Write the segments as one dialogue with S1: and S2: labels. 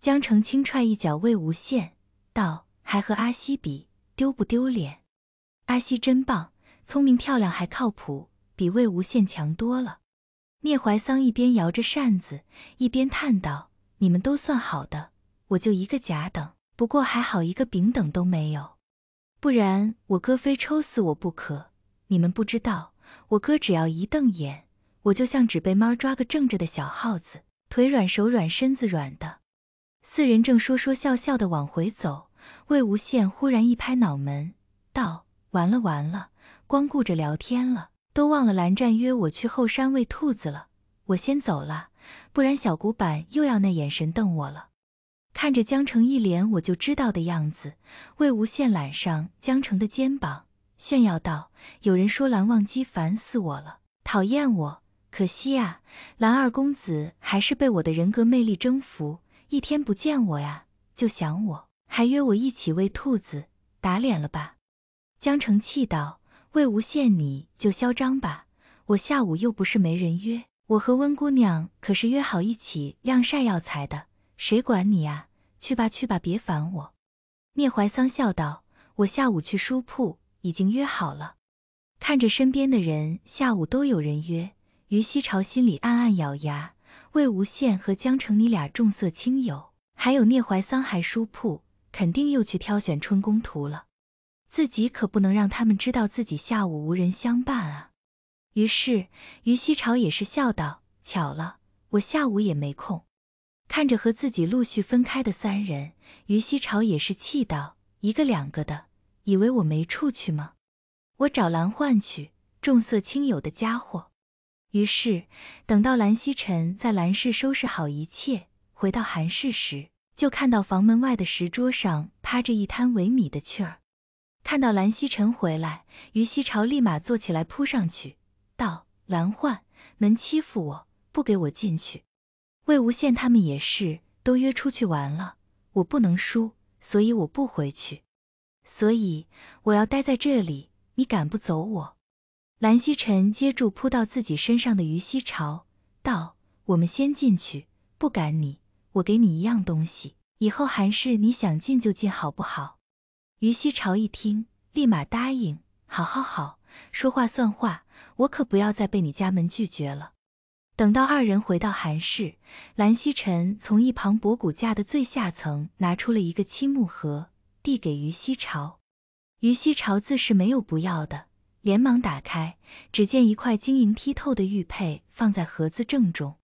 S1: 江澄轻踹一脚魏无羡，道：“还和阿西比，丢不丢脸？”阿西真棒，聪明漂亮还靠谱，比魏无羡强多了。聂怀桑一边摇着扇子，一边叹道：“你们都算好的，我就一个甲等，不过还好一个丙等都没有，不然我哥非抽死我不可。你们不知道，我哥只要一瞪眼，我就像只被猫抓个正着的小耗子，腿软手软身子软的。”四人正说说笑笑的往回走，魏无羡忽然一拍脑门，道：“完了完了，光顾着聊天了，都忘了蓝湛约我去后山喂兔子了。我先走了，不然小古板又要那眼神瞪我了。”看着江澄一脸我就知道的样子，魏无羡揽上江澄的肩膀，炫耀道：“有人说蓝忘机烦死我了，讨厌我。可惜啊，蓝二公子还是被我的人格魅力征服。”一天不见我呀，就想我，还约我一起喂兔子，打脸了吧？江澄气道：“魏无羡，你就嚣张吧！我下午又不是没人约，我和温姑娘可是约好一起晾晒药材的，谁管你呀？去吧，去吧，别烦我。”聂怀桑笑道：“我下午去书铺，已经约好了。”看着身边的人下午都有人约，于西朝心里暗暗咬牙。魏无羡和江澄，你俩重色轻友，还有聂怀桑，还书铺，肯定又去挑选春宫图了。自己可不能让他们知道自己下午无人相伴啊！于是于西潮也是笑道：“巧了，我下午也没空。”看着和自己陆续分开的三人，于西潮也是气道：“一个两个的，以为我没处去吗？我找蓝焕去，重色轻友的家伙！”于是，等到蓝曦臣在蓝氏收拾好一切，回到韩氏时，就看到房门外的石桌上趴着一滩萎靡的气儿。看到蓝曦臣回来，于西朝立马坐起来扑上去，道：“蓝焕，门欺负我，不给我进去。魏无羡他们也是，都约出去玩了，我不能输，所以我不回去，所以我要待在这里，你赶不走我。”蓝曦臣接住扑到自己身上的于熙朝，道：“我们先进去，不赶你。我给你一样东西，以后韩氏你想进就进，好不好？”于熙朝一听，立马答应：“好好好，说话算话，我可不要再被你家门拒绝了。”等到二人回到韩氏，蓝曦臣从一旁博古架的最下层拿出了一个漆木盒，递给于熙朝。于熙朝自是没有不要的。连忙打开，只见一块晶莹剔透的玉佩放在盒子正中。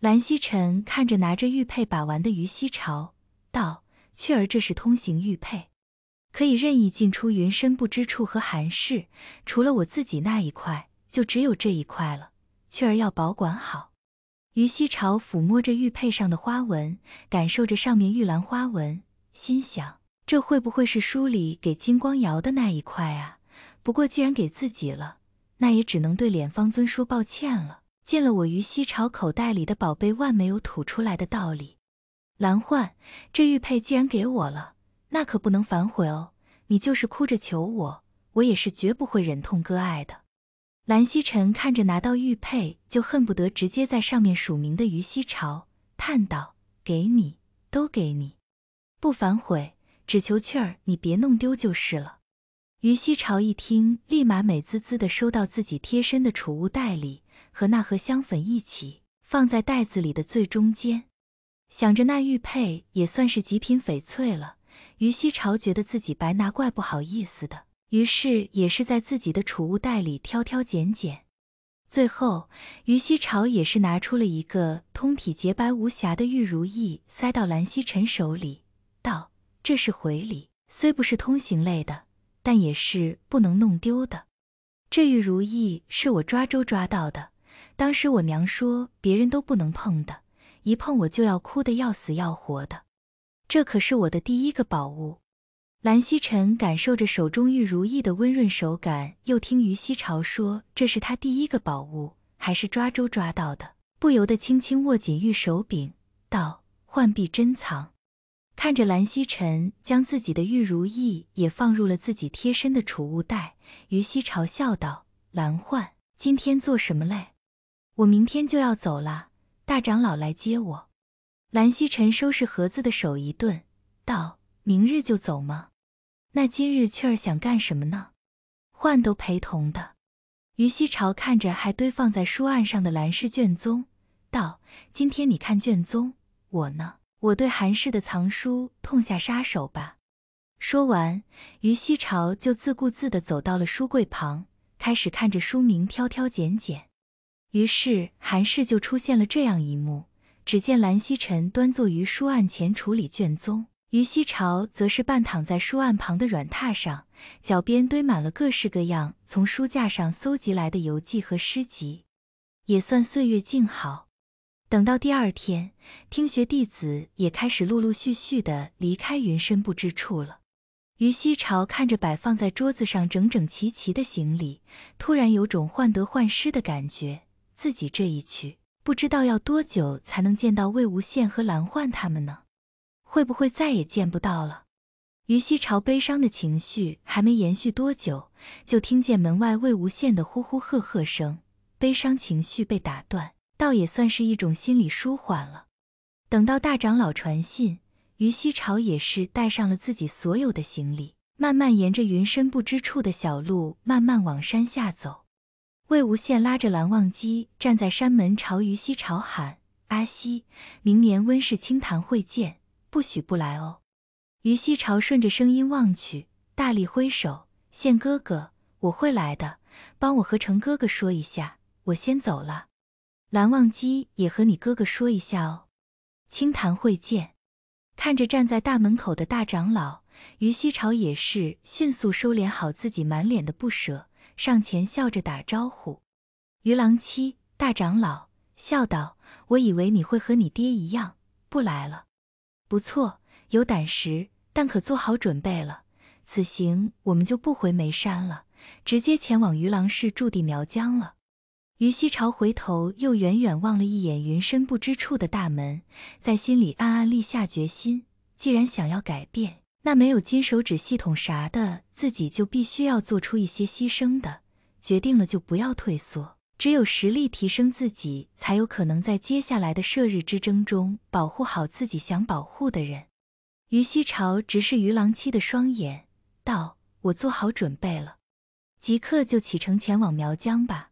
S1: 蓝曦臣看着拿着玉佩把玩的于西朝，道：“雀儿，这是通行玉佩，可以任意进出云深不知处和寒室。除了我自己那一块，就只有这一块了。雀儿要保管好。”于西朝抚摸着玉佩上的花纹，感受着上面玉兰花纹，心想：这会不会是书里给金光瑶的那一块啊？不过既然给自己了，那也只能对脸方尊说抱歉了。进了我于西朝口袋里的宝贝，万没有吐出来的道理。蓝焕，这玉佩既然给我了，那可不能反悔哦。你就是哭着求我，我也是绝不会忍痛割爱的。蓝曦臣看着拿到玉佩就恨不得直接在上面署名的于西朝，叹道：“给你，都给你，不反悔，只求雀儿你别弄丢就是了。”于西朝一听，立马美滋滋地收到自己贴身的储物袋里，和那盒香粉一起放在袋子里的最中间。想着那玉佩也算是极品翡翠了，于西朝觉得自己白拿怪不好意思的，于是也是在自己的储物袋里挑挑拣拣，最后于西朝也是拿出了一个通体洁白无瑕的玉如意，塞到蓝曦臣手里，道：“这是回礼，虽不是通行类的。”但也是不能弄丢的。这玉如意是我抓周抓到的，当时我娘说别人都不能碰的，一碰我就要哭的要死要活的。这可是我的第一个宝物。蓝曦臣感受着手中玉如意的温润手感，又听于西潮说这是他第一个宝物，还是抓周抓到的，不由得轻轻握紧玉手柄，道：“浣碧珍藏。”看着蓝曦臣将自己的玉如意也放入了自己贴身的储物袋，于西朝笑道：“蓝焕，今天做什么嘞？我明天就要走了，大长老来接我。”蓝曦臣收拾盒子的手一顿，道：“明日就走吗？那今日雀儿想干什么呢？”焕都陪同的。于西朝看着还堆放在书案上的蓝氏卷宗，道：“今天你看卷宗，我呢？”我对韩氏的藏书痛下杀手吧。说完，于熙朝就自顾自地走到了书柜旁，开始看着书名挑挑拣拣。于是，韩氏就出现了这样一幕：只见蓝曦臣端坐于书案前处理卷宗，于熙朝则是半躺在书案旁的软榻上，脚边堆满了各式各样从书架上搜集来的游记和诗集，也算岁月静好。等到第二天，听学弟子也开始陆陆续续的离开云深不知处了。于西朝看着摆放在桌子上整整齐齐的行李，突然有种患得患失的感觉。自己这一去，不知道要多久才能见到魏无羡和蓝焕他们呢？会不会再也见不到了？于西朝悲伤的情绪还没延续多久，就听见门外魏无羡的呼呼喝喝声，悲伤情绪被打断。倒也算是一种心理舒缓了。等到大长老传信，于西朝也是带上了自己所有的行李，慢慢沿着云深不知处的小路，慢慢往山下走。魏无羡拉着蓝忘机站在山门，朝于西朝喊：“阿西，明年温氏清谈会见，不许不来哦！”于西朝顺着声音望去，大力挥手：“羡哥哥，我会来的，帮我和程哥哥说一下，我先走了。”蓝忘机也和你哥哥说一下哦。清谈会见，看着站在大门口的大长老于西朝也是迅速收敛好自己满脸的不舍，上前笑着打招呼。于郎七，大长老笑道：“我以为你会和你爹一样不来了。”不错，有胆识，但可做好准备了。此行我们就不回眉山了，直接前往于郎氏驻地苗疆了。于西朝回头，又远远望了一眼“云深不知处”的大门，在心里暗暗立下决心：既然想要改变，那没有金手指系统啥的，自己就必须要做出一些牺牲的。决定了，就不要退缩。只有实力提升自己，才有可能在接下来的射日之争中保护好自己想保护的人。于西朝直视于郎七的双眼，道：“我做好准备了，即刻就启程前往苗疆吧。”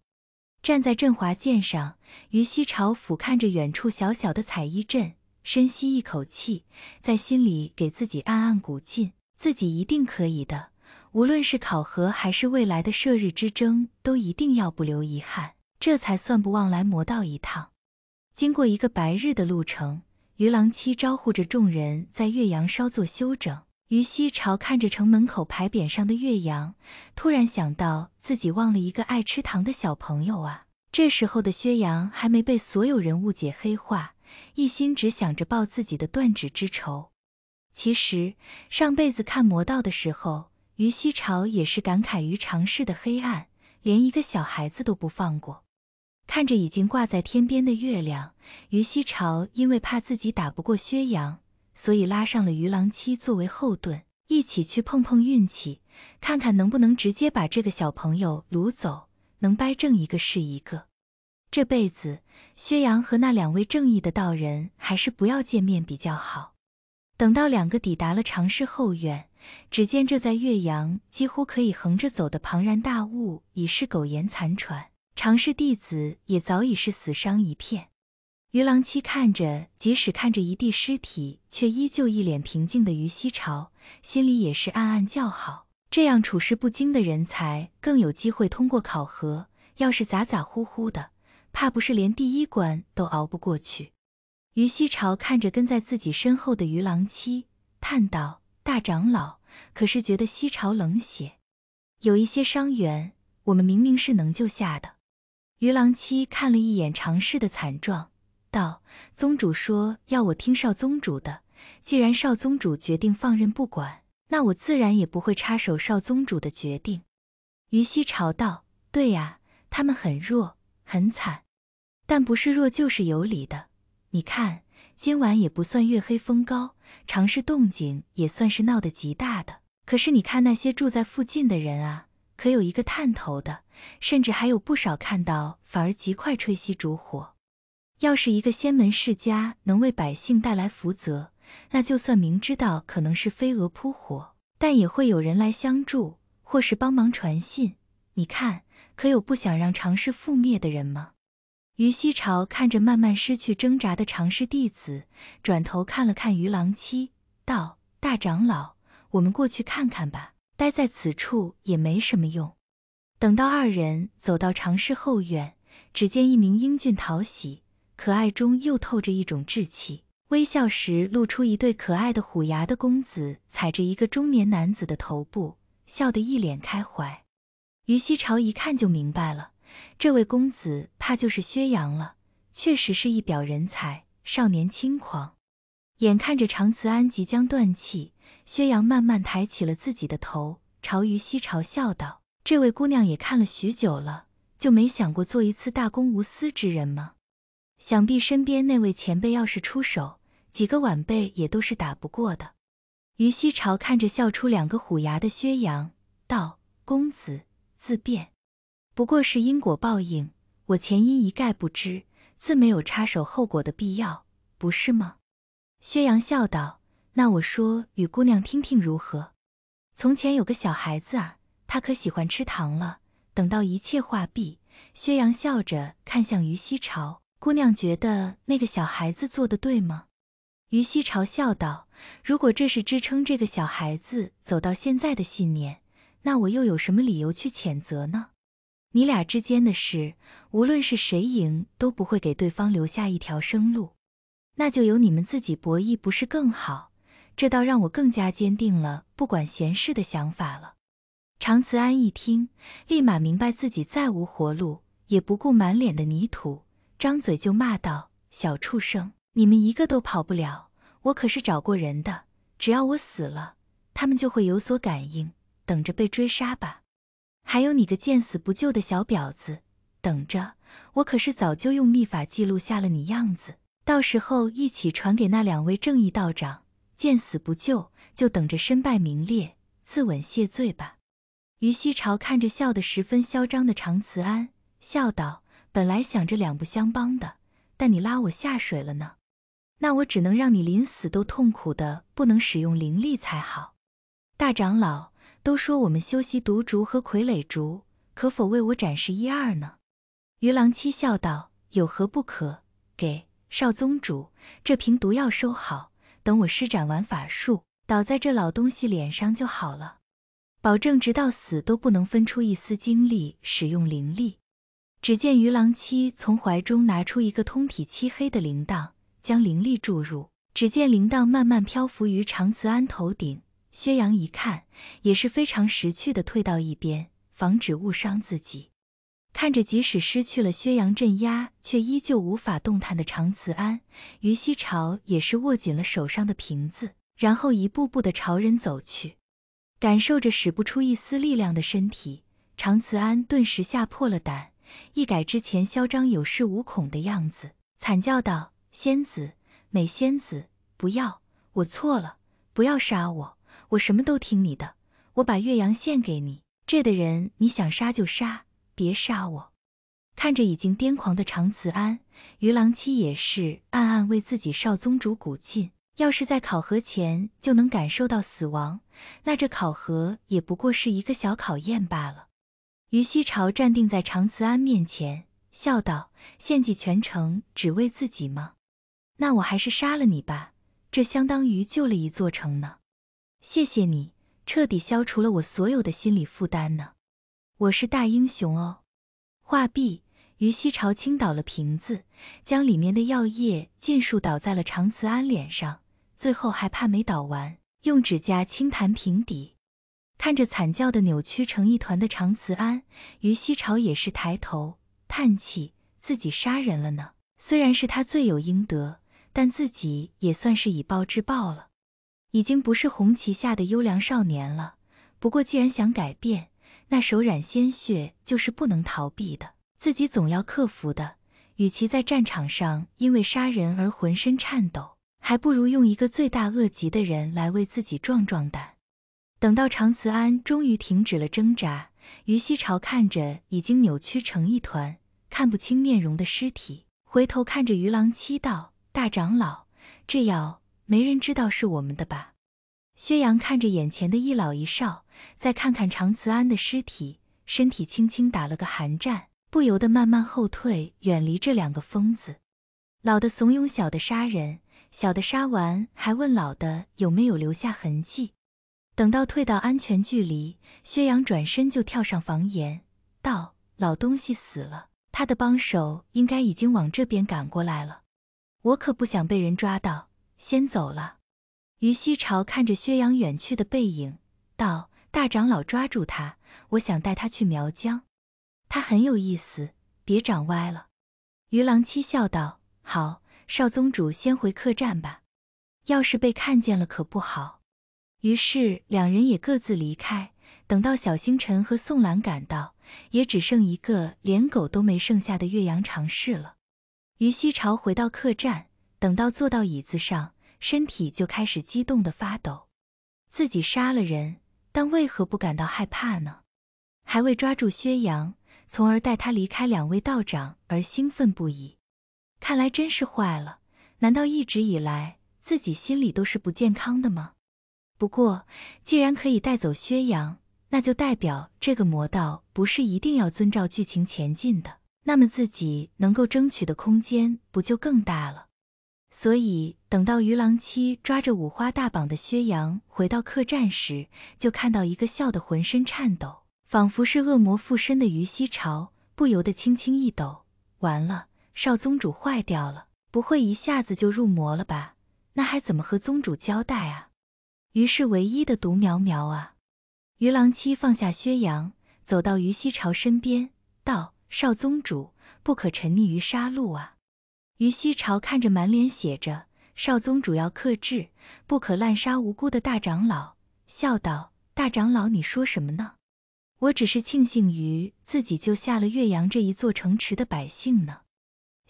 S1: 站在振华舰上，于西朝俯瞰着远处小小的彩衣镇，深吸一口气，在心里给自己暗暗鼓劲：自己一定可以的。无论是考核，还是未来的射日之争，都一定要不留遗憾，这才算不忘来魔道一趟。经过一个白日的路程，于郎七招呼着众人在岳阳稍作休整。于西朝看着城门口牌匾上的岳阳，突然想到自己忘了一个爱吃糖的小朋友啊。这时候的薛洋还没被所有人误解黑化，一心只想着报自己的断指之仇。其实上辈子看魔道的时候，于西朝也是感慨于长世的黑暗，连一个小孩子都不放过。看着已经挂在天边的月亮，于西朝因为怕自己打不过薛洋。所以拉上了鱼郎妻作为后盾，一起去碰碰运气，看看能不能直接把这个小朋友掳走，能掰正一个是一个。这辈子，薛洋和那两位正义的道人还是不要见面比较好。等到两个抵达了常氏后院，只见这在岳阳几乎可以横着走的庞然大物已是苟延残喘，常氏弟子也早已是死伤一片。于郎七看着，即使看着一地尸体，却依旧一脸平静的于西潮，心里也是暗暗叫好。这样处事不惊的人才更有机会通过考核。要是咋咋呼呼的，怕不是连第一关都熬不过去。于西潮看着跟在自己身后的于郎七，叹道：“大长老可是觉得西潮冷血？有一些伤员，我们明明是能救下的。”于郎七看了一眼长室的惨状。道：“宗主说要我听少宗主的，既然少宗主决定放任不管，那我自然也不会插手少宗主的决定。”于西朝道：“对呀，他们很弱，很惨，但不是弱就是有理的。你看，今晚也不算月黑风高，尝试动静也算是闹得极大的。可是你看那些住在附近的人啊，可有一个探头的，甚至还有不少看到，反而极快吹熄烛火。”要是一个仙门世家能为百姓带来福泽，那就算明知道可能是飞蛾扑火，但也会有人来相助，或是帮忙传信。你看，可有不想让常氏覆灭的人吗？于西朝看着慢慢失去挣扎的常氏弟子，转头看了看于郎妻，道：“大长老，我们过去看看吧，待在此处也没什么用。”等到二人走到常氏后院，只见一名英俊讨喜。可爱中又透着一种稚气，微笑时露出一对可爱的虎牙的公子，踩着一个中年男子的头部，笑得一脸开怀。于西朝一看就明白了，这位公子怕就是薛洋了，确实是一表人才，少年轻狂。眼看着长慈安即将断气，薛洋慢慢抬起了自己的头，朝于西朝笑道：“这位姑娘也看了许久了，就没想过做一次大公无私之人吗？”想必身边那位前辈要是出手，几个晚辈也都是打不过的。于西朝看着笑出两个虎牙的薛阳，道：“公子自便，不过是因果报应，我前因一概不知，自没有插手后果的必要，不是吗？”薛阳笑道：“那我说与姑娘听听如何？从前有个小孩子啊，他可喜欢吃糖了。等到一切化毕，薛阳笑着看向于西朝。”姑娘觉得那个小孩子做的对吗？于西嘲笑道：“如果这是支撑这个小孩子走到现在的信念，那我又有什么理由去谴责呢？你俩之间的事，无论是谁赢，都不会给对方留下一条生路。那就由你们自己博弈，不是更好？这倒让我更加坚定了不管闲事的想法了。”常慈安一听，立马明白自己再无活路，也不顾满脸的泥土。张嘴就骂道：“小畜生，你们一个都跑不了！我可是找过人的，只要我死了，他们就会有所感应，等着被追杀吧。还有你个见死不救的小婊子，等着！我可是早就用秘法记录下了你样子，到时候一起传给那两位正义道长。见死不救，就等着身败名裂、自刎谢罪吧。”于西朝看着笑得十分嚣张的常慈安，笑道。本来想着两不相帮的，但你拉我下水了呢，那我只能让你临死都痛苦的不能使用灵力才好。大长老都说我们修习毒竹和傀儡竹，可否为我展示一二呢？于郎七笑道：“有何不可？给少宗主这瓶毒药收好，等我施展完法术，倒在这老东西脸上就好了，保证直到死都不能分出一丝精力使用灵力。”只见于郎七从怀中拿出一个通体漆黑的铃铛，将灵力注入，只见铃铛慢慢漂浮于长慈安头顶。薛洋一看，也是非常识趣的退到一边，防止误伤自己。看着即使失去了薛洋镇压，却依旧无法动弹的长慈安，于西朝也是握紧了手上的瓶子，然后一步步的朝人走去。感受着使不出一丝力量的身体，长慈安顿时吓破了胆。一改之前嚣张有恃无恐的样子，惨叫道：“仙子，美仙子，不要！我错了，不要杀我！我什么都听你的，我把岳阳献给你。这的人你想杀就杀，别杀我！”看着已经癫狂的长慈安，于郎七也是暗暗为自己少宗主鼓劲。要是在考核前就能感受到死亡，那这考核也不过是一个小考验罢了。于西潮站定在常慈安面前，笑道：“献祭全城只为自己吗？那我还是杀了你吧，这相当于救了一座城呢。谢谢你，彻底消除了我所有的心理负担呢。我是大英雄哦。”话毕，于西潮倾倒了瓶子，将里面的药液尽数倒在了常慈安脸上，最后还怕没倒完，用指甲轻弹瓶底。看着惨叫的、扭曲成一团的长慈安，于西潮也是抬头叹气：“自己杀人了呢。虽然是他罪有应得，但自己也算是以暴制暴了。已经不是红旗下的优良少年了。不过既然想改变，那手染鲜血就是不能逃避的，自己总要克服的。与其在战场上因为杀人而浑身颤抖，还不如用一个罪大恶极的人来为自己壮壮胆。”等到常慈安终于停止了挣扎，于西朝看着已经扭曲成一团、看不清面容的尸体，回头看着于郎七道：“大长老，这药没人知道是我们的吧？”薛洋看着眼前的一老一少，再看看常慈安的尸体，身体轻轻打了个寒战，不由得慢慢后退，远离这两个疯子。老的怂恿小的杀人，小的杀完还问老的有没有留下痕迹。等到退到安全距离，薛洋转身就跳上房檐，道：“老东西死了，他的帮手应该已经往这边赶过来了，我可不想被人抓到，先走了。”于西朝看着薛洋远去的背影，道：“大长老抓住他，我想带他去苗疆，他很有意思，别长歪了。”于郎七笑道：“好，少宗主先回客栈吧，要是被看见了可不好。”于是两人也各自离开。等到小星辰和宋兰赶到，也只剩一个连狗都没剩下的岳阳长试了。于西朝回到客栈，等到坐到椅子上，身体就开始激动的发抖。自己杀了人，但为何不感到害怕呢？还未抓住薛洋，从而带他离开两位道长而兴奋不已。看来真是坏了。难道一直以来自己心里都是不健康的吗？不过，既然可以带走薛洋，那就代表这个魔道不是一定要遵照剧情前进的。那么自己能够争取的空间不就更大了？所以，等到于郎七抓着五花大绑的薛洋回到客栈时，就看到一个笑得浑身颤抖，仿佛是恶魔附身的于西潮，不由得轻轻一抖。完了，少宗主坏掉了，不会一下子就入魔了吧？那还怎么和宗主交代啊？于是，唯一的独苗苗啊！于郎七放下薛阳，走到于西朝身边，道：“少宗主，不可沉溺于杀戮啊！”于西朝看着满脸写着“少宗主要克制，不可滥杀无辜”的大长老，笑道：“大长老，你说什么呢？我只是庆幸于自己救下了岳阳这一座城池的百姓呢。”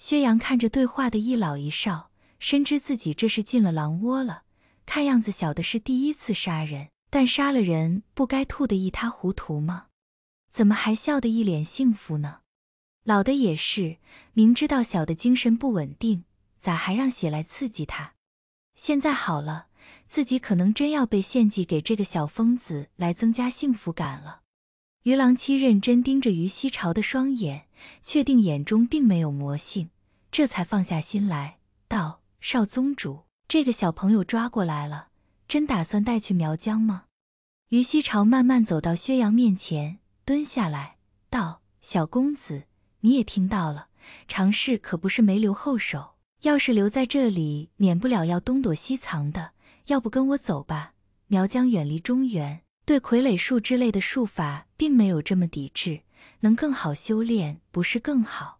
S1: 薛洋看着对话的一老一少，深知自己这是进了狼窝了。看样子，小的是第一次杀人，但杀了人不该吐得一塌糊涂吗？怎么还笑得一脸幸福呢？老的也是，明知道小的精神不稳定，咋还让血来刺激他？现在好了，自己可能真要被献祭给这个小疯子来增加幸福感了。于郎七认真盯着于西朝的双眼，确定眼中并没有魔性，这才放下心来，道：“少宗主。”这个小朋友抓过来了，真打算带去苗疆吗？于西朝慢慢走到薛洋面前，蹲下来道：“小公子，你也听到了，常氏可不是没留后手。要是留在这里，免不了要东躲西藏的。要不跟我走吧？苗疆远离中原，对傀儡术之类的术法并没有这么抵制，能更好修炼，不是更好？”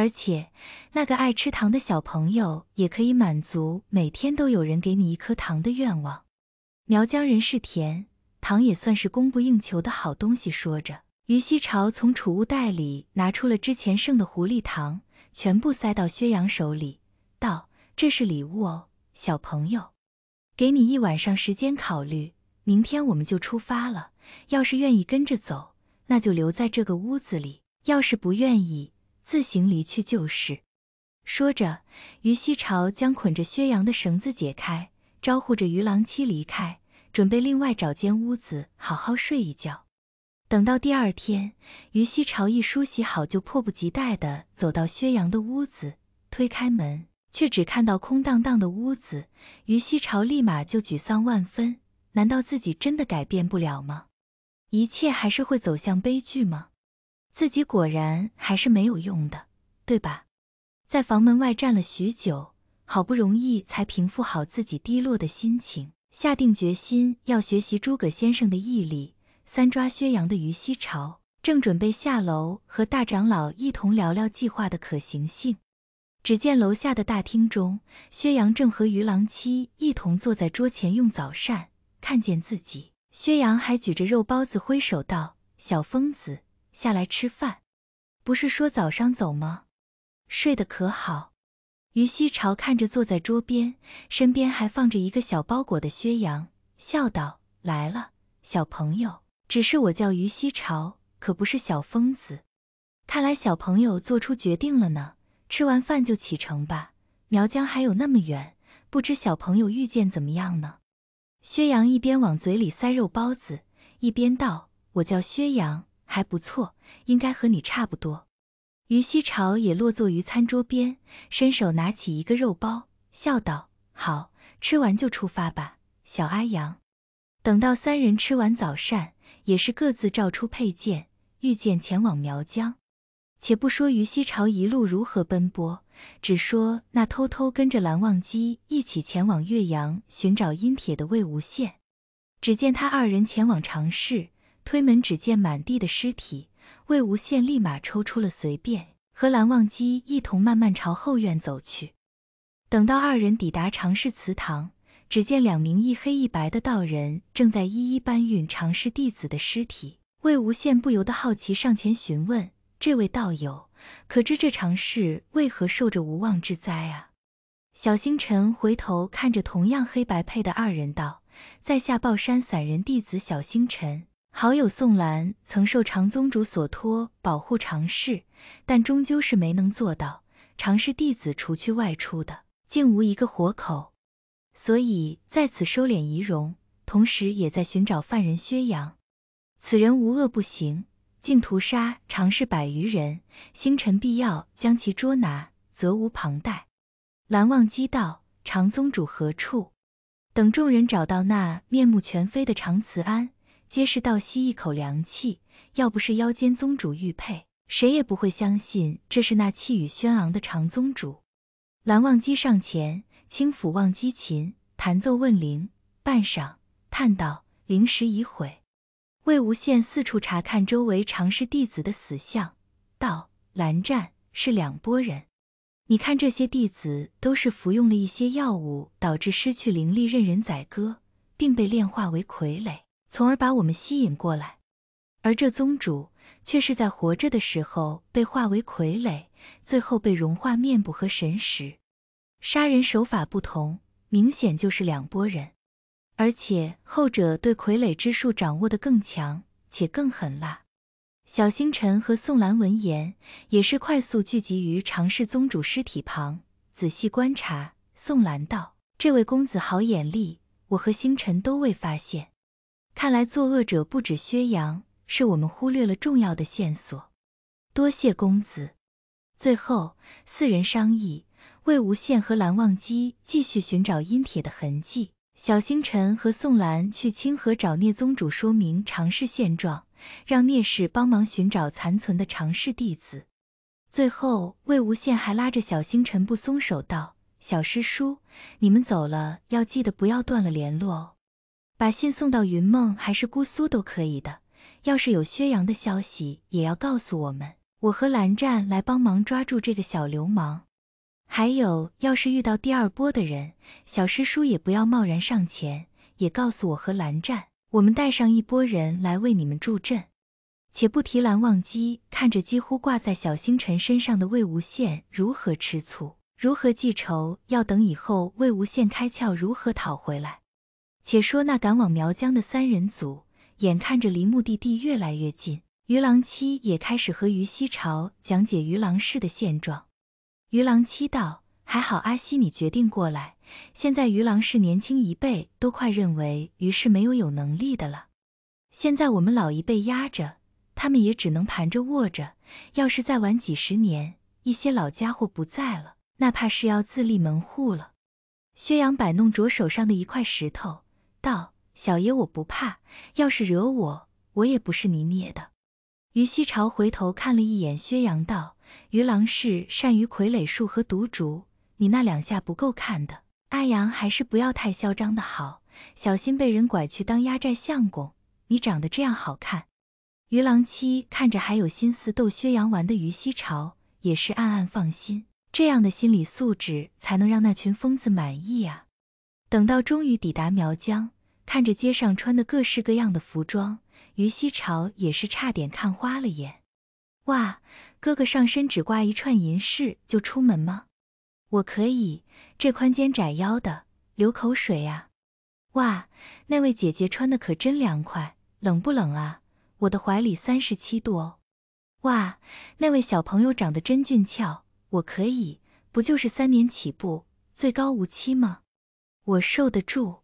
S1: 而且，那个爱吃糖的小朋友也可以满足每天都有人给你一颗糖的愿望。苗疆人是甜糖，也算是供不应求的好东西。说着，于西朝从储物袋里拿出了之前剩的狐狸糖，全部塞到薛洋手里，道：“这是礼物哦，小朋友，给你一晚上时间考虑，明天我们就出发了。要是愿意跟着走，那就留在这个屋子里；要是不愿意，”自行离去就是。说着，于西朝将捆着薛阳的绳子解开，招呼着于郎妻离开，准备另外找间屋子好好睡一觉。等到第二天，于西朝一梳洗好，就迫不及待的走到薛阳的屋子，推开门，却只看到空荡荡的屋子。于西朝立马就沮丧万分，难道自己真的改变不了吗？一切还是会走向悲剧吗？自己果然还是没有用的，对吧？在房门外站了许久，好不容易才平复好自己低落的心情，下定决心要学习诸葛先生的毅力，三抓薛洋的鱼溪潮，正准备下楼和大长老一同聊聊计划的可行性，只见楼下的大厅中，薛洋正和于郎七一同坐在桌前用早膳，看见自己，薛洋还举着肉包子挥手道：“小疯子。”下来吃饭，不是说早上走吗？睡得可好？于西朝看着坐在桌边，身边还放着一个小包裹的薛阳，笑道：“来了，小朋友。只是我叫于西朝，可不是小疯子。看来小朋友做出决定了呢。吃完饭就启程吧，苗疆还有那么远，不知小朋友遇见怎么样呢？”薛阳一边往嘴里塞肉包子，一边道：“我叫薛阳。”还不错，应该和你差不多。于西朝也落座于餐桌边，伸手拿起一个肉包，笑道：“好，吃完就出发吧，小阿阳。”等到三人吃完早膳，也是各自照出佩剑，御剑前往苗疆。且不说于西朝一路如何奔波，只说那偷偷跟着蓝忘机一起前往岳阳寻找阴铁的魏无羡，只见他二人前往长室。推门，只见满地的尸体。魏无羡立马抽出了随便，和蓝忘机一同慢慢朝后院走去。等到二人抵达常氏祠堂，只见两名一黑一白的道人正在一一搬运常氏弟子的尸体。魏无羡不由得好奇，上前询问：“这位道友，可知这常氏为何受着无妄之灾啊？”小星辰回头看着同样黑白配的二人道：“在下抱山散人弟子小星辰。”好友宋兰曾受长宗主所托保护常氏，但终究是没能做到。常氏弟子除去外出的，竟无一个活口，所以在此收敛仪容，同时也在寻找犯人薛阳。此人无恶不行，竟屠杀常氏百余人，星辰必要将其捉拿，责无旁贷。蓝忘机道：“长宗主何处？”等众人找到那面目全非的常慈庵，皆是倒吸一口凉气，要不是腰间宗主玉佩，谁也不会相信这是那气宇轩昂的长宗主。蓝忘机上前，轻抚忘机琴，弹奏问灵，半晌叹道：“灵石已毁。”魏无羡四处查看周围常是弟子的死相，道：“蓝湛是两拨人，你看这些弟子都是服用了一些药物，导致失去灵力，任人宰割，并被炼化为傀儡。”从而把我们吸引过来，而这宗主却是在活着的时候被化为傀儡，最后被融化面部和神识。杀人手法不同，明显就是两拨人，而且后者对傀儡之术掌握得更强且更狠辣。小星辰和宋兰闻言也是快速聚集于常氏宗主尸体旁，仔细观察。宋兰道：“这位公子好眼力，我和星辰都未发现。”看来作恶者不止薛洋，是我们忽略了重要的线索。多谢公子。最后四人商议，魏无羡和蓝忘机继续寻找阴铁的痕迹，小星辰和宋岚去清河找聂宗主说明常氏现状，让聂氏帮忙寻找残存的常氏弟子。最后，魏无羡还拉着小星辰不松手道：“小师叔，你们走了要记得不要断了联络哦。”把信送到云梦还是姑苏都可以的。要是有薛洋的消息，也要告诉我们。我和蓝湛来帮忙抓住这个小流氓。还有，要是遇到第二波的人，小师叔也不要贸然上前，也告诉我和蓝湛，我们带上一波人来为你们助阵。且不提蓝忘机看着几乎挂在小星辰身上的魏无羡如何吃醋，如何记仇，要等以后魏无羡开窍，如何讨回来。且说那赶往苗疆的三人组，眼看着离目的地越来越近，于郎七也开始和于西朝讲解于郎氏的现状。于郎七道：“还好阿西，你决定过来。现在于郎氏年轻一辈都快认为于氏没有有能力的了。现在我们老一辈压着，他们也只能盘着卧着。要是再晚几十年，一些老家伙不在了，那怕是要自立门户了。”薛洋摆弄着手上的一块石头。道：“小爷我不怕，要是惹我，我也不是你捏的。”于西朝回头看了一眼薛阳，道：“于郎是善于傀儡术和毒竹，你那两下不够看的。阿阳还是不要太嚣张的好，小心被人拐去当压寨相公。你长得这样好看。”于郎七看着还有心思逗薛阳玩的于西朝，也是暗暗放心，这样的心理素质才能让那群疯子满意啊。等到终于抵达苗疆，看着街上穿的各式各样的服装，于西朝也是差点看花了眼。哇，哥哥上身只挂一串银饰就出门吗？我可以，这宽肩窄腰的，流口水呀！哇，那位姐姐穿的可真凉快，冷不冷啊？我的怀里三十七度哦。哇，那位小朋友长得真俊俏，我可以，不就是三年起步，最高无期吗？我受得住。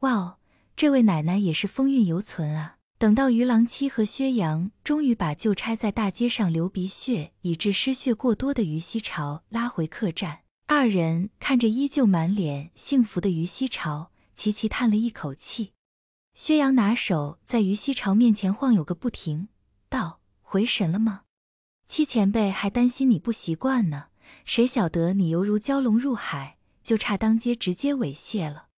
S1: 哇，哦，这位奶奶也是风韵犹存啊！等到于郎七和薛洋终于把就差在大街上流鼻血以致失血过多的于西朝拉回客栈，二人看着依旧满脸幸福的于西朝，齐齐叹了一口气。薛洋拿手在于西朝面前晃悠个不停，道：“回神了吗？七前辈还担心你不习惯呢，谁晓得你犹如蛟龙入海。”就差当街直接猥亵了。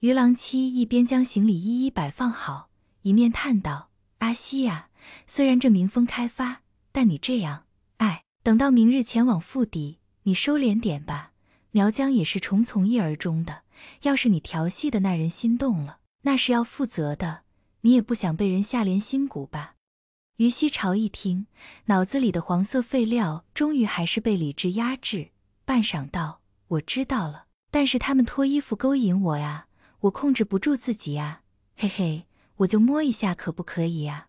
S1: 于郎七一边将行李一一摆放好，一面叹道：“阿西呀，虽然这民风开发，但你这样……哎，等到明日前往腹地，你收敛点吧。苗疆也是重从一而终的，要是你调戏的那人心动了，那是要负责的。你也不想被人下连心蛊吧？”于西朝一听，脑子里的黄色废料终于还是被理智压制，半晌道：“我知道了。”但是他们脱衣服勾引我呀，我控制不住自己呀，嘿嘿，我就摸一下可不可以呀？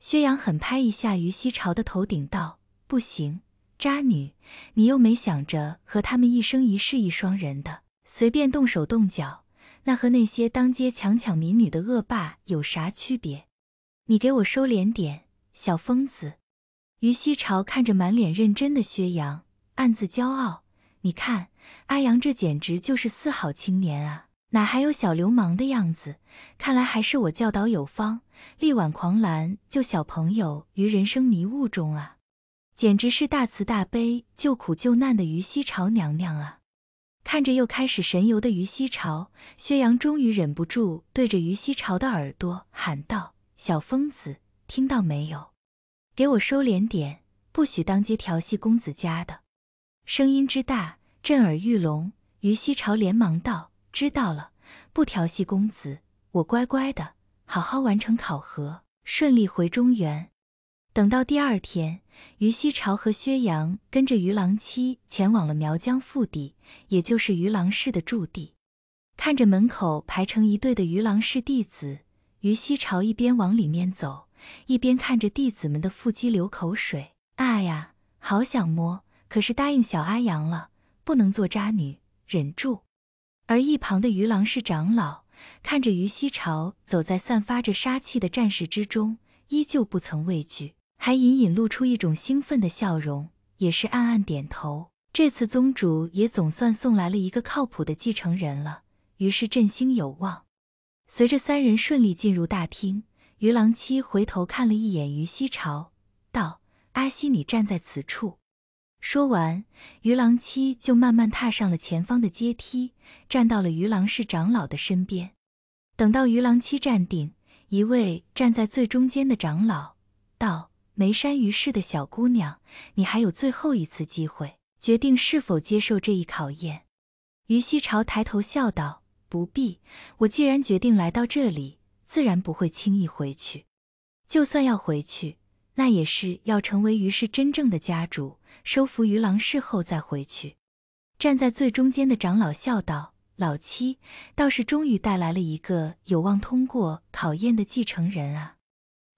S1: 薛洋狠拍一下于西朝的头顶，道：“不行，渣女，你又没想着和他们一生一世一双人的，随便动手动脚，那和那些当街强抢民女的恶霸有啥区别？你给我收敛点，小疯子。”于西朝看着满脸认真的薛洋，暗自骄傲，你看。阿阳，这简直就是四好青年啊，哪还有小流氓的样子？看来还是我教导有方，力挽狂澜，救小朋友于人生迷雾中啊！简直是大慈大悲，救苦救难的于西朝娘娘啊！看着又开始神游的于西朝，薛洋终于忍不住对着于西朝的耳朵喊道：“小疯子，听到没有？给我收敛点，不许当街调戏公子家的。”声音之大。震耳欲聋，于西朝连忙道：“知道了，不调戏公子，我乖乖的，好好完成考核，顺利回中原。”等到第二天，于西朝和薛洋跟着于郎妻前往了苗疆腹地，也就是于郎氏的驻地。看着门口排成一队的于郎氏弟子，于西朝一边往里面走，一边看着弟子们的腹肌流口水。啊呀，好想摸，可是答应小阿阳了。不能做渣女，忍住。而一旁的于郎是长老，看着于西朝走在散发着杀气的战士之中，依旧不曾畏惧，还隐隐露出一种兴奋的笑容，也是暗暗点头。这次宗主也总算送来了一个靠谱的继承人了，于是振兴有望。随着三人顺利进入大厅，于郎七回头看了一眼于西朝，道：“阿西，你站在此处。”说完，于郎七就慢慢踏上了前方的阶梯，站到了于郎氏长老的身边。等到于郎七站定，一位站在最中间的长老道：“眉山于氏的小姑娘，你还有最后一次机会，决定是否接受这一考验。”于西朝抬头笑道：“不必，我既然决定来到这里，自然不会轻易回去。就算要回去。”那也是要成为于氏真正的家主，收服于郎氏后再回去。站在最中间的长老笑道：“老七倒是终于带来了一个有望通过考验的继承人啊，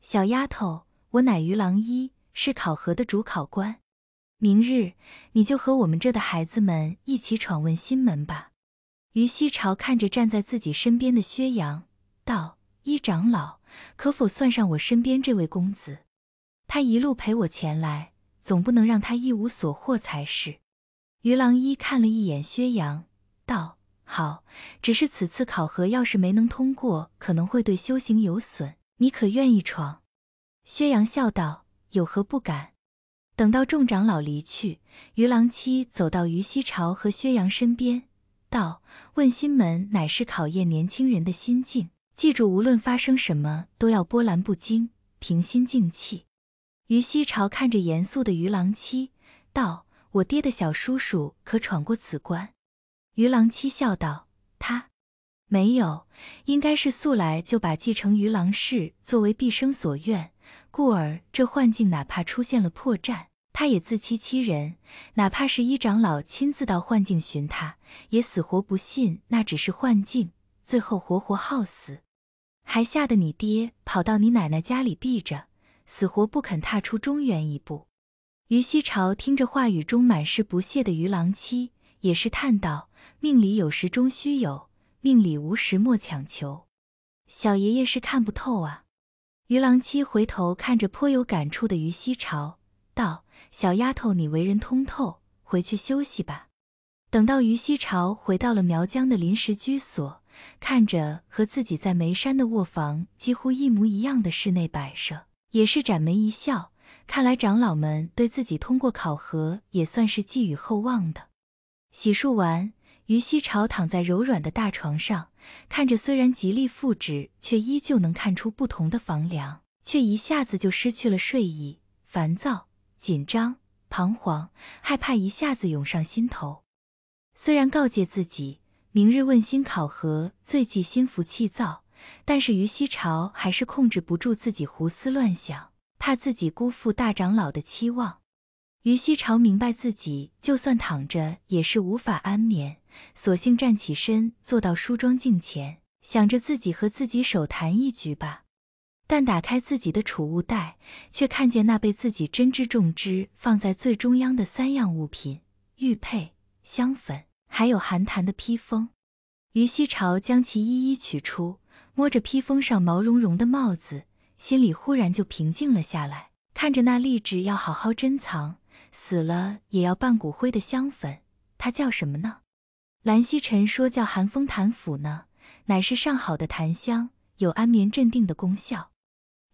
S1: 小丫头，我乃于郎一，是考核的主考官。明日你就和我们这的孩子们一起闯问心门吧。”于西朝看着站在自己身边的薛洋，道：“一长老，可否算上我身边这位公子？”他一路陪我前来，总不能让他一无所获才是。于郎一看了一眼薛阳，道：“好，只是此次考核要是没能通过，可能会对修行有损，你可愿意闯？”薛阳笑道：“有何不敢？”等到众长老离去，于郎七走到于西朝和薛阳身边，道：“问心门乃是考验年轻人的心境，记住，无论发生什么，都要波澜不惊，平心静气。”于西朝看着严肃的于郎七，道：“我爹的小叔叔可闯过此关？”于郎七笑道：“他没有，应该是素来就把继承于郎氏作为毕生所愿，故而这幻境哪怕出现了破绽，他也自欺欺人。哪怕是一长老亲自到幻境寻他，也死活不信那只是幻境，最后活活耗死，还吓得你爹跑到你奶奶家里避着。”死活不肯踏出中原一步，于西朝听着话语中满是不屑的于郎妻，也是叹道：“命里有时终须有，命里无时莫强求。”小爷爷是看不透啊。于郎妻回头看着颇有感触的于西朝，道：“小丫头，你为人通透，回去休息吧。”等到于西朝回到了苗疆的临时居所，看着和自己在眉山的卧房几乎一模一样的室内摆设。也是展眉一笑，看来长老们对自己通过考核也算是寄予厚望的。洗漱完，于西朝躺在柔软的大床上，看着虽然极力复制，却依旧能看出不同的房梁，却一下子就失去了睡意，烦躁、紧张、彷徨、害怕一下子涌上心头。虽然告诫自己，明日问心考核最忌心浮气躁。但是于熙朝还是控制不住自己胡思乱想，怕自己辜负大长老的期望。于熙朝明白自己就算躺着也是无法安眠，索性站起身，坐到梳妆镜前，想着自己和自己手谈一局吧。但打开自己的储物袋，却看见那被自己珍之重之放在最中央的三样物品：玉佩、香粉，还有寒潭的披风。于熙朝将其一一取出。摸着披风上毛茸茸的帽子，心里忽然就平静了下来。看着那立志要好好珍藏，死了也要伴骨灰的香粉，它叫什么呢？蓝曦臣说叫寒风檀府呢，乃是上好的檀香，有安眠镇定的功效。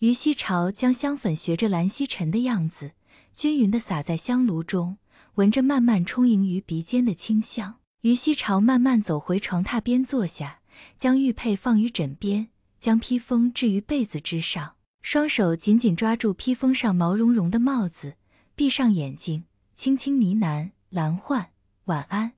S1: 于西朝将香粉学着蓝曦臣的样子，均匀地撒在香炉中，闻着慢慢充盈于鼻尖的清香。于西朝慢慢走回床榻边坐下。将玉佩放于枕边，将披风置于被子之上，双手紧紧抓住披风上毛茸茸的帽子，闭上眼睛，轻轻呢喃：“蓝焕，晚安，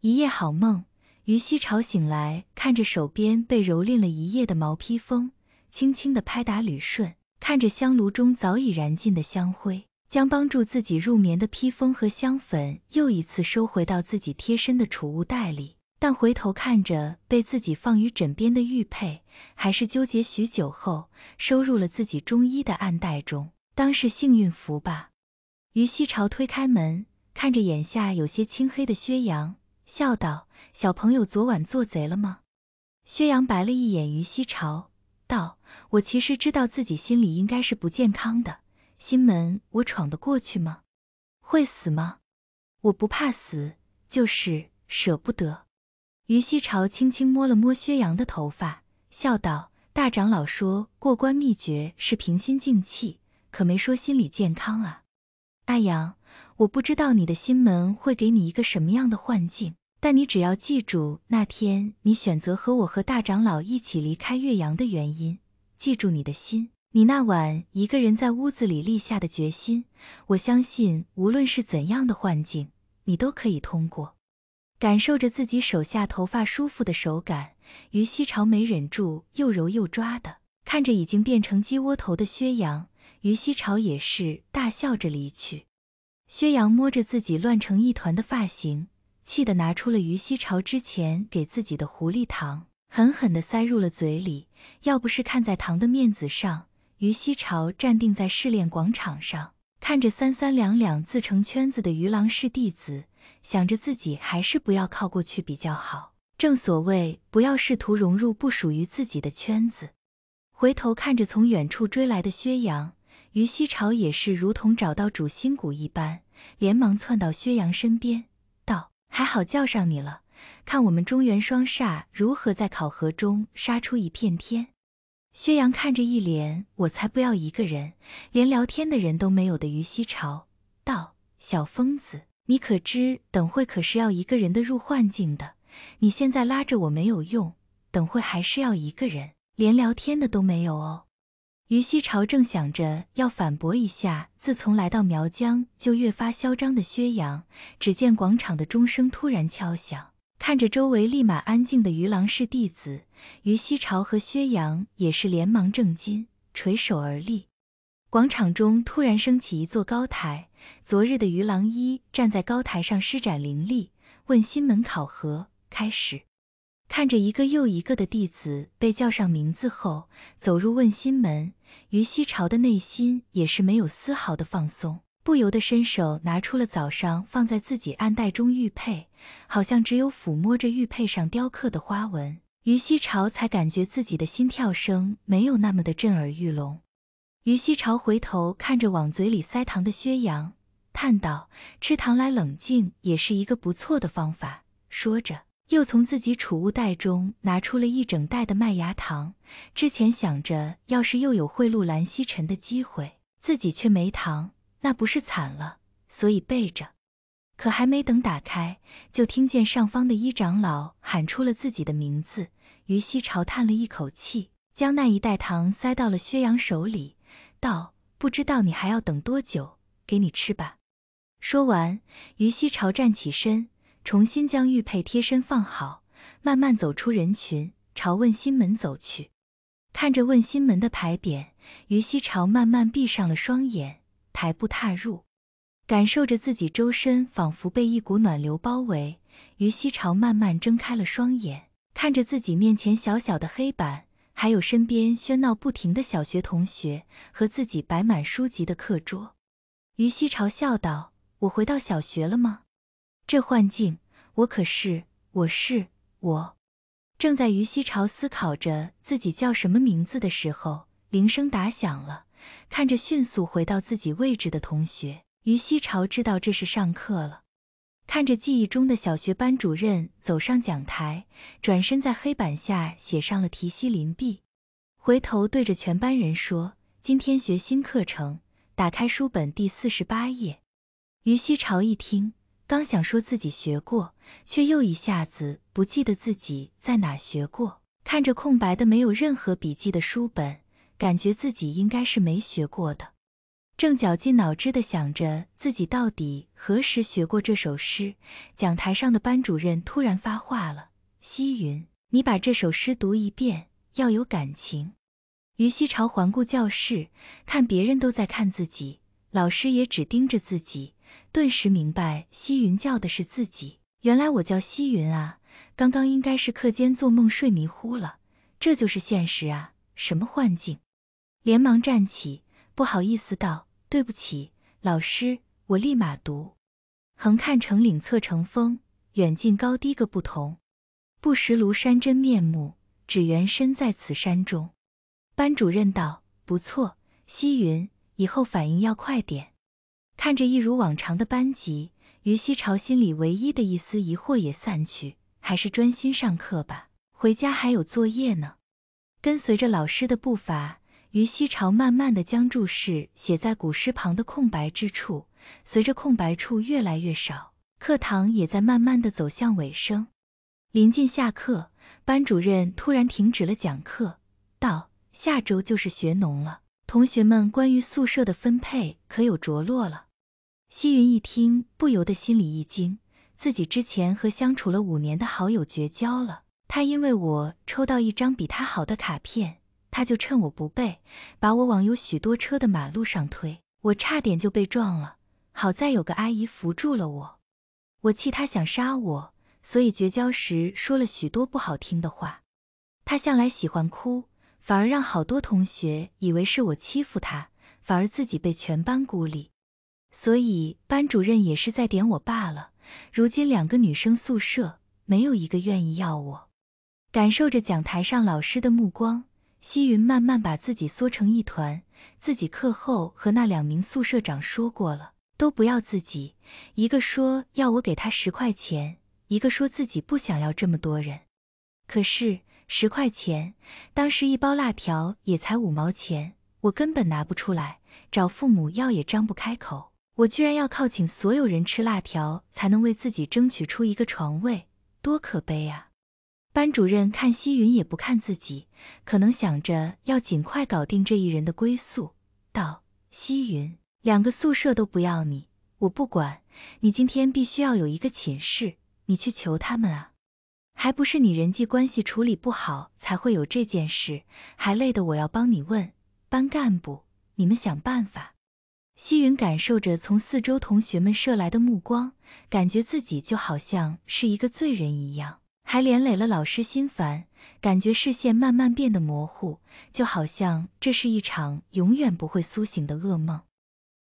S1: 一夜好梦。”于熙朝醒来，看着手边被蹂躏了一夜的毛披风，轻轻的拍打捋顺，看着香炉中早已燃尽的香灰，将帮助自己入眠的披风和香粉又一次收回到自己贴身的储物袋里。但回头看着被自己放于枕边的玉佩，还是纠结许久后，收入了自己中医的暗袋中，当是幸运符吧。于熙朝推开门，看着眼下有些青黑的薛洋，笑道：“小朋友，昨晚做贼了吗？”薛洋白了一眼于熙朝，道：“我其实知道自己心里应该是不健康的，心门我闯得过去吗？会死吗？我不怕死，就是舍不得。”于西朝轻轻摸了摸薛洋的头发，笑道：“大长老说过关秘诀是平心静气，可没说心理健康啊。阿阳，我不知道你的心门会给你一个什么样的幻境，但你只要记住那天你选择和我和大长老一起离开岳阳的原因，记住你的心，你那晚一个人在屋子里立下的决心。我相信，无论是怎样的幻境，你都可以通过。”感受着自己手下头发舒服的手感，于西朝没忍住，又揉又抓的看着已经变成鸡窝头的薛洋，于西朝也是大笑着离去。薛洋摸着自己乱成一团的发型，气得拿出了于西朝之前给自己的狐狸糖，狠狠地塞入了嘴里。要不是看在糖的面子上，于西朝站定在试炼广场上，看着三三两两自成圈子的于郎氏弟子。想着自己还是不要靠过去比较好。正所谓，不要试图融入不属于自己的圈子。回头看着从远处追来的薛阳，于西朝也是如同找到主心骨一般，连忙窜到薛阳身边，道：“还好叫上你了，看我们中原双煞如何在考核中杀出一片天。”薛阳看着一脸我才不要一个人，连聊天的人都没有的于西朝，道：“小疯子。”你可知，等会可是要一个人的入幻境的。你现在拉着我没有用，等会还是要一个人，连聊天的都没有哦。于西朝正想着要反驳一下，自从来到苗疆就越发嚣张的薛洋，只见广场的钟声突然敲响，看着周围立马安静的于郎氏弟子，于西朝和薛洋也是连忙正襟垂手而立。广场中突然升起一座高台。昨日的于郎一站在高台上施展灵力，问心门考核开始。看着一个又一个的弟子被叫上名字后走入问心门，于西朝的内心也是没有丝毫的放松，不由得伸手拿出了早上放在自己暗袋中玉佩，好像只有抚摸着玉佩上雕刻的花纹，于西朝才感觉自己的心跳声没有那么的震耳欲聋。于西朝回头看着往嘴里塞糖的薛洋，叹道：“吃糖来冷静也是一个不错的方法。”说着，又从自己储物袋中拿出了一整袋的麦芽糖。之前想着，要是又有贿赂蓝曦臣的机会，自己却没糖，那不是惨了？所以备着。可还没等打开，就听见上方的一长老喊出了自己的名字。于西朝叹了一口气，将那一袋糖塞到了薛洋手里。道：“不知道你还要等多久，给你吃吧。”说完，于西朝站起身，重新将玉佩贴身放好，慢慢走出人群，朝问心门走去。看着问心门的牌匾，于西朝慢慢闭上了双眼，抬步踏入，感受着自己周身仿佛被一股暖流包围。于西朝慢慢睁开了双眼，看着自己面前小小的黑板。还有身边喧闹不停的小学同学和自己摆满书籍的课桌，于西朝笑道：“我回到小学了吗？这幻境，我可是我是我。”正在于西朝思考着自己叫什么名字的时候，铃声打响了。看着迅速回到自己位置的同学，于西朝知道这是上课了。看着记忆中的小学班主任走上讲台，转身在黑板下写上了《题西林壁》，回头对着全班人说：“今天学新课程，打开书本第四十八页。”于西朝一听，刚想说自己学过，却又一下子不记得自己在哪学过。看着空白的没有任何笔记的书本，感觉自己应该是没学过的。正绞尽脑汁地想着自己到底何时学过这首诗，讲台上的班主任突然发话了：“希云，你把这首诗读一遍，要有感情。”于希朝环顾教室，看别人都在看自己，老师也只盯着自己，顿时明白希云叫的是自己。原来我叫希云啊！刚刚应该是课间做梦睡迷糊了，这就是现实啊！什么幻境？连忙站起。不好意思，道对不起，老师，我立马读。横看成岭侧成峰，远近高低各不同。不识庐山真面目，只缘身在此山中。班主任道：“不错，希云，以后反应要快点。”看着一如往常的班级，于希朝心里唯一的一丝疑惑也散去，还是专心上课吧。回家还有作业呢。跟随着老师的步伐。于西朝慢慢的将注释写在古诗旁的空白之处，随着空白处越来越少，课堂也在慢慢的走向尾声。临近下课，班主任突然停止了讲课，道：“下周就是学农了，同学们关于宿舍的分配可有着落了。”西云一听，不由得心里一惊，自己之前和相处了五年的好友绝交了，他因为我抽到一张比他好的卡片。他就趁我不备，把我往有许多车的马路上推，我差点就被撞了。好在有个阿姨扶住了我。我气他想杀我，所以绝交时说了许多不好听的话。他向来喜欢哭，反而让好多同学以为是我欺负他，反而自己被全班孤立。所以班主任也是在点我罢了。如今两个女生宿舍没有一个愿意要我，感受着讲台上老师的目光。西云慢慢把自己缩成一团。自己课后和那两名宿舍长说过了，都不要自己。一个说要我给他十块钱，一个说自己不想要这么多人。可是十块钱，当时一包辣条也才五毛钱，我根本拿不出来。找父母要也张不开口。我居然要靠请所有人吃辣条才能为自己争取出一个床位，多可悲啊！班主任看希云也不看自己，可能想着要尽快搞定这一人的归宿，道：“希云，两个宿舍都不要你，我不管你今天必须要有一个寝室，你去求他们啊，还不是你人际关系处理不好才会有这件事，还累得我要帮你问班干部，你们想办法。”希云感受着从四周同学们射来的目光，感觉自己就好像是一个罪人一样。还连累了老师心烦，感觉视线慢慢变得模糊，就好像这是一场永远不会苏醒的噩梦。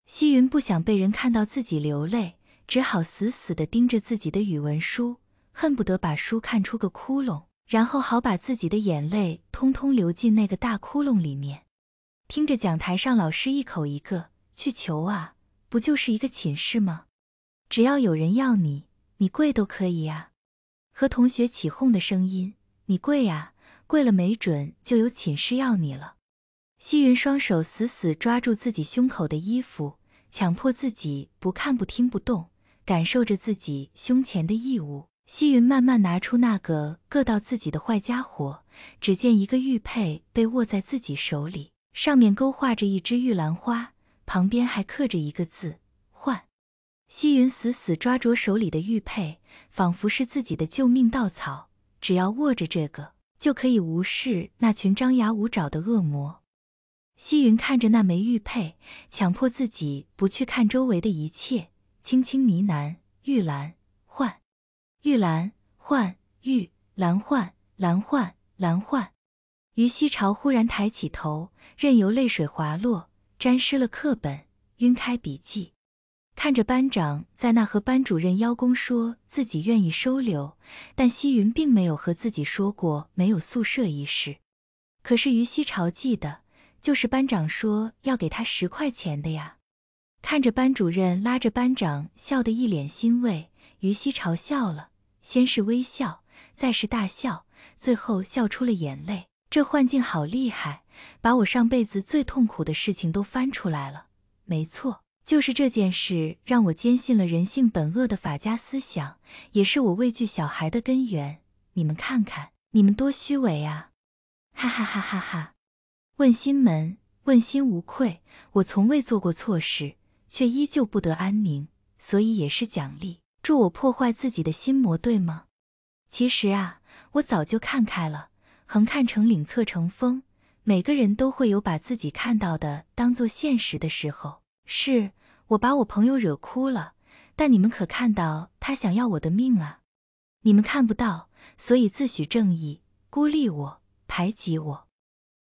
S1: 希云不想被人看到自己流泪，只好死死地盯着自己的语文书，恨不得把书看出个窟窿，然后好把自己的眼泪通通流进那个大窟窿里面。听着讲台上老师一口一个“去求啊”，不就是一个寝室吗？只要有人要你，你跪都可以呀。和同学起哄的声音，你跪呀，跪了没准就有寝室要你了。西云双手死死抓住自己胸口的衣服，强迫自己不看不听不动，感受着自己胸前的异物。西云慢慢拿出那个硌到自己的坏家伙，只见一个玉佩被握在自己手里，上面勾画着一只玉兰花，旁边还刻着一个字。西云死死抓着手里的玉佩，仿佛是自己的救命稻草，只要握着这个，就可以无视那群张牙舞爪的恶魔。西云看着那枚玉佩，强迫自己不去看周围的一切，轻轻呢喃：“玉兰幻，玉兰幻，玉兰幻，兰幻，兰幻。”于西潮忽然抬起头，任由泪水滑落，沾湿了课本，晕开笔记。看着班长在那和班主任邀功，说自己愿意收留，但希云并没有和自己说过没有宿舍一事。可是于希朝记得，就是班长说要给他十块钱的呀。看着班主任拉着班长笑得一脸欣慰，于希朝笑了，先是微笑，再是大笑，最后笑出了眼泪。这幻境好厉害，把我上辈子最痛苦的事情都翻出来了。没错。就是这件事让我坚信了人性本恶的法家思想，也是我畏惧小孩的根源。你们看看，你们多虚伪啊！哈哈哈哈哈！问心门，问心无愧，我从未做过错事，却依旧不得安宁，所以也是奖励，助我破坏自己的心魔，对吗？其实啊，我早就看开了，横看成岭侧成峰，每个人都会有把自己看到的当做现实的时候。是我把我朋友惹哭了，但你们可看到他想要我的命啊！你们看不到，所以自诩正义，孤立我，排挤我。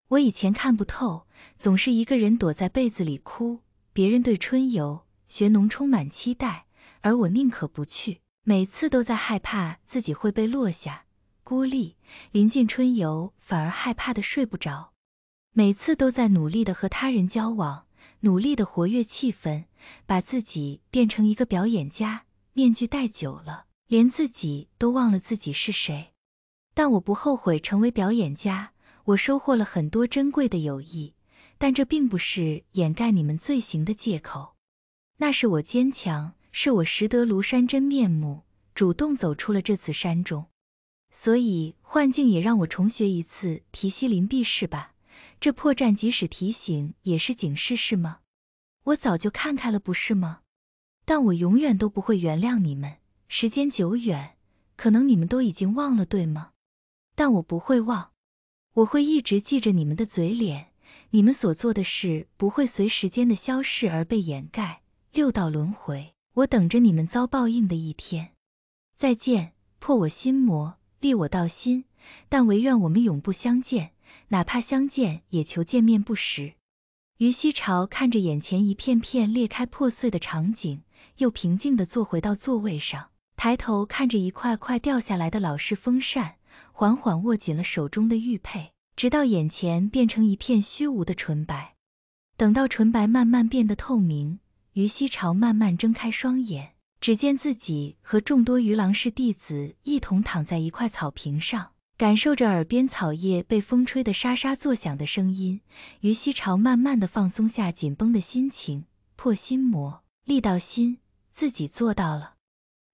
S1: 我以前看不透，总是一个人躲在被子里哭。别人对春游学农充满期待，而我宁可不去。每次都在害怕自己会被落下、孤立。临近春游，反而害怕的睡不着。每次都在努力的和他人交往。努力的活跃气氛，把自己变成一个表演家。面具戴久了，连自己都忘了自己是谁。但我不后悔成为表演家，我收获了很多珍贵的友谊。但这并不是掩盖你们罪行的借口。那是我坚强，是我识得庐山真面目，主动走出了这次山中。所以幻境也让我重学一次《提西林壁》，是吧？这破绽，即使提醒也是警示，是吗？我早就看开了，不是吗？但我永远都不会原谅你们。时间久远，可能你们都已经忘了，对吗？但我不会忘，我会一直记着你们的嘴脸，你们所做的事不会随时间的消逝而被掩盖。六道轮回，我等着你们遭报应的一天。再见，破我心魔，利我道心，但唯愿我们永不相见。哪怕相见，也求见面不识。于熙朝看着眼前一片片裂开破碎的场景，又平静地坐回到座位上，抬头看着一块块掉下来的老式风扇，缓缓握紧了手中的玉佩，直到眼前变成一片虚无的纯白。等到纯白慢慢变得透明，于熙朝慢慢睁开双眼，只见自己和众多于郎氏弟子一同躺在一块草坪上。感受着耳边草叶被风吹的沙沙作响的声音，于西朝慢慢的放松下紧绷的心情，破心魔，力道心，自己做到了。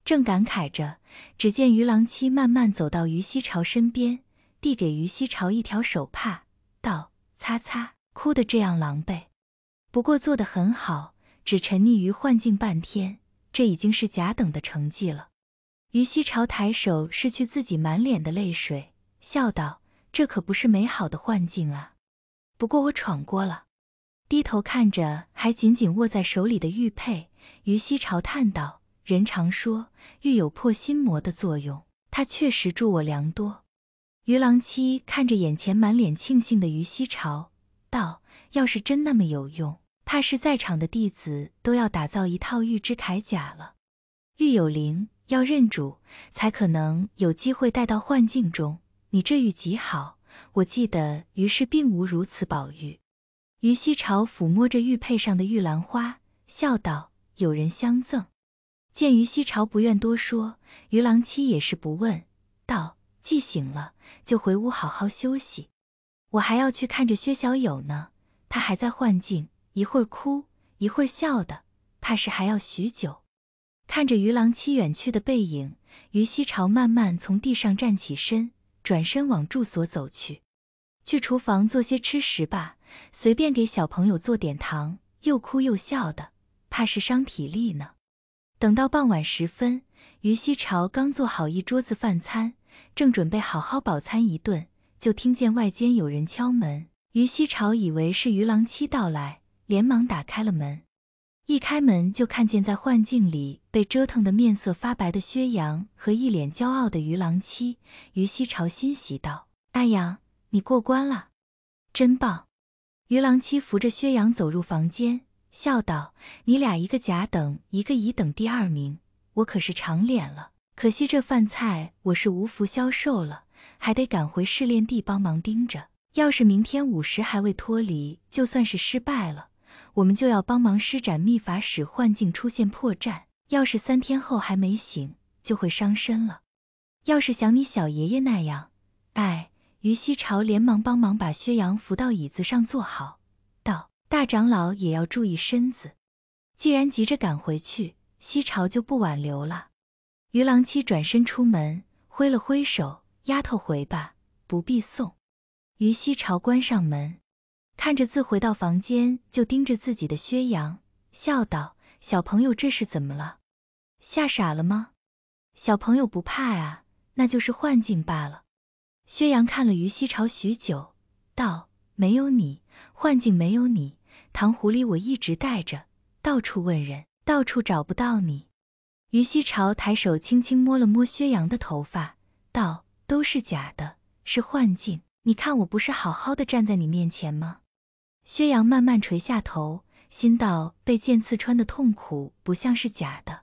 S1: 正感慨着，只见于郎七慢慢走到于西朝身边，递给于西朝一条手帕，道：“擦擦，哭的这样狼狈，不过做的很好，只沉溺于幻境半天，这已经是甲等的成绩了。”于西朝抬手拭去自己满脸的泪水。笑道：“这可不是美好的幻境啊！不过我闯过了。”低头看着还紧紧握在手里的玉佩，于西朝叹道：“人常说玉有破心魔的作用，它确实助我良多。”于郎七看着眼前满脸庆幸的于西朝，道：“要是真那么有用，怕是在场的弟子都要打造一套玉之铠甲了。玉有灵，要认主，才可能有机会带到幻境中。”你这玉极好，我记得于是并无如此宝玉。于西朝抚摸着玉佩上的玉兰花，笑道：“有人相赠。”见于西朝不愿多说，于郎妻也是不问，道：“既醒了，就回屋好好休息。我还要去看着薛小友呢，他还在幻境，一会儿哭一会儿笑的，怕是还要许久。”看着于郎七远去的背影，于西朝慢慢从地上站起身。转身往住所走去，去厨房做些吃食吧，随便给小朋友做点糖。又哭又笑的，怕是伤体力呢。等到傍晚时分，于西朝刚做好一桌子饭餐，正准备好好饱餐一顿，就听见外间有人敲门。于西朝以为是于郎妻到来，连忙打开了门。一开门就看见在幻境里被折腾的面色发白的薛洋和一脸骄傲的于郎七，于西朝欣喜道：“阿阳，你过关了，真棒！”于郎七扶着薛洋走入房间，笑道：“你俩一个甲等，一个乙等，第二名，我可是长脸了。可惜这饭菜我是无福消受了，还得赶回试炼地帮忙盯着。要是明天午时还未脱离，就算是失败了。”我们就要帮忙施展秘法，使幻境出现破绽。要是三天后还没醒，就会伤身了。要是想你小爷爷那样，哎，于西朝连忙帮忙把薛洋扶到椅子上坐好，道：“大长老也要注意身子。既然急着赶回去，西朝就不挽留了。”于郎七转身出门，挥了挥手：“丫头回吧，不必送。”于西朝关上门。看着自回到房间就盯着自己的薛洋，笑道：“小朋友，这是怎么了？吓傻了吗？”“小朋友不怕啊，那就是幻境罢了。”薛洋看了于西朝许久，道：“没有你，幻境没有你，糖葫芦我一直带着，到处问人，到处找不到你。”于西朝抬手轻轻摸了摸薛洋的头发，道：“都是假的，是幻境。你看，我不是好好的站在你面前吗？”薛洋慢慢垂下头，心道：被剑刺穿的痛苦不像是假的。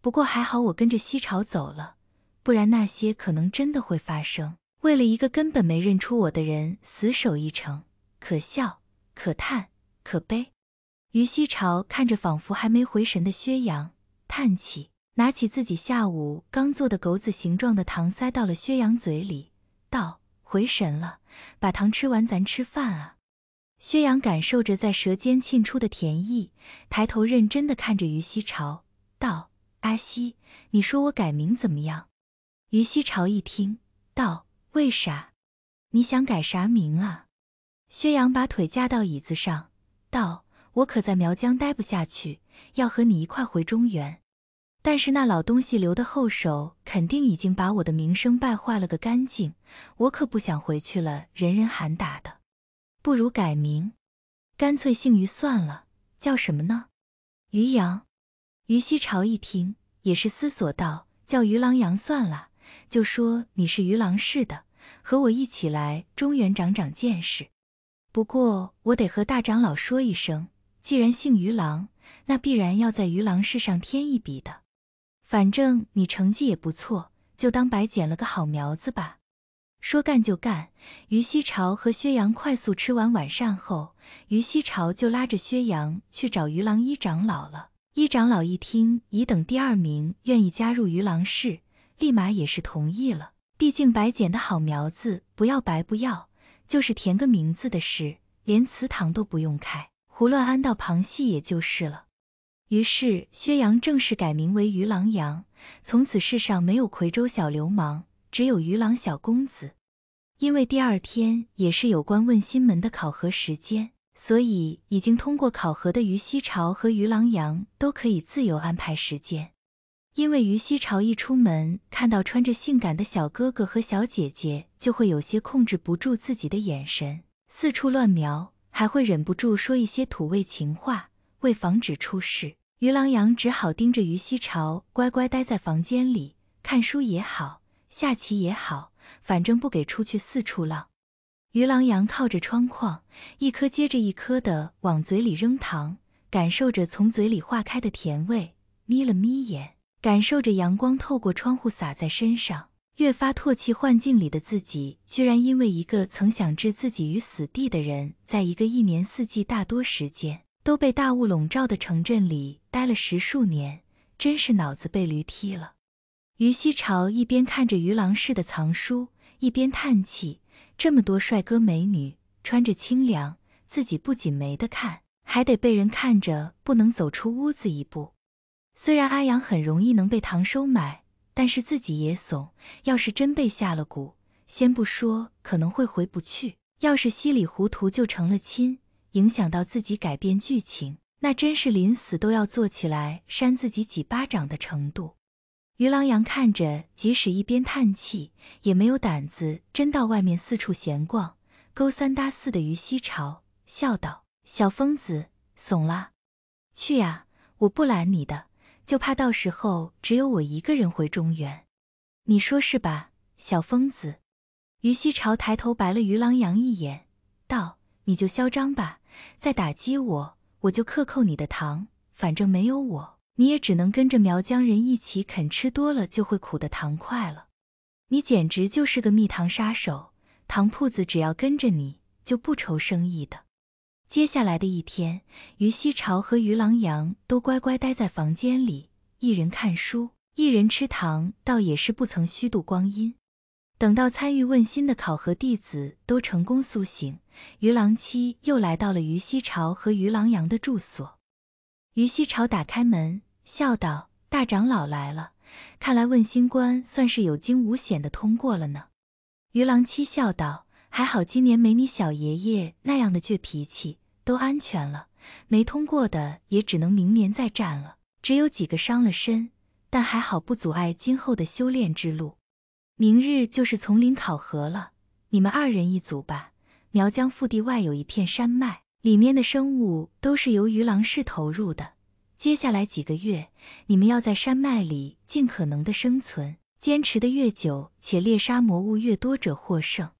S1: 不过还好，我跟着西朝走了，不然那些可能真的会发生。为了一个根本没认出我的人死守一城，可笑、可叹、可悲。于西朝看着仿佛还没回神的薛洋，叹气，拿起自己下午刚做的狗子形状的糖塞到了薛洋嘴里，道：“回神了，把糖吃完，咱吃饭啊。”薛洋感受着在舌尖沁出的甜意，抬头认真的看着于希朝，道：“阿西，你说我改名怎么样？”于希朝一听，道：“为啥？你想改啥名啊？”薛洋把腿架到椅子上，道：“我可在苗疆待不下去，要和你一块回中原。但是那老东西留的后手，肯定已经把我的名声败坏了个干净，我可不想回去了，人人喊打的。”不如改名，干脆姓于算了，叫什么呢？于洋、于西朝一听也是思索道：“叫于郎洋算了，就说你是于郎氏的，和我一起来中原长长见识。不过我得和大长老说一声，既然姓于郎，那必然要在于郎氏上添一笔的。反正你成绩也不错，就当白捡了个好苗子吧。”说干就干，于西朝和薛洋快速吃完晚膳后，于西朝就拉着薛洋去找于郎一长老了。一长老一听已等第二名愿意加入于郎氏，立马也是同意了。毕竟白捡的好苗子不要白不要，就是填个名字的事，连祠堂都不用开，胡乱安到旁系也就是了。于是薛洋正式改名为于郎洋，从此世上没有夔州小流氓。只有于郎小公子，因为第二天也是有关问心门的考核时间，所以已经通过考核的于西朝和于郎阳都可以自由安排时间。因为于西朝一出门，看到穿着性感的小哥哥和小姐姐，就会有些控制不住自己的眼神，四处乱瞄，还会忍不住说一些土味情话。为防止出事，于郎阳只好盯着于西朝，乖乖待在房间里看书也好。下棋也好，反正不给出去四处浪。于琅琊靠着窗框，一颗接着一颗的往嘴里扔糖，感受着从嘴里化开的甜味，眯了眯眼，感受着阳光透过窗户洒在身上，越发唾弃幻境里的自己，居然因为一个曾想置自己于死地的人，在一个一年四季大多时间都被大雾笼罩的城镇里待了十数年，真是脑子被驴踢了。于西朝一边看着于郎氏的藏书，一边叹气：这么多帅哥美女穿着清凉，自己不仅没得看，还得被人看着，不能走出屋子一步。虽然阿阳很容易能被唐收买，但是自己也怂。要是真被下了蛊，先不说可能会回不去，要是稀里糊涂就成了亲，影响到自己改变剧情，那真是临死都要坐起来扇自己几巴掌的程度。于郎阳看着，即使一边叹气，也没有胆子真到外面四处闲逛，勾三搭四的。于西朝笑道：“小疯子，怂了？去呀，我不拦你的，就怕到时候只有我一个人回中原。你说是吧，小疯子？”于西朝抬头白了于郎阳一眼，道：“你就嚣张吧，再打击我，我就克扣你的糖，反正没有我。”你也只能跟着苗疆人一起啃吃多了就会苦的糖块了，你简直就是个蜜糖杀手，糖铺子只要跟着你就不愁生意的。接下来的一天，于西朝和于琅阳都乖乖待在房间里，一人看书，一人吃糖，倒也是不曾虚度光阴。等到参与问心的考核弟子都成功苏醒，于琅七又来到了于西朝和于琅阳的住所。于西朝打开门。笑道：“大长老来了，看来问心关算是有惊无险的通过了呢。”于郎七笑道：“还好今年没你小爷爷那样的倔脾气，都安全了。没通过的也只能明年再战了。只有几个伤了身，但还好不阻碍今后的修炼之路。明日就是丛林考核了，你们二人一组吧。苗疆腹地外有一片山脉，里面的生物都是由于郎氏投入的。”接下来几个月，你们要在山脉里尽可能的生存，坚持的越久且猎杀魔物越多者获胜。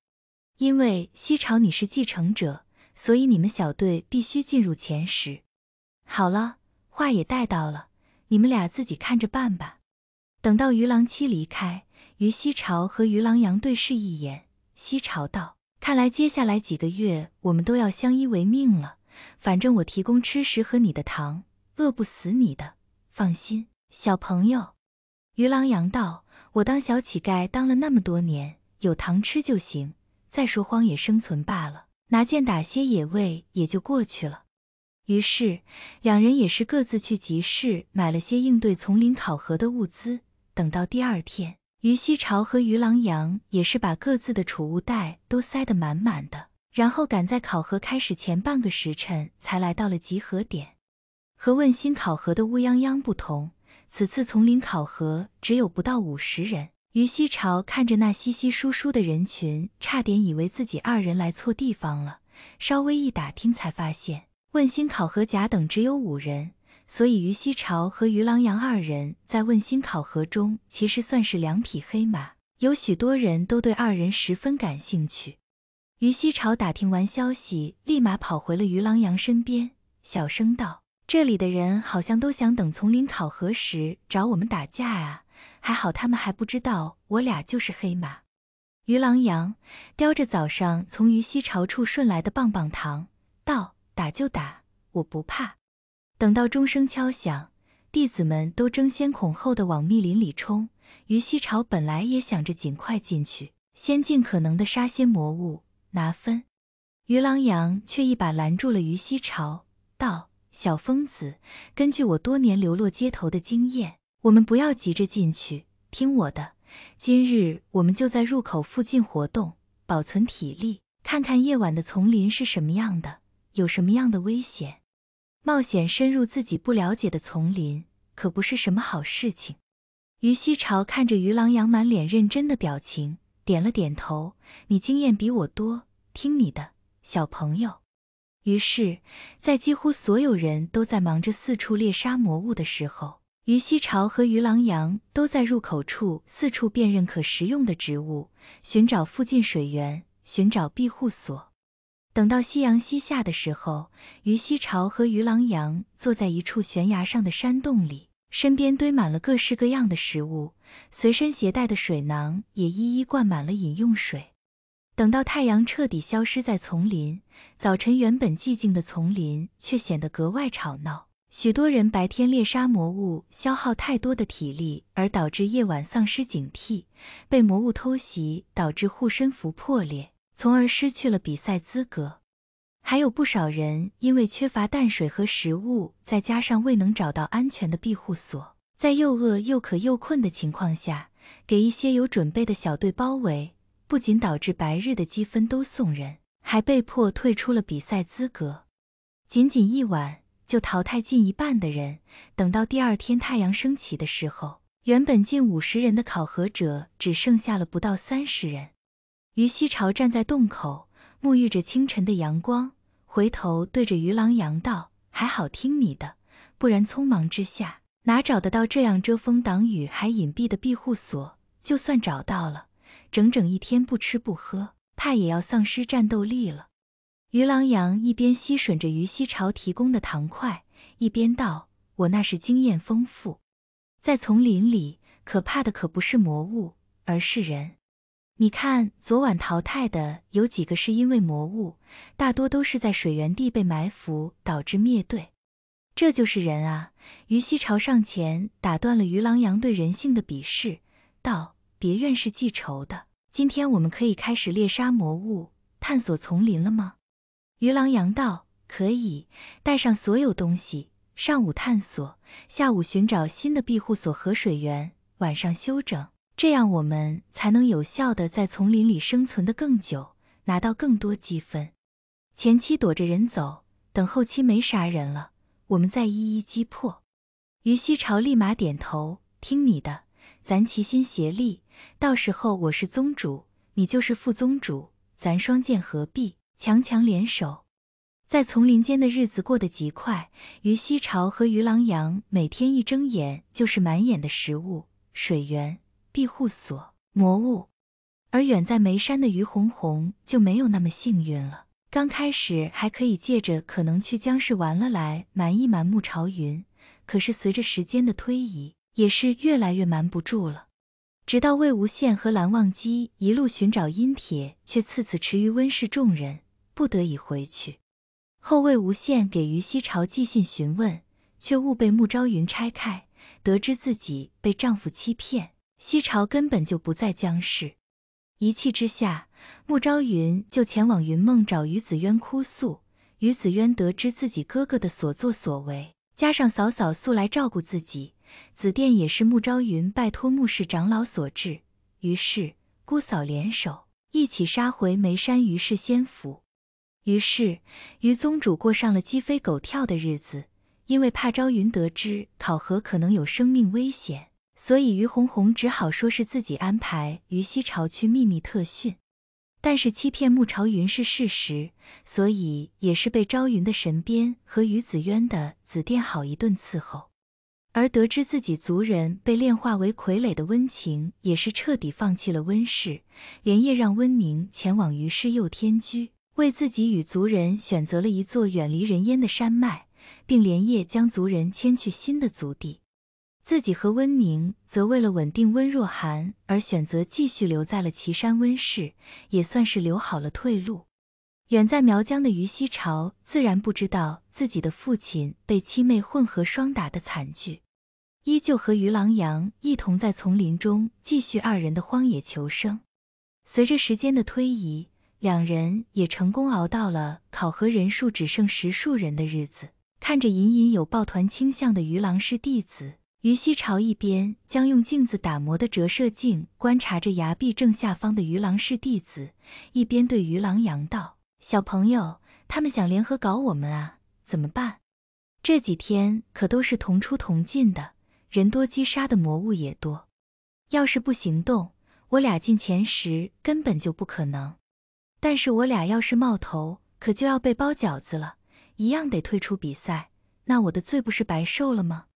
S1: 因为西潮你是继承者，所以你们小队必须进入前十。好了，话也带到了，你们俩自己看着办吧。等到于狼七离开，于西潮和于狼羊对视一眼，西潮道：“看来接下来几个月我们都要相依为命了。反正我提供吃食和你的糖。”饿不死你的，放心，小朋友。于郎阳道：“我当小乞丐当了那么多年，有糖吃就行。再说荒野生存罢了，拿剑打些野味也就过去了。”于是两人也是各自去集市买了些应对丛林考核的物资。等到第二天，于西朝和于郎阳也是把各自的储物袋都塞得满满的，然后赶在考核开始前半个时辰才来到了集合点。和问心考核的乌泱泱不同，此次丛林考核只有不到五十人。于西朝看着那稀稀疏疏的人群，差点以为自己二人来错地方了。稍微一打听，才发现问心考核甲等只有五人，所以于西朝和于琅琊二人在问心考核中其实算是两匹黑马，有许多人都对二人十分感兴趣。于西朝打听完消息，立马跑回了于琅琊身边，小声道。这里的人好像都想等丛林考核时找我们打架啊！还好他们还不知道我俩就是黑马。于郎阳叼着早上从于西潮处顺来的棒棒糖，道：“打就打，我不怕。”等到钟声敲响，弟子们都争先恐后的往密林里冲。于西潮本来也想着尽快进去，先尽可能的杀些魔物拿分，于郎阳却一把拦住了于西潮，道：小疯子，根据我多年流落街头的经验，我们不要急着进去，听我的。今日我们就在入口附近活动，保存体力，看看夜晚的丛林是什么样的，有什么样的危险。冒险深入自己不了解的丛林，可不是什么好事情。于西朝看着于郎阳满脸认真的表情，点了点头：“你经验比我多，听你的，小朋友。”于是，在几乎所有人都在忙着四处猎杀魔物的时候，于西潮和于狼羊都在入口处四处辨认可食用的植物，寻找附近水源，寻找庇护所。等到夕阳西下的时候，于西潮和于狼羊坐在一处悬崖上的山洞里，身边堆满了各式各样的食物，随身携带的水囊也一一灌满了饮用水。等到太阳彻底消失在丛林，早晨原本寂静的丛林却显得格外吵闹。许多人白天猎杀魔物，消耗太多的体力，而导致夜晚丧失警惕，被魔物偷袭，导致护身符破裂，从而失去了比赛资格。还有不少人因为缺乏淡水和食物，再加上未能找到安全的庇护所，在又饿又渴又困的情况下，给一些有准备的小队包围。不仅导致白日的积分都送人，还被迫退出了比赛资格。仅仅一晚就淘汰近一半的人，等到第二天太阳升起的时候，原本近五十人的考核者只剩下了不到三十人。于西朝站在洞口，沐浴着清晨的阳光，回头对着于郎阳道：“还好听你的，不然匆忙之下哪找得到这样遮风挡雨还隐蔽的庇护所？就算找到了。”整整一天不吃不喝，怕也要丧失战斗力了。于琅阳一边吸吮着于西潮提供的糖块，一边道：“我那是经验丰富，在丛林里可怕的可不是魔物，而是人。你看昨晚淘汰的有几个是因为魔物，大多都是在水源地被埋伏导致灭队。这就是人啊！”于西潮上前打断了于琅阳对人性的鄙视，道。别院是记仇的，今天我们可以开始猎杀魔物、探索丛林了吗？于郎阳道：“可以，带上所有东西，上午探索，下午寻找新的庇护所和水源，晚上休整，这样我们才能有效的在丛林里生存的更久，拿到更多积分。前期躲着人走，等后期没啥人了，我们再一一击破。”于西朝立马点头，听你的。咱齐心协力，到时候我是宗主，你就是副宗主，咱双剑合璧，强强联手。在丛林间的日子过得极快，于西朝和于琅琊每天一睁眼就是满眼的食物、水源、庇护所、魔物，而远在眉山的于红红就没有那么幸运了。刚开始还可以借着可能去江氏玩了来瞒一瞒慕朝云，可是随着时间的推移。也是越来越瞒不住了，直到魏无羡和蓝忘机一路寻找阴铁，却次次迟于温氏众人，不得已回去。后魏无羡给于西潮寄信询问，却误被穆昭云拆开，得知自己被丈夫欺骗，西朝根本就不在江氏。一气之下，穆昭云就前往云梦找于子渊哭诉。于子渊得知自己哥哥的所作所为，加上嫂嫂素来照顾自己。紫电也是穆朝云拜托穆氏长老所致，于是姑嫂联手一起杀回眉山于氏仙府，于是于宗主过上了鸡飞狗跳的日子。因为怕朝云得知考核可能有生命危险，所以于红红只好说是自己安排于西朝去秘密特训，但是欺骗穆朝云是事实，所以也是被朝云的神鞭和于子渊的紫电好一顿伺候。而得知自己族人被炼化为傀儡的温情，也是彻底放弃了温氏，连夜让温宁前往于氏右天居，为自己与族人选择了一座远离人烟的山脉，并连夜将族人迁去新的族地。自己和温宁则为了稳定温若寒，而选择继续留在了岐山温氏，也算是留好了退路。远在苗疆的于西朝自然不知道自己的父亲被七妹混合双打的惨剧。依旧和于琅阳一同在丛林中继续二人的荒野求生。随着时间的推移，两人也成功熬到了考核人数只剩十数人的日子。看着隐隐有抱团倾向的于琅氏弟子，于西朝一边将用镜子打磨的折射镜观察着崖壁正下方的于琅氏弟子，一边对于琅阳道：“小朋友，他们想联合搞我们啊，怎么办？这几天可都是同出同进的。”人多，击杀的魔物也多。要是不行动，我俩进前十根本就不可能。但是我俩要是冒头，可就要被包饺子了，一样得退出比赛。那我的罪不是白受了吗？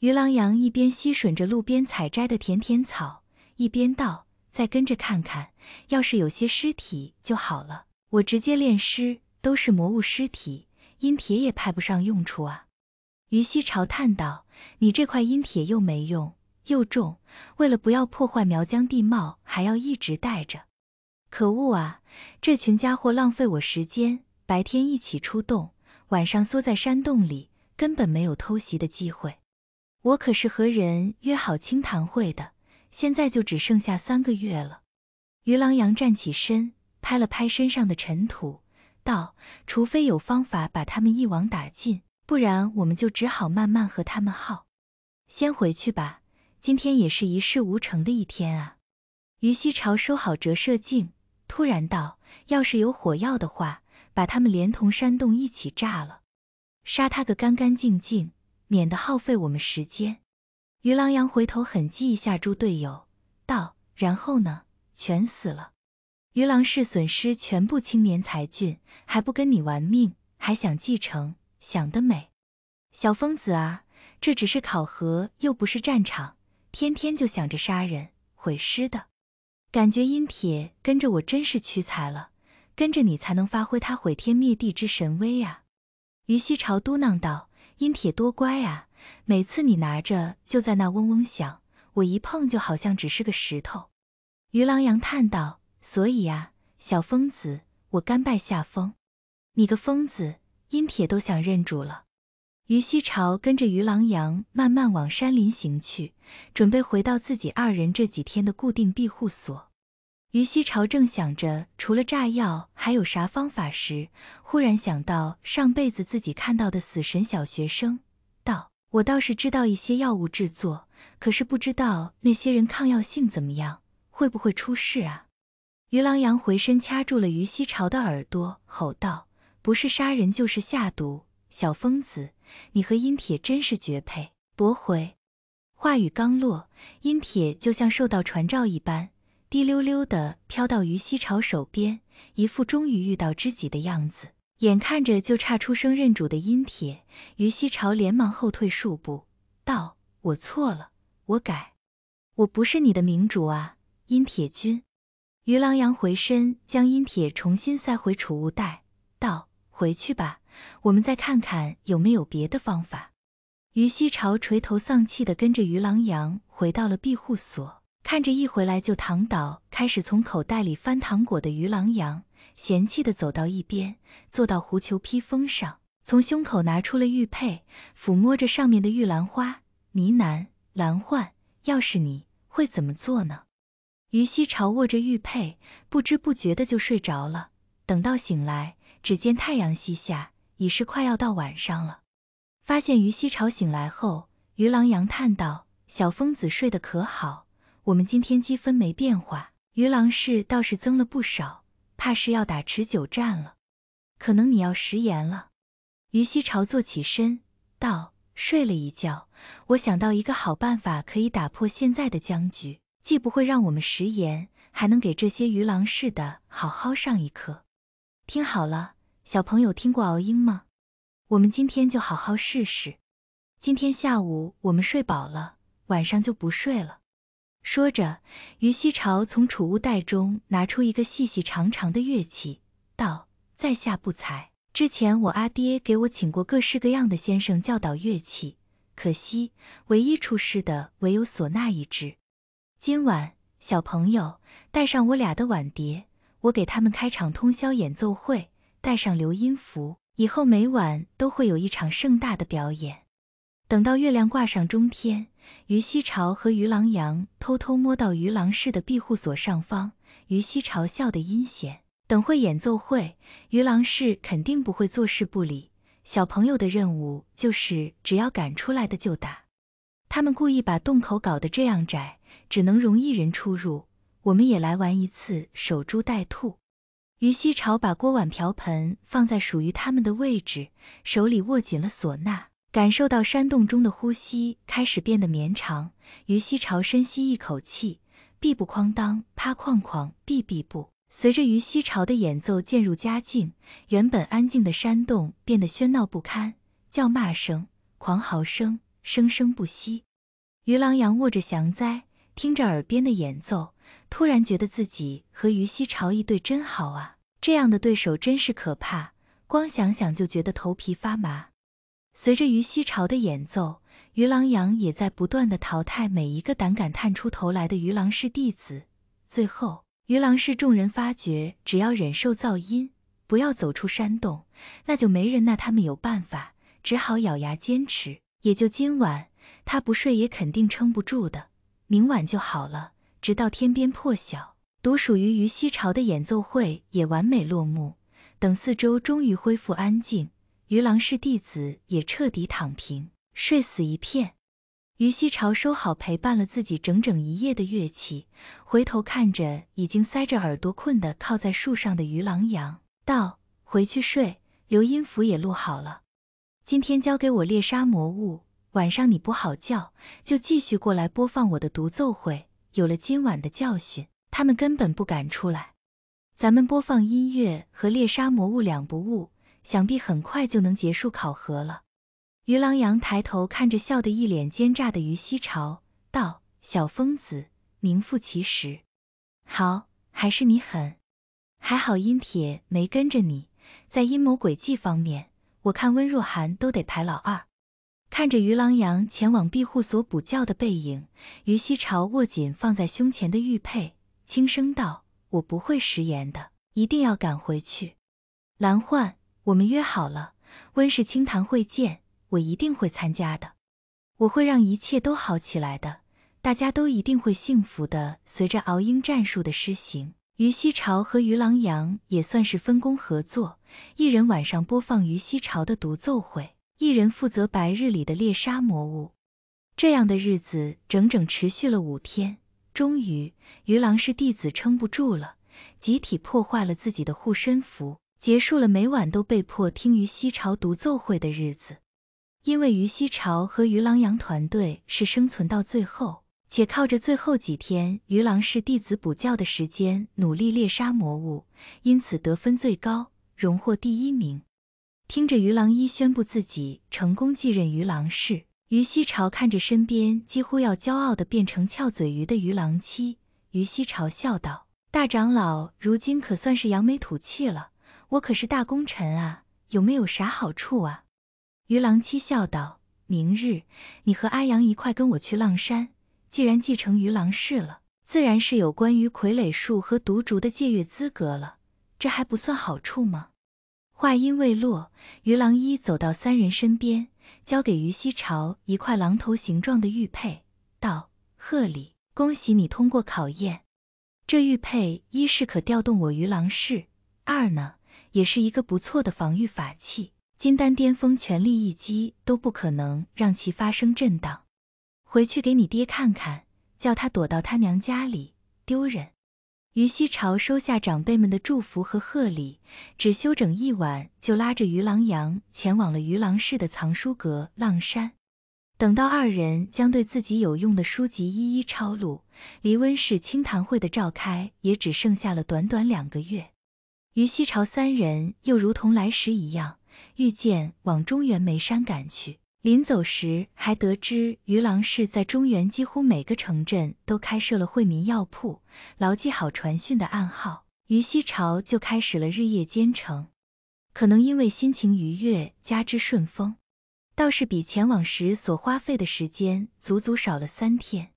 S1: 于狼羊一边吸吮着路边采摘的甜甜草，一边道：“再跟着看看，要是有些尸体就好了，我直接炼尸。都是魔物尸体，阴铁也派不上用处啊。”于西朝叹道：“你这块阴铁又没用，又重，为了不要破坏苗疆地貌，还要一直带着。可恶啊！这群家伙浪费我时间，白天一起出动，晚上缩在山洞里，根本没有偷袭的机会。我可是和人约好清谈会的，现在就只剩下三个月了。”于郎阳站起身，拍了拍身上的尘土，道：“除非有方法把他们一网打尽。”不然我们就只好慢慢和他们耗。先回去吧，今天也是一事无成的一天啊。于西朝收好折射镜，突然道：“要是有火药的话，把他们连同山洞一起炸了，杀他个干干净净，免得耗费我们时间。”于郎阳回头狠击一下猪队友，道：“然后呢？全死了？于郎氏损失全部青年才俊，还不跟你玩命，还想继承？”想得美，小疯子啊！这只是考核，又不是战场，天天就想着杀人毁尸的，感觉阴铁跟着我真是屈才了，跟着你才能发挥他毁天灭地之神威啊！于西朝嘟囔道：“阴铁多乖啊，每次你拿着就在那嗡嗡响，我一碰就好像只是个石头。”于狼阳叹道：“所以啊，小疯子，我甘拜下风，你个疯子。”阴铁都想认主了。于西朝跟着于狼羊慢慢往山林行去，准备回到自己二人这几天的固定庇护所。于西朝正想着除了炸药还有啥方法时，忽然想到上辈子自己看到的死神小学生，道：“我倒是知道一些药物制作，可是不知道那些人抗药性怎么样，会不会出事啊？”于狼羊回身掐住了于西朝的耳朵，吼道。不是杀人就是下毒，小疯子，你和阴铁真是绝配。驳回。话语刚落，阴铁就像受到传召一般，滴溜溜的飘到于西朝手边，一副终于遇到知己的样子。眼看着就差出声认主的阴铁，于西朝连忙后退数步，道：“我错了，我改，我不是你的明主啊，阴铁君。”于琅阳回身将阴铁重新塞回储物袋，道。回去吧，我们再看看有没有别的方法。于西朝垂头丧气地跟着于郎阳回到了庇护所，看着一回来就躺倒开始从口袋里翻糖果的于郎阳。嫌弃地走到一边，坐到狐裘披风上，从胸口拿出了玉佩，抚摸着上面的玉兰花，呢喃：“兰焕，要是你会怎么做呢？”于西朝握着玉佩，不知不觉的就睡着了。等到醒来。只见太阳西下，已是快要到晚上了。发现于西朝醒来后，于郎阳叹道：“小疯子睡得可好？我们今天积分没变化，于郎氏倒是增了不少，怕是要打持久战了。可能你要食言了。”于西朝坐起身道：“睡了一觉，我想到一个好办法，可以打破现在的僵局，既不会让我们食言，还能给这些鱼郎似的好好上一课。听好了。”小朋友听过熬鹰吗？我们今天就好好试试。今天下午我们睡饱了，晚上就不睡了。说着，于西朝从储物袋中拿出一个细细长长的乐器，道：“在下不才，之前我阿爹给我请过各式各样的先生教导乐器，可惜唯一出师的唯有唢呐一支。今晚，小朋友带上我俩的碗碟，我给他们开场通宵演奏会。”带上留音符，以后每晚都会有一场盛大的表演。等到月亮挂上中天，于西朝和于郎阳偷偷摸到于郎氏的庇护所上方。于西朝笑得阴险，等会演奏会，于郎氏肯定不会坐视不理。小朋友的任务就是，只要赶出来的就打。他们故意把洞口搞得这样窄，只能容一人出入。我们也来玩一次守株待兔。于西朝把锅碗瓢盆放在属于他们的位置，手里握紧了唢呐，感受到山洞中的呼吸开始变得绵长。于西朝深吸一口气，闭不哐当，啪哐哐，闭闭不。随着于西朝的演奏渐入佳境，原本安静的山洞变得喧闹不堪，叫骂声、狂嚎声生生不息。于郎阳握着祥哉，听着耳边的演奏。突然觉得自己和于西潮一对真好啊！这样的对手真是可怕，光想想就觉得头皮发麻。随着于西潮的演奏，于琅阳也在不断的淘汰每一个胆敢探出头来的于郎氏弟子。最后，于郎氏众人发觉，只要忍受噪音，不要走出山洞，那就没人拿他们有办法，只好咬牙坚持。也就今晚，他不睡也肯定撑不住的，明晚就好了。直到天边破晓，独属于于西潮的演奏会也完美落幕。等四周终于恢复安静，于郎氏弟子也彻底躺平，睡死一片。于西潮收好陪伴了自己整整一夜的乐器，回头看着已经塞着耳朵困的靠在树上的于郎阳，道：“回去睡。留音符也录好了，今天交给我猎杀魔物。晚上你不好觉，就继续过来播放我的独奏会。”有了今晚的教训，他们根本不敢出来。咱们播放音乐和猎杀魔物两不误，想必很快就能结束考核了。于郎阳抬头看着笑得一脸奸诈的于西朝，道：“小疯子，名副其实。好，还是你狠。还好阴铁没跟着你，在阴谋诡计方面，我看温若寒都得排老二。”看着于琅琊前往庇护所补觉的背影，于西朝握紧放在胸前的玉佩，轻声道：“我不会食言的，一定要赶回去。蓝焕，我们约好了，温氏清谈会见，我一定会参加的。我会让一切都好起来的，大家都一定会幸福的。”随着熬鹰战术的施行，于西朝和于琅琊也算是分工合作，一人晚上播放于西朝的独奏会。一人负责白日里的猎杀魔物，这样的日子整整持续了五天。终于，于狼氏弟子撑不住了，集体破坏了自己的护身符，结束了每晚都被迫听于西潮独奏会的日子。因为于西潮和于狼羊团队是生存到最后，且靠着最后几天于狼氏弟子补觉的时间努力猎杀魔物，因此得分最高，荣获第一名。听着于郎一宣布自己成功继任于郎氏，于西朝看着身边几乎要骄傲的变成翘嘴鱼的于郎七，于西朝笑道：“大长老如今可算是扬眉吐气了，我可是大功臣啊，有没有啥好处啊？”于郎七笑道：“明日你和阿阳一块跟我去浪山，既然继承于郎氏了，自然是有关于傀儡术和毒竹的借阅资格了，这还不算好处吗？”话音未落，于郎一走到三人身边，交给于西朝一块狼头形状的玉佩，道：“贺礼，恭喜你通过考验。这玉佩一是可调动我于郎氏，二呢，也是一个不错的防御法器。金丹巅峰全力一击都不可能让其发生震荡。回去给你爹看看，叫他躲到他娘家里，丢人。”于西朝收下长辈们的祝福和贺礼，只休整一晚，就拉着于狼羊前往了于郎氏的藏书阁浪山。等到二人将对自己有用的书籍一一抄录，离温氏清谈会的召开也只剩下了短短两个月。于西朝三人又如同来时一样，御剑往中原眉山赶去。临走时还得知于郎氏在中原几乎每个城镇都开设了惠民药铺，牢记好传讯的暗号，于西朝就开始了日夜兼程。可能因为心情愉悦，加之顺风，倒是比前往时所花费的时间足足少了三天。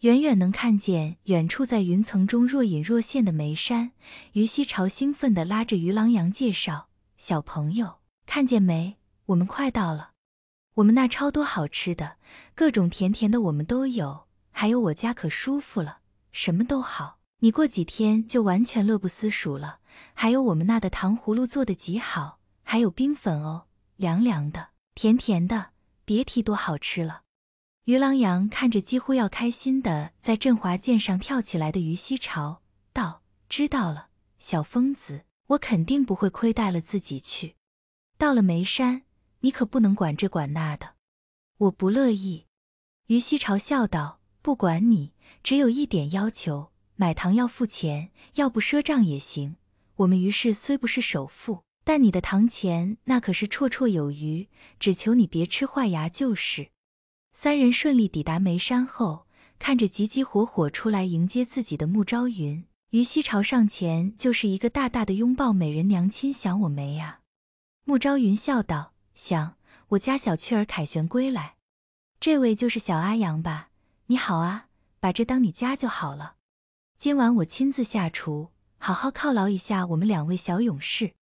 S1: 远远能看见远处在云层中若隐若现的眉山，于西朝兴奋地拉着于郎阳介绍：“小朋友，看见没？我们快到了。”我们那超多好吃的，各种甜甜的我们都有，还有我家可舒服了，什么都好。你过几天就完全乐不思蜀了。还有我们那的糖葫芦做的极好，还有冰粉哦，凉凉的，甜甜的，别提多好吃了。于郎阳看着几乎要开心的在振华舰上跳起来的于西潮，道：“知道了，小疯子，我肯定不会亏待了自己去。”到了眉山。你可不能管这管那的，我不乐意。”于西朝笑道，“不管你，只有一点要求，买糖要付钱，要不赊账也行。我们于氏虽不是首富，但你的糖钱那可是绰绰有余，只求你别吃坏牙就是。”三人顺利抵达眉山后，看着急急火火出来迎接自己的穆昭云，于西朝上前就是一个大大的拥抱，“美人娘亲想我没呀？”穆昭云笑道。想我家小雀儿凯旋归来，这位就是小阿阳吧？你好啊，把这当你家就好了。今晚我亲自下厨，好好犒劳一下我们两位小勇士。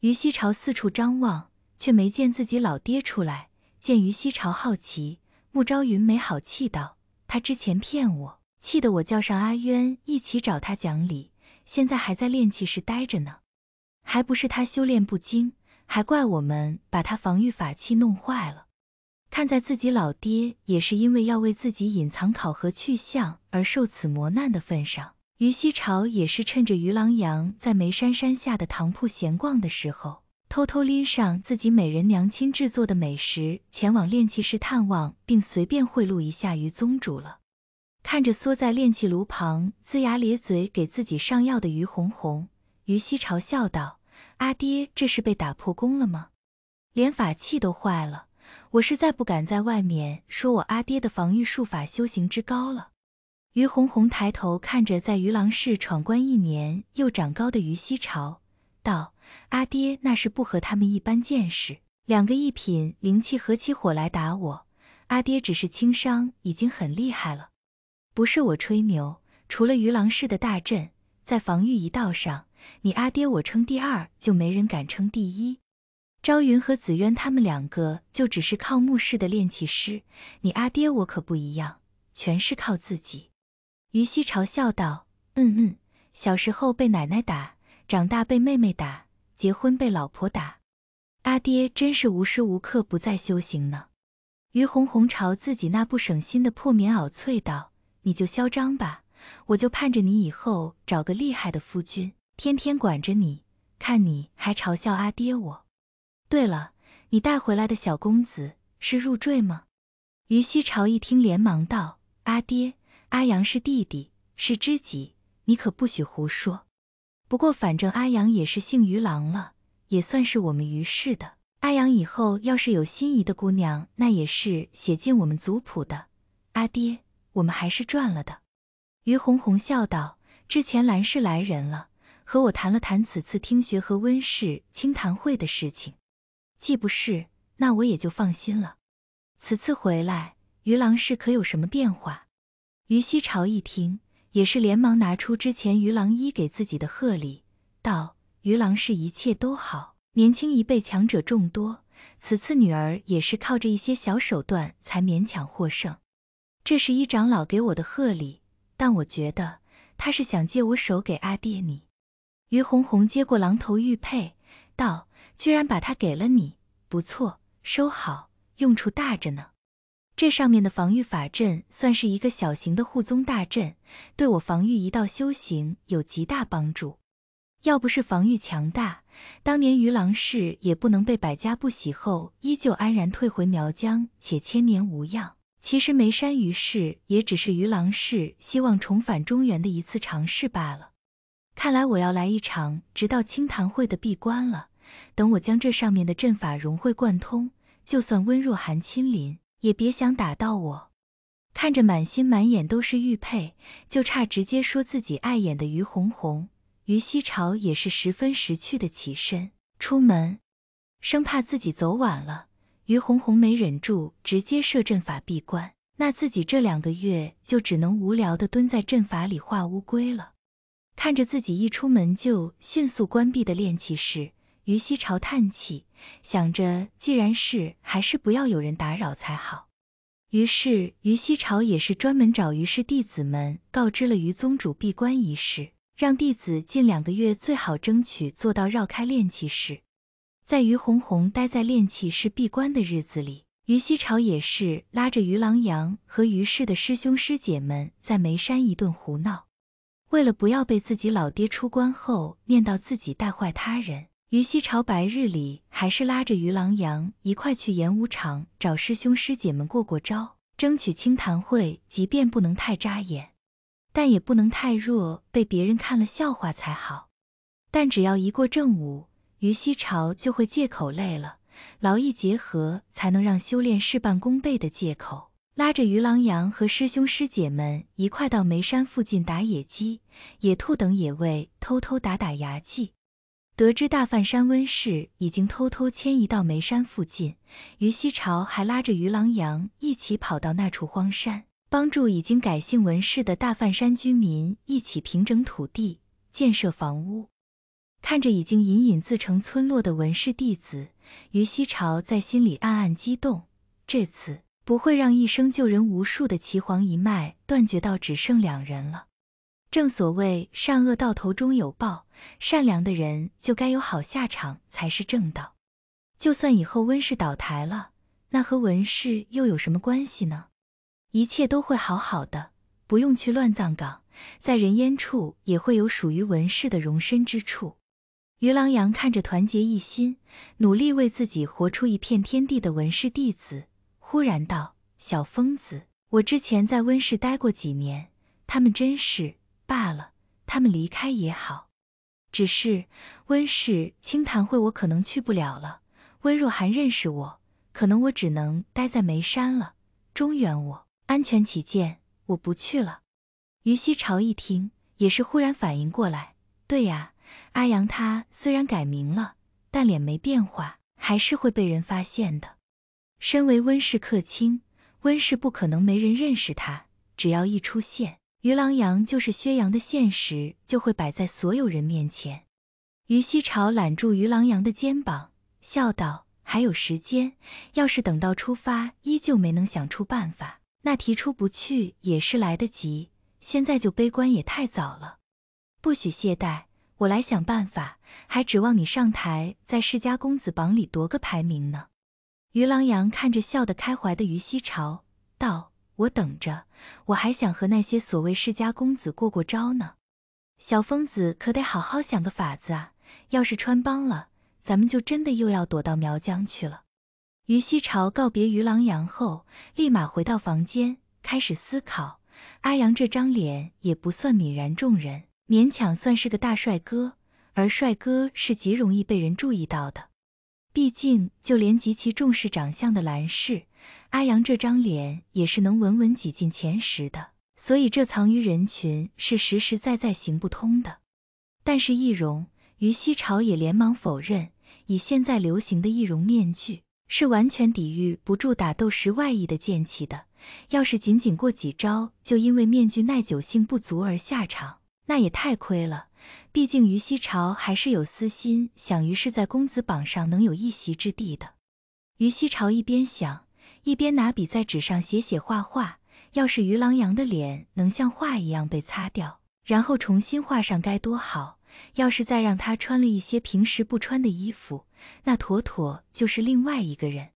S1: 于西朝四处张望，却没见自己老爹出来。见于西朝好奇，穆昭云没好气道：“他之前骗我，气得我叫上阿渊一起找他讲理，现在还在练气室待着呢，还不是他修炼不精。”还怪我们把他防御法器弄坏了。看在自己老爹也是因为要为自己隐藏考核去向而受此磨难的份上，于西朝也是趁着于琅琊在梅山山下的堂铺闲逛的时候，偷偷拎上自己美人娘亲制作的美食前往炼器室探望，并随便贿赂一下于宗主了。看着缩在炼器炉旁龇牙咧嘴给自己上药的于红红，于西朝笑道。阿爹，这是被打破功了吗？连法器都坏了，我是再不敢在外面说我阿爹的防御术法修行之高了。于红红抬头看着在于郎市闯关一年又长高的于西朝，道：“阿爹那是不和他们一般见识。两个一品灵气合起伙来打我，阿爹只是轻伤，已经很厉害了。不是我吹牛，除了于郎市的大阵，在防御一道上。”你阿爹我称第二，就没人敢称第一。朝云和紫渊他们两个就只是靠墓室的炼气师，你阿爹我可不一样，全是靠自己。于熙嘲笑道：“嗯嗯，小时候被奶奶打，长大被妹妹打，结婚被老婆打，阿爹真是无时无刻不在修行呢。”于红红朝自己那不省心的破棉袄啐道：“你就嚣张吧，我就盼着你以后找个厉害的夫君。”天天管着你，看你还嘲笑阿爹我。对了，你带回来的小公子是入赘吗？于熙朝一听，连忙道：“阿爹，阿阳是弟弟，是知己，你可不许胡说。不过反正阿阳也是姓于郎了，也算是我们于氏的。阿阳以后要是有心仪的姑娘，那也是写进我们族谱的。阿爹，我们还是赚了的。”于红红笑道：“之前兰氏来人了。”和我谈了谈此次听学和温室清谈会的事情，既不是，那我也就放心了。此次回来，于郎氏可有什么变化？于西朝一听，也是连忙拿出之前于郎一给自己的贺礼，道：“于郎氏一切都好，年轻一辈强者众多，此次女儿也是靠着一些小手段才勉强获胜。这是一长老给我的贺礼，但我觉得他是想借我手给阿爹你。”于红红接过狼头玉佩，道：“居然把它给了你，不错，收好，用处大着呢。这上面的防御法阵算是一个小型的护宗大阵，对我防御一道修行有极大帮助。要不是防御强大，当年于郎氏也不能被百家不喜后依旧安然退回苗疆，且千年无恙。其实梅山于氏也只是于郎氏希望重返中原的一次尝试罢了。”看来我要来一场直到清谈会的闭关了。等我将这上面的阵法融会贯通，就算温若寒亲临，也别想打到我。看着满心满眼都是玉佩，就差直接说自己碍眼的于红红、于西潮也是十分识趣的起身出门，生怕自己走晚了。于红红没忍住，直接设阵法闭关，那自己这两个月就只能无聊的蹲在阵法里画乌龟了。看着自己一出门就迅速关闭的练气室，于西朝叹气，想着既然是还是不要有人打扰才好。于是于西朝也是专门找于氏弟子们告知了于宗主闭关一事，让弟子近两个月最好争取做到绕开练气室。在于红红待在练气室闭关的日子里，于西朝也是拉着于狼阳和于氏的师兄师姐们在眉山一顿胡闹。为了不要被自己老爹出关后念到自己带坏他人，于西朝白日里还是拉着于琅琊一块去演武场找师兄师姐们过过招，争取清谈会即便不能太扎眼，但也不能太弱，被别人看了笑话才好。但只要一过正午，于西朝就会借口累了，劳逸结合才能让修炼事半功倍的借口。拉着于琅琊和师兄师姐们一块到眉山附近打野鸡、野兔等野味，偷偷打打牙祭。得知大范山温氏已经偷偷迁移到眉山附近，于西朝还拉着于琅阳一起跑到那处荒山，帮助已经改姓文氏的大范山居民一起平整土地、建设房屋。看着已经隐隐自成村落的文氏弟子，于西朝在心里暗暗激动。这次。不会让一生救人无数的岐黄一脉断绝到只剩两人了。正所谓善恶到头终有报，善良的人就该有好下场才是正道。就算以后温氏倒台了，那和文氏又有什么关系呢？一切都会好好的，不用去乱葬岗，在人烟处也会有属于文氏的容身之处。于朗阳看着团结一心、努力为自己活出一片天地的文氏弟子。忽然道：“小疯子，我之前在温氏待过几年，他们真是罢了。他们离开也好，只是温氏清谈会我可能去不了了。温若寒认识我，可能我只能待在眉山了。中原我安全起见，我不去了。”于西朝一听，也是忽然反应过来：“对呀，阿阳他虽然改名了，但脸没变化，还是会被人发现的。”身为温氏客卿，温氏不可能没人认识他。只要一出现，于琅琊就是薛阳的现实就会摆在所有人面前。于西朝揽住于琅琊的肩膀，笑道：“还有时间，要是等到出发依旧没能想出办法，那提出不去也是来得及。现在就悲观也太早了，不许懈怠，我来想办法，还指望你上台在世家公子榜里夺个排名呢。”于郎阳看着笑得开怀的于西朝，道：“我等着，我还想和那些所谓世家公子过过招呢。小疯子可得好好想个法子啊！要是穿帮了，咱们就真的又要躲到苗疆去了。”于西朝告别于郎阳后，立马回到房间开始思考。阿阳这张脸也不算泯然众人，勉强算是个大帅哥，而帅哥是极容易被人注意到的。毕竟，就连极其重视长相的蓝氏，阿阳这张脸也是能稳稳挤进前十的，所以这藏于人群是实实在在行不通的。但是易容，于西潮也连忙否认。以现在流行的易容面具，是完全抵御不住打斗时外溢的剑气的。要是仅仅过几招就因为面具耐久性不足而下场，那也太亏了。毕竟于西朝还是有私心，想于是在公子榜上能有一席之地的。于西朝一边想，一边拿笔在纸上写写画画。要是于郎阳的脸能像画一样被擦掉，然后重新画上，该多好！要是再让他穿了一些平时不穿的衣服，那妥妥就是另外一个人。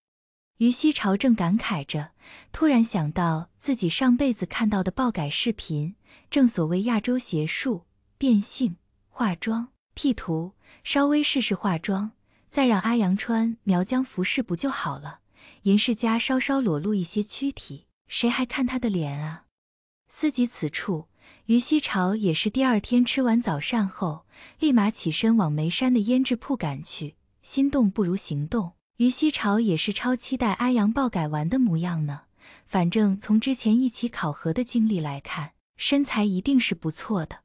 S1: 于西朝正感慨着，突然想到自己上辈子看到的爆改视频，正所谓亚洲邪术变性。化妆、P 图，稍微试试化妆，再让阿阳穿苗疆服饰不就好了？银世家稍稍裸露一些躯体，谁还看他的脸啊？思及此处，于西朝也是第二天吃完早膳后，立马起身往眉山的胭脂铺赶去。心动不如行动，于西朝也是超期待阿阳暴改完的模样呢。反正从之前一起考核的经历来看，身材一定是不错的。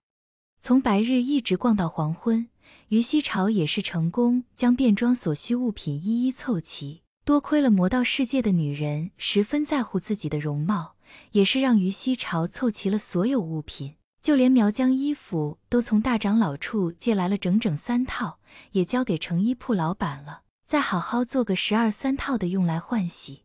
S1: 从白日一直逛到黄昏，于西潮也是成功将变装所需物品一一凑齐。多亏了魔道世界的女人十分在乎自己的容貌，也是让于西潮凑齐了所有物品，就连苗疆衣服都从大长老处借来了整整三套，也交给成衣铺老板了，再好好做个十二三套的用来换洗。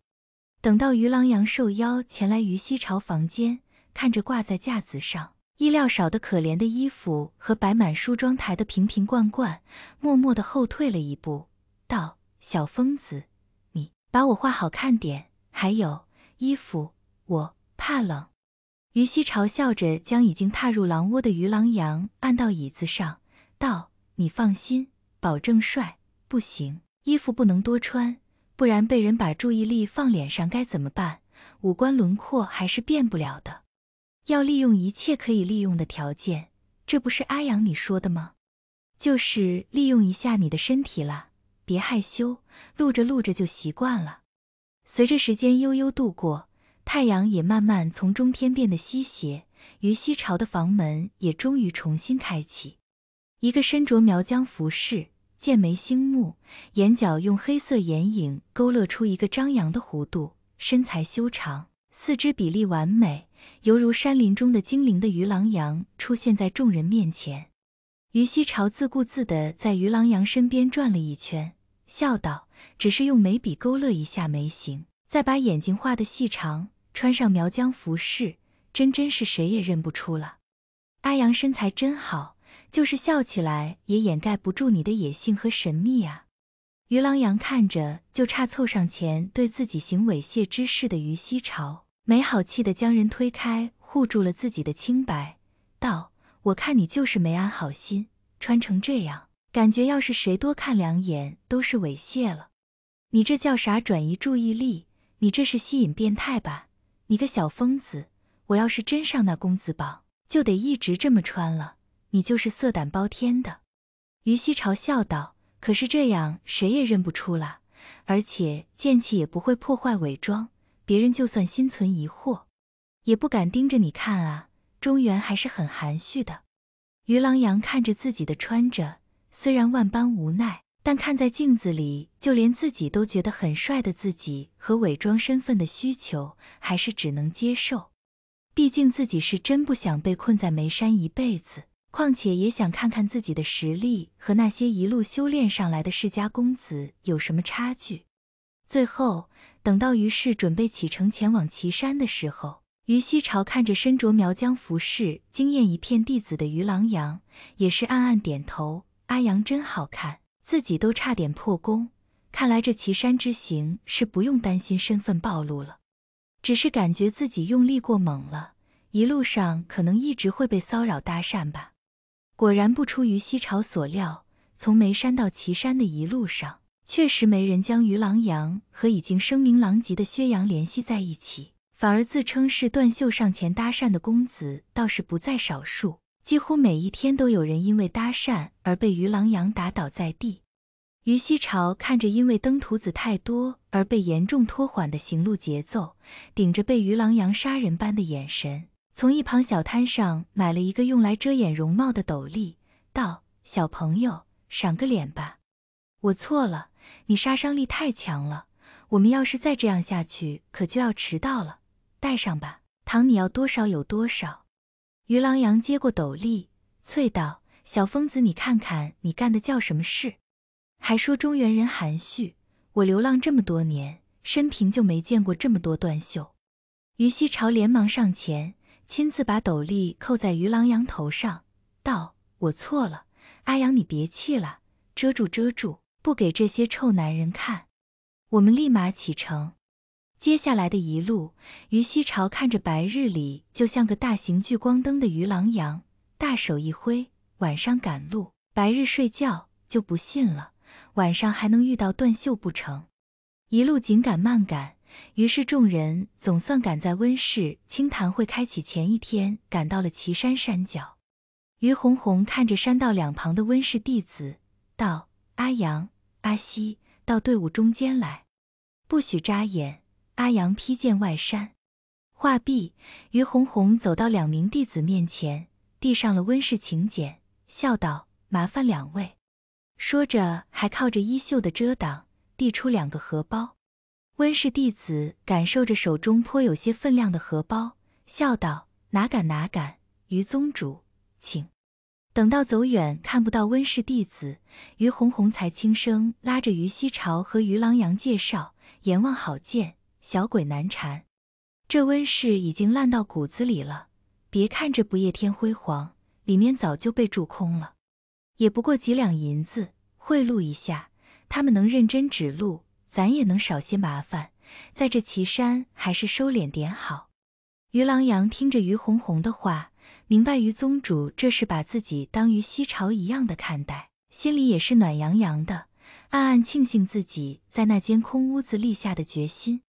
S1: 等到于郎阳受邀前来于西潮房间，看着挂在架子上。衣料少得可怜的衣服和摆满梳妆台的瓶瓶罐罐，默默地后退了一步，道：“小疯子，你把我画好看点。还有衣服，我怕冷。”于西嘲笑着将已经踏入狼窝的于狼阳按到椅子上，道：“你放心，保证帅。不行，衣服不能多穿，不然被人把注意力放脸上该怎么办？五官轮廓还是变不了的。”要利用一切可以利用的条件，这不是阿阳你说的吗？就是利用一下你的身体啦，别害羞，露着露着就习惯了。随着时间悠悠度过，太阳也慢慢从中天变得西斜，于西朝的房门也终于重新开启。一个身着苗疆服饰，剑眉星目，眼角用黑色眼影勾勒出一个张扬的弧度，身材修长，四肢比例完美。犹如山林中的精灵的于郎阳出现在众人面前，于西朝自顾自地在于琅阳身边转了一圈，笑道：“只是用眉笔勾勒一下眉形，再把眼睛画得细长，穿上苗疆服饰，真真是谁也认不出了。”阿阳身材真好，就是笑起来也掩盖不住你的野性和神秘啊！于琅阳看着就差凑上前对自己行猥亵之事的于西朝，没好气的将人推开，护住了自己的清白，道：“我看你就是没安好心，穿成这样，感觉要是谁多看两眼都是猥亵了。你这叫啥转移注意力？你这是吸引变态吧？你个小疯子！我要是真上那公子榜，就得一直这么穿了。你就是色胆包天的。”于西嘲笑道：“可是这样谁也认不出了，而且剑气也不会破坏伪装。”别人就算心存疑惑，也不敢盯着你看啊。中原还是很含蓄的。于琅阳看着自己的穿着，虽然万般无奈，但看在镜子里，就连自己都觉得很帅的自己，和伪装身份的需求，还是只能接受。毕竟自己是真不想被困在眉山一辈子，况且也想看看自己的实力和那些一路修炼上来的世家公子有什么差距。最后，等到于氏准备启程前往岐山的时候，于西朝看着身着苗疆服饰、惊艳一片弟子的于郎阳，也是暗暗点头：“阿阳真好看，自己都差点破功。看来这岐山之行是不用担心身份暴露了，只是感觉自己用力过猛了，一路上可能一直会被骚扰搭讪吧。”果然不出于西朝所料，从眉山到岐山的一路上。确实没人将于琅琊和已经声名狼藉的薛洋联系在一起，反而自称是段秀上前搭讪的公子倒是不在少数。几乎每一天都有人因为搭讪而被于琅琊打倒在地。于西朝看着因为登徒子太多而被严重拖缓的行路节奏，顶着被于琅琊杀人般的眼神，从一旁小摊上买了一个用来遮掩容貌的斗笠，道：“小朋友，赏个脸吧，我错了。”你杀伤力太强了，我们要是再这样下去，可就要迟到了。带上吧，唐，你要多少有多少。于郎阳接过斗笠，啐道：“小疯子，你看看你干的叫什么事！还说中原人含蓄，我流浪这么多年，生平就没见过这么多断袖。”于西朝连忙上前，亲自把斗笠扣在于郎阳头上，道：“我错了，阿阳，你别气了，遮住，遮住。”不给这些臭男人看！我们立马启程。接下来的一路，于西朝看着白日里就像个大型聚光灯的于琅阳，大手一挥，晚上赶路，白日睡觉就不信了，晚上还能遇到断袖不成？一路紧赶慢赶，于是众人总算赶在温氏清谈会开启前一天赶到了岐山山脚。于红红看着山道两旁的温氏弟子，道。阿阳、阿西，到队伍中间来，不许眨眼。阿阳披件外衫。画毕，于红红走到两名弟子面前，递上了温氏请柬，笑道：“麻烦两位。”说着，还靠着衣袖的遮挡，递出两个荷包。温氏弟子感受着手中颇有些分量的荷包，笑道：“哪敢哪敢，于宗主，请。”等到走远看不到温氏弟子，于红红才轻声拉着于西朝和于郎阳介绍：“阎王好见，小鬼难缠。这温室已经烂到骨子里了。别看这不夜天辉煌，里面早就被蛀空了，也不过几两银子。贿赂一下，他们能认真指路，咱也能少些麻烦。在这岐山，还是收敛点好。”于郎阳听着于红红的话。明白于宗主这是把自己当于西朝一样的看待，心里也是暖洋洋的，暗暗庆幸自己在那间空屋子立下的决心。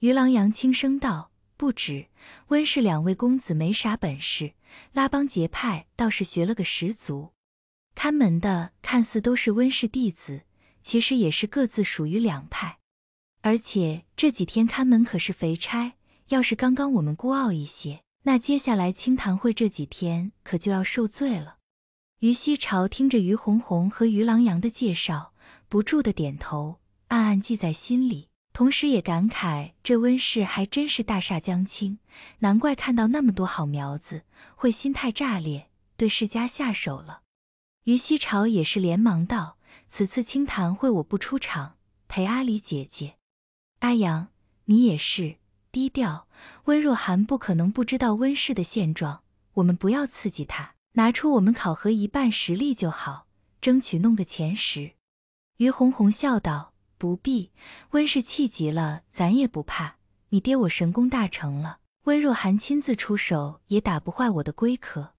S1: 于郎阳轻声道：“不止温氏两位公子没啥本事，拉帮结派倒是学了个十足。看门的看似都是温氏弟子，其实也是各自属于两派。而且这几天看门可是肥差，要是刚刚我们孤傲一些。”那接下来清谈会这几天可就要受罪了。于熙朝听着于红红和于朗阳的介绍，不住的点头，暗暗记在心里，同时也感慨这温氏还真是大厦将倾，难怪看到那么多好苗子会心态炸裂，对世家下手了。于熙朝也是连忙道：“此次清谈会我不出场，陪阿离姐姐。阿阳，你也是。”低调，温若寒不可能不知道温氏的现状。我们不要刺激他，拿出我们考核一半实力就好，争取弄个前十。于红红笑道：“不必，温氏气急了，咱也不怕。你爹我神功大成了，温若寒亲自出手也打不坏我的龟壳。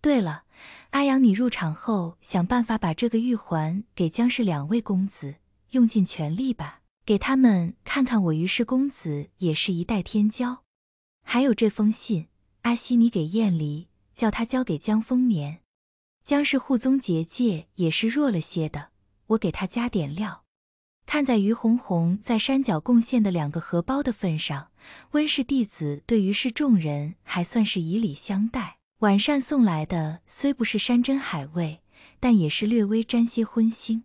S1: 对了，阿阳，你入场后想办法把这个玉环给江氏两位公子，用尽全力吧。”给他们看看，我于氏公子也是一代天骄。还有这封信，阿西，你给燕离，叫他交给江丰年。江氏护宗结界也是弱了些的，我给他加点料。看在于红红在山脚贡献的两个荷包的份上，温氏弟子对于氏众人还算是以礼相待。晚膳送来的虽不是山珍海味，但也是略微沾些荤腥。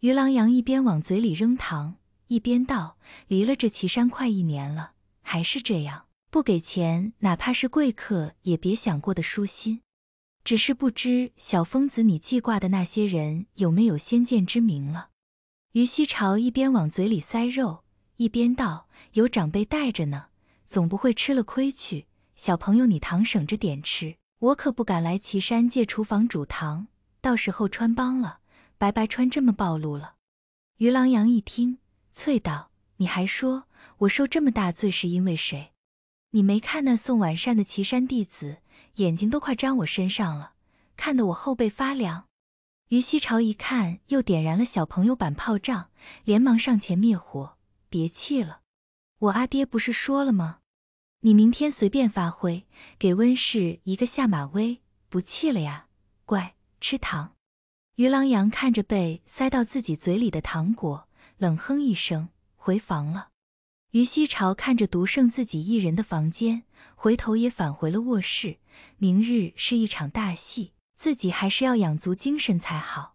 S1: 于郎阳一边往嘴里扔糖。一边道：“离了这岐山快一年了，还是这样，不给钱，哪怕是贵客也别想过得舒心。只是不知小疯子，你记挂的那些人有没有先见之明了？”于西朝一边往嘴里塞肉，一边道：“有长辈带着呢，总不会吃了亏去。小朋友，你糖省着点吃，我可不敢来岐山借厨房煮糖，到时候穿帮了，白白穿这么暴露了。”于郎阳一听。翠道：“你还说我受这么大罪是因为谁？你没看那送晚膳的岐山弟子眼睛都快粘我身上了，看得我后背发凉。”于西朝一看，又点燃了小朋友版炮仗，连忙上前灭火。别气了，我阿爹不是说了吗？你明天随便发挥，给温氏一个下马威，不气了呀。乖，吃糖。于琅阳看着被塞到自己嘴里的糖果。冷哼一声，回房了。于西朝看着独剩自己一人的房间，回头也返回了卧室。明日是一场大戏，自己还是要养足精神才好。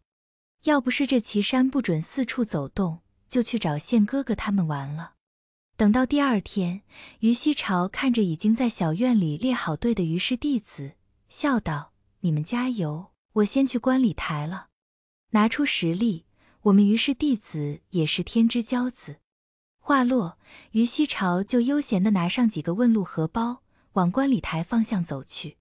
S1: 要不是这岐山不准四处走动，就去找县哥哥他们玩了。等到第二天，于西朝看着已经在小院里列好队的于氏弟子，笑道：“你们加油，我先去观礼台了，拿出实力。”我们于氏弟子也是天之骄子。话落，于西朝就悠闲地拿上几个问路荷包，往观礼台方向走去。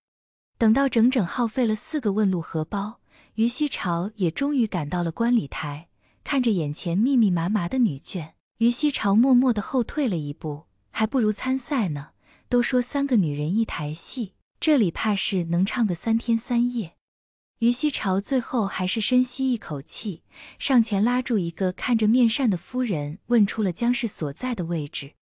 S1: 等到整整耗费了四个问路荷包，于西朝也终于赶到了观礼台。看着眼前密密麻麻的女眷，于西朝默默的后退了一步，还不如参赛呢。都说三个女人一台戏，这里怕是能唱个三天三夜。于西朝最后还是深吸一口气，上前拉住一个看着面善的夫人，问出了江氏所在的位置。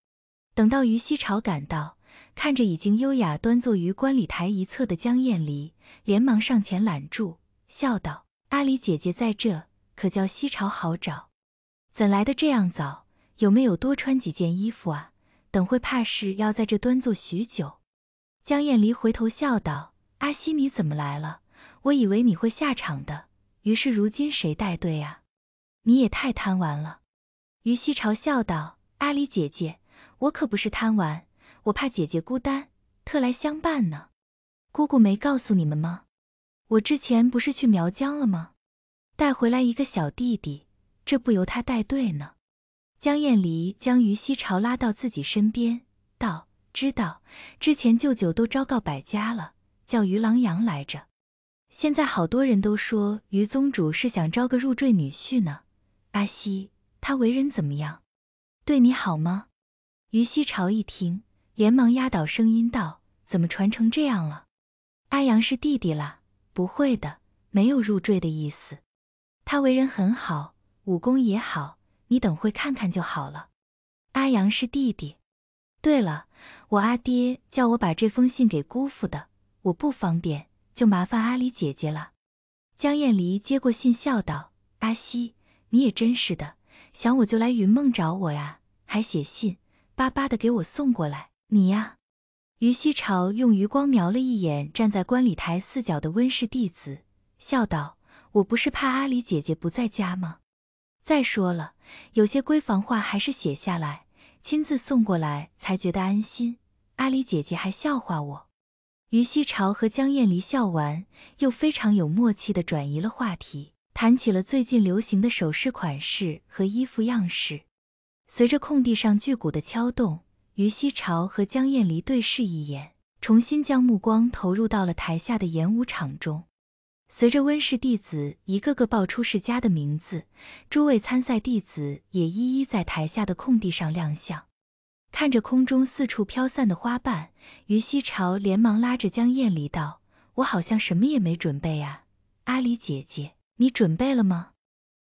S1: 等到于西朝赶到，看着已经优雅端坐于观礼台一侧的江晏离，连忙上前揽住，笑道：“阿离姐姐在这，可叫西朝好找。怎来的这样早？有没有多穿几件衣服啊？等会怕是要在这端坐许久。”江晏离回头笑道：“阿西，你怎么来了？”我以为你会下场的，于是如今谁带队啊？你也太贪玩了。”于西朝笑道，“阿离姐姐，我可不是贪玩，我怕姐姐孤单，特来相伴呢。姑姑没告诉你们吗？我之前不是去苗疆了吗？带回来一个小弟弟，这不由他带队呢。”江晏离将于西朝拉到自己身边，道：“知道，之前舅舅都昭告百家了，叫于郎阳来着。”现在好多人都说于宗主是想招个入赘女婿呢。阿西，他为人怎么样？对你好吗？于西朝一听，连忙压倒声音道：“怎么传成这样了？”阿阳是弟弟啦，不会的，没有入赘的意思。他为人很好，武功也好，你等会看看就好了。阿阳是弟弟。对了，我阿爹叫我把这封信给姑父的，我不方便。就麻烦阿离姐姐了。江晏离接过信，笑道：“阿西，你也真是的，想我就来云梦找我呀，还写信巴巴的给我送过来。你呀。”于西朝用余光瞄了一眼站在观礼台四角的温氏弟子，笑道：“我不是怕阿离姐姐不在家吗？再说了，有些闺房话还是写下来，亲自送过来才觉得安心。阿离姐姐还笑话我。”于西潮和江燕离笑完，又非常有默契地转移了话题，谈起了最近流行的首饰款式和衣服样式。随着空地上巨鼓的敲动，于西潮和江燕离对视一眼，重新将目光投入到了台下的演武场中。随着温氏弟子一个个报出世家的名字，诸位参赛弟子也一一在台下的空地上亮相。看着空中四处飘散的花瓣，于西朝连忙拉着江晏离道：“我好像什么也没准备啊，阿离姐姐，你准备了吗？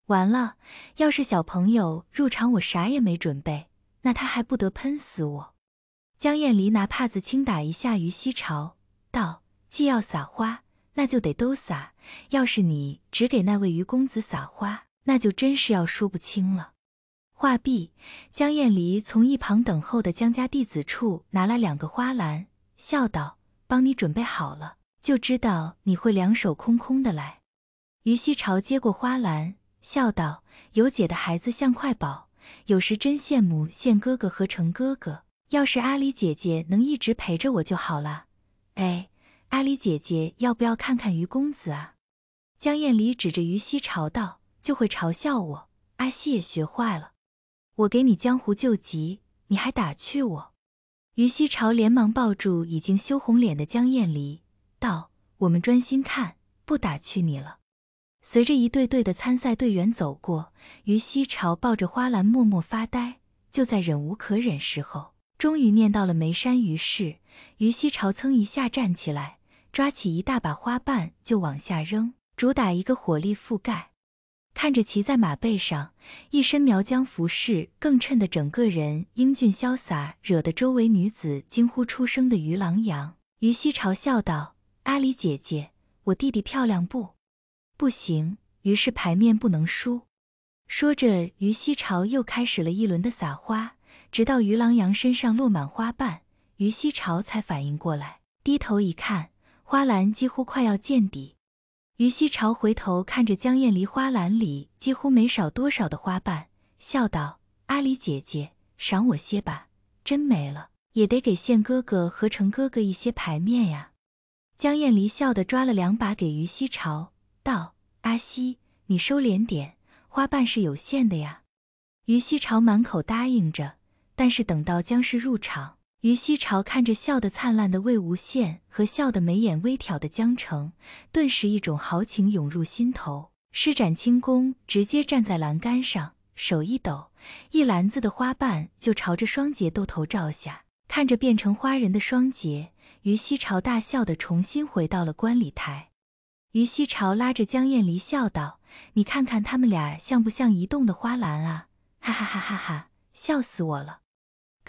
S1: 完了，要是小朋友入场，我啥也没准备，那他还不得喷死我？”江晏离拿帕子轻打一下于西朝，道：“既要撒花，那就得都撒。要是你只给那位于公子撒花，那就真是要说不清了。”话毕，江晏离从一旁等候的江家弟子处拿来两个花篮，笑道：“帮你准备好了，就知道你会两手空空的来。”于西朝接过花篮，笑道：“有姐的孩子像块宝，有时真羡慕羡哥哥和成哥哥。要是阿离姐姐能一直陪着我就好了。哎，阿离姐姐要不要看看于公子啊？”江晏离指着于西朝道：“就会嘲笑我，阿熙也学坏了。”我给你江湖救急，你还打趣我？于西朝连忙抱住已经羞红脸的江晏离，道：“我们专心看，不打趣你了。”随着一队队的参赛队员走过，于西朝抱着花篮默默发呆。就在忍无可忍时候，终于念到了眉山于氏。于西朝噌一下站起来，抓起一大把花瓣就往下扔，主打一个火力覆盖。看着骑在马背上，一身苗疆服饰更衬得整个人英俊潇洒，惹得周围女子惊呼出声的于琅阳，于熙朝笑道：“阿离姐姐，我弟弟漂亮不？不行，于是牌面不能输。”说着，于西朝又开始了一轮的撒花，直到于琅阳身上落满花瓣，于西朝才反应过来，低头一看，花篮几乎快要见底。于西朝回头看着江燕离花篮里几乎没少多少的花瓣，笑道：“阿离姐姐，赏我些吧，真没了也得给县哥哥和成哥哥一些排面呀。”江燕离笑的抓了两把给于西朝，道：“阿西，你收敛点，花瓣是有限的呀。”于西朝满口答应着，但是等到江氏入场。于西朝看着笑得灿烂的魏无羡和笑得眉眼微挑的江澄，顿时一种豪情涌入心头，施展轻功，直接站在栏杆上，手一抖，一篮子的花瓣就朝着双杰兜头照下。看着变成花人的双杰，于西朝大笑的重新回到了观礼台。于西朝拉着江厌离笑道：“你看看他们俩像不像移动的花篮啊？哈哈哈哈哈，笑死我了！”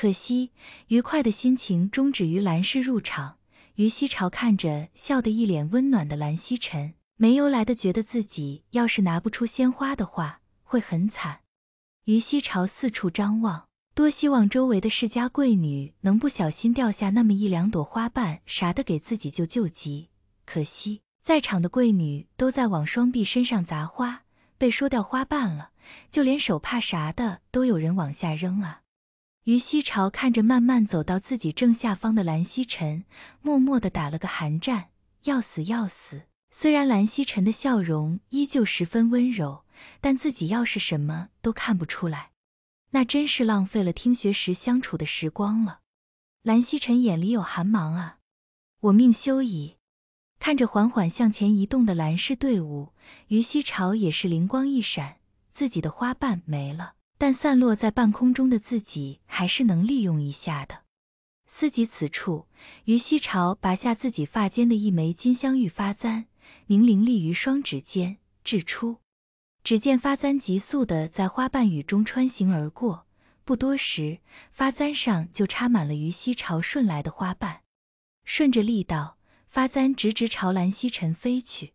S1: 可惜，愉快的心情终止于兰氏入场。于西朝看着笑得一脸温暖的兰曦晨，没由来的觉得自己要是拿不出鲜花的话，会很惨。于西朝四处张望，多希望周围的世家贵女能不小心掉下那么一两朵花瓣啥的，给自己救救急。可惜，在场的贵女都在往双臂身上砸花，被说掉花瓣了，就连手帕啥的都有人往下扔啊。于西朝看着慢慢走到自己正下方的蓝曦臣，默默地打了个寒战，要死要死。虽然蓝曦臣的笑容依旧十分温柔，但自己要是什么都看不出来，那真是浪费了听学时相处的时光了。蓝曦臣眼里有寒芒啊！我命休矣！看着缓缓向前移动的蓝氏队伍，于西朝也是灵光一闪，自己的花瓣没了。但散落在半空中的自己还是能利用一下的。思及此处，于熙朝拔下自己发间的一枚金镶玉发簪，凝灵立于双指间掷出。只见发簪急速的在花瓣雨中穿行而过，不多时，发簪上就插满了于熙朝顺来的花瓣。顺着力道，发簪直直朝蓝曦臣飞去。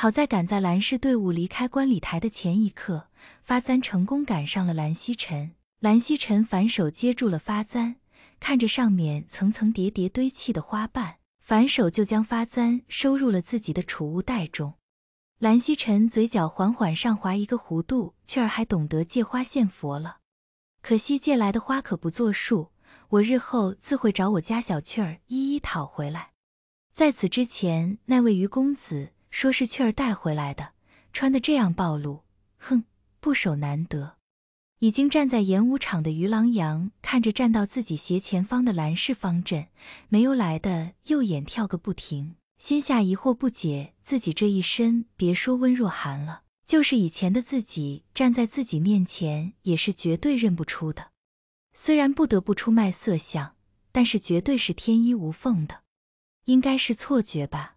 S1: 好在赶在蓝氏队伍离开观礼台的前一刻，发簪成功赶上了蓝曦臣。蓝曦臣反手接住了发簪，看着上面层层叠叠堆砌的花瓣，反手就将发簪收入了自己的储物袋中。蓝曦臣嘴角缓缓上滑一个弧度，雀儿还懂得借花献佛了。可惜借来的花可不作数，我日后自会找我家小雀儿一一讨回来。在此之前，那位余公子。说是雀儿带回来的，穿的这样暴露，哼，不守难得。已经站在演武场的于琅阳看着站到自己斜前方的兰氏方阵，没由来的右眼跳个不停，心下疑惑不解，自己这一身，别说温若寒了，就是以前的自己站在自己面前，也是绝对认不出的。虽然不得不出卖色相，但是绝对是天衣无缝的，应该是错觉吧。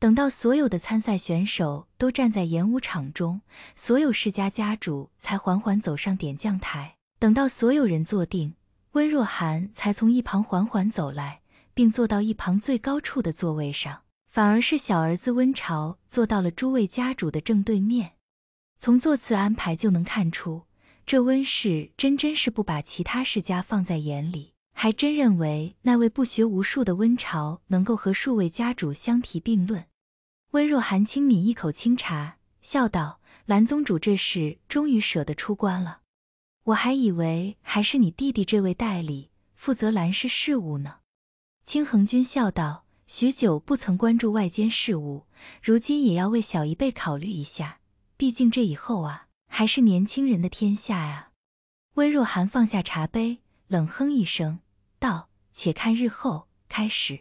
S1: 等到所有的参赛选手都站在演武场中，所有世家家主才缓缓走上点将台。等到所有人坐定，温若寒才从一旁缓缓走来，并坐到一旁最高处的座位上。反而是小儿子温潮坐到了诸位家主的正对面。从座次安排就能看出，这温氏真真是不把其他世家放在眼里。还真认为那位不学无术的温潮能够和数位家主相提并论？温若寒轻抿一口清茶，笑道：“蓝宗主，这事终于舍得出关了。我还以为还是你弟弟这位代理负责蓝氏事务呢。”清恒君笑道：“许久不曾关注外间事务，如今也要为小一辈考虑一下。毕竟这以后啊，还是年轻人的天下啊。”温若寒放下茶杯，冷哼一声。道：“且看日后开始。”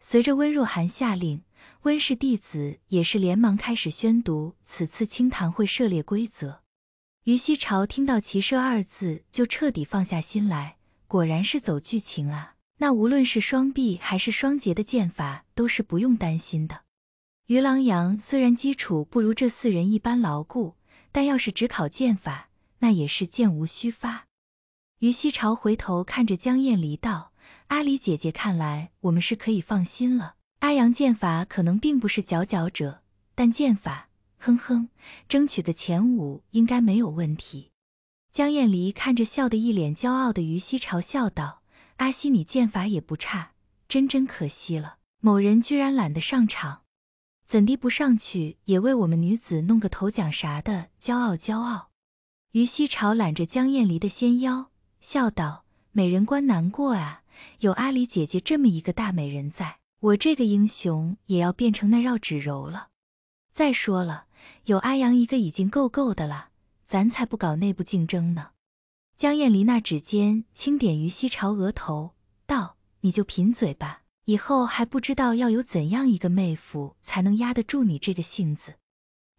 S1: 随着温若寒下令，温氏弟子也是连忙开始宣读此次清谈会涉猎规则。于西朝听到“骑射”二字，就彻底放下心来。果然是走剧情啊！那无论是双臂还是双节的剑法，都是不用担心的。于郎阳虽然基础不如这四人一般牢固，但要是只考剑法，那也是剑无虚发。于西朝回头看着江燕离道：“阿离姐姐，看来我们是可以放心了。阿阳剑法可能并不是佼佼者，但剑法，哼哼，争取个前五应该没有问题。”江燕离看着笑得一脸骄傲的于西朝，笑道：“阿西，你剑法也不差，真真可惜了。某人居然懒得上场，怎地不上去也为我们女子弄个头奖啥的？骄傲，骄傲。”于西朝揽着江燕离的纤腰。笑道：“美人关难过啊，有阿离姐姐这么一个大美人，在我这个英雄也要变成那绕指柔了。再说了，有阿阳一个已经够够的了，咱才不搞内部竞争呢。”江艳离那指尖轻点于西朝额头，道：“你就贫嘴吧，以后还不知道要有怎样一个妹夫才能压得住你这个性子。”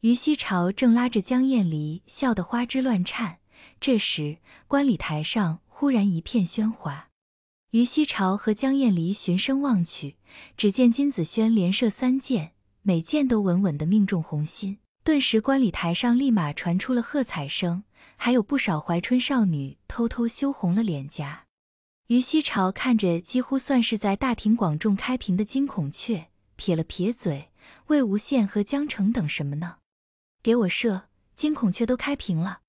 S1: 于西朝正拉着江艳离，笑得花枝乱颤。这时，观礼台上忽然一片喧哗。于西朝和江燕离循声望去，只见金子轩连射三箭，每箭都稳稳地命中红心。顿时，观礼台上立马传出了喝彩声，还有不少怀春少女偷偷羞红了脸颊。于西朝看着几乎算是在大庭广众开屏的金孔雀，撇了撇嘴：“魏无羡和江澄等什么呢？给我射！金孔雀都开屏了。”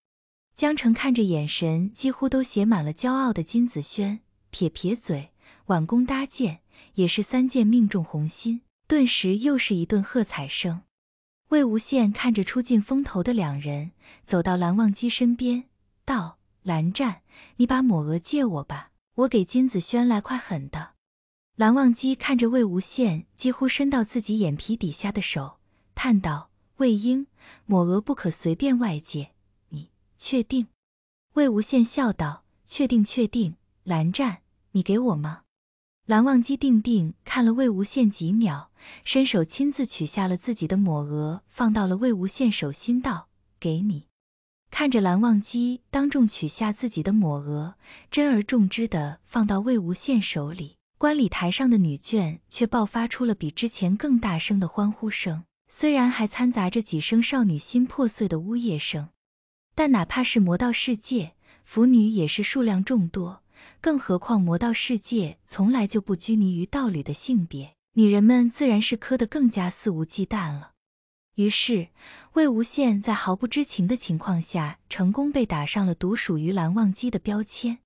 S1: 江澄看着眼神几乎都写满了骄傲的金子轩，撇撇嘴，挽弓搭箭，也是三箭命中红心，顿时又是一顿喝彩声。魏无羡看着出尽风头的两人，走到蓝忘机身边，道：“蓝湛，你把抹额借我吧，我给金子轩来块狠的。”蓝忘机看着魏无羡几乎伸到自己眼皮底下的手，叹道：“魏婴，抹额不可随便外借。”确定，魏无羡笑道：“确定，确定。”蓝湛，你给我吗？蓝忘机定定看了魏无羡几秒，伸手亲自取下了自己的抹额，放到了魏无羡手心，道：“给你。”看着蓝忘机当众取下自己的抹额，珍而重之的放到魏无羡手里，观礼台上的女眷却爆发出了比之前更大声的欢呼声，虽然还掺杂着几声少女心破碎的呜咽声。但哪怕是魔道世界，腐女也是数量众多，更何况魔道世界从来就不拘泥于道侣的性别，女人们自然是磕得更加肆无忌惮了。于是，魏无羡在毫不知情的情况下，成功被打上了独属于蓝忘机的标签。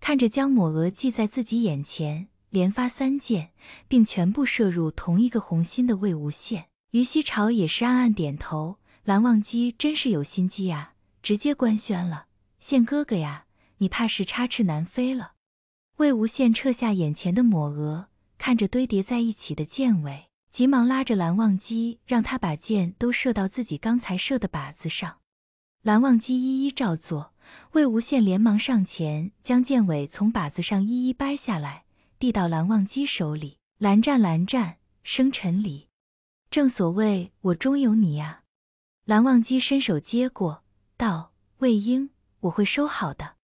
S1: 看着江抹额记在自己眼前，连发三箭，并全部射入同一个红心的魏无羡，于西潮也是暗暗点头：蓝忘机真是有心机啊。直接官宣了，现哥哥呀，你怕是插翅难飞了。魏无羡撤下眼前的抹额，看着堆叠在一起的箭尾，急忙拉着蓝忘机，让他把箭都射到自己刚才射的靶子上。蓝忘机一一照做，魏无羡连忙上前，将箭尾从靶子上一一掰下来，递到蓝忘机手里。蓝湛，蓝湛，生辰礼，正所谓我中有你呀。蓝忘机伸手接过。道：“魏婴，我会收好的。”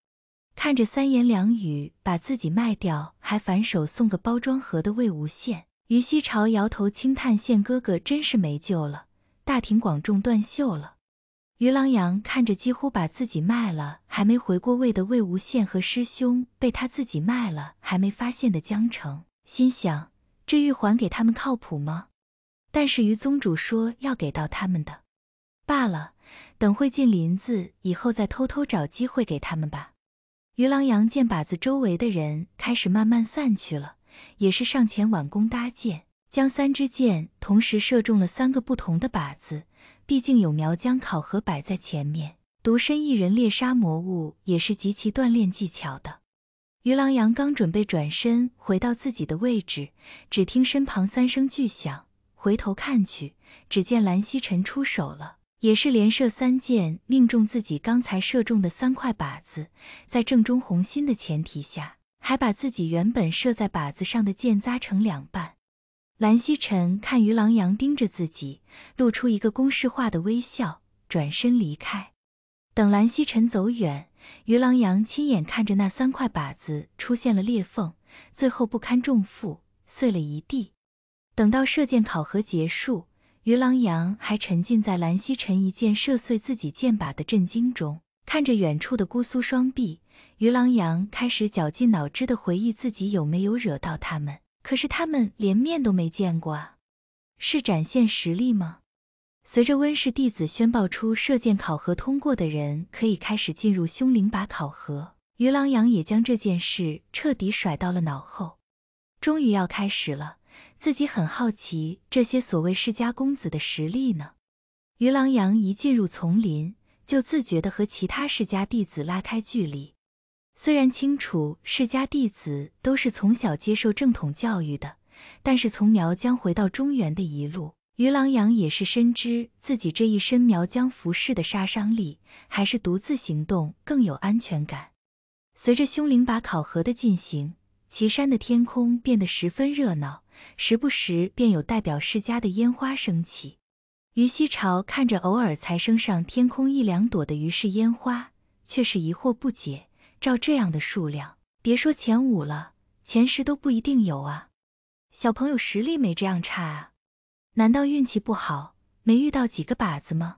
S1: 看着三言两语把自己卖掉，还反手送个包装盒的魏无羡，于西潮摇头轻叹：“羡哥哥真是没救了，大庭广众断袖了。”于琅阳看着几乎把自己卖了还没回过味的魏无羡和师兄，被他自己卖了还没发现的江澄，心想：“这玉环给他们靠谱吗？”但是于宗主说要给到他们的，罢了。等会进林子以后，再偷偷找机会给他们吧。于郎阳见靶子周围的人开始慢慢散去了，也是上前挽弓搭箭，将三支箭同时射中了三个不同的靶子。毕竟有苗疆考核摆在前面，独身一人猎杀魔物也是极其锻炼技巧的。于郎阳刚准备转身回到自己的位置，只听身旁三声巨响，回头看去，只见蓝曦臣出手了。也是连射三箭，命中自己刚才射中的三块靶子，在正中红心的前提下，还把自己原本射在靶子上的箭扎成两半。蓝曦臣看于琅阳盯着自己，露出一个公式化的微笑，转身离开。等蓝曦臣走远，于琅阳亲眼看着那三块靶子出现了裂缝，最后不堪重负，碎了一地。等到射箭考核结束。于琅阳还沉浸在蓝曦臣一箭射碎自己箭靶的震惊中，看着远处的姑苏双臂，于琅阳开始绞尽脑汁地回忆自己有没有惹到他们。可是他们连面都没见过啊，是展现实力吗？随着温氏弟子宣报出射箭考核通过的人，可以开始进入凶灵靶考核，于琅阳也将这件事彻底甩到了脑后。终于要开始了。自己很好奇这些所谓世家公子的实力呢。于琅阳一进入丛林，就自觉地和其他世家弟子拉开距离。虽然清楚世家弟子都是从小接受正统教育的，但是从苗疆回到中原的一路，于琅阳也是深知自己这一身苗疆服饰的杀伤力，还是独自行动更有安全感。随着凶灵把考核的进行，岐山的天空变得十分热闹。时不时便有代表世家的烟花升起，于西朝看着偶尔才升上天空一两朵的于氏烟花，却是疑惑不解。照这样的数量，别说前五了，前十都不一定有啊！小朋友实力没这样差啊？难道运气不好，没遇到几个靶子吗？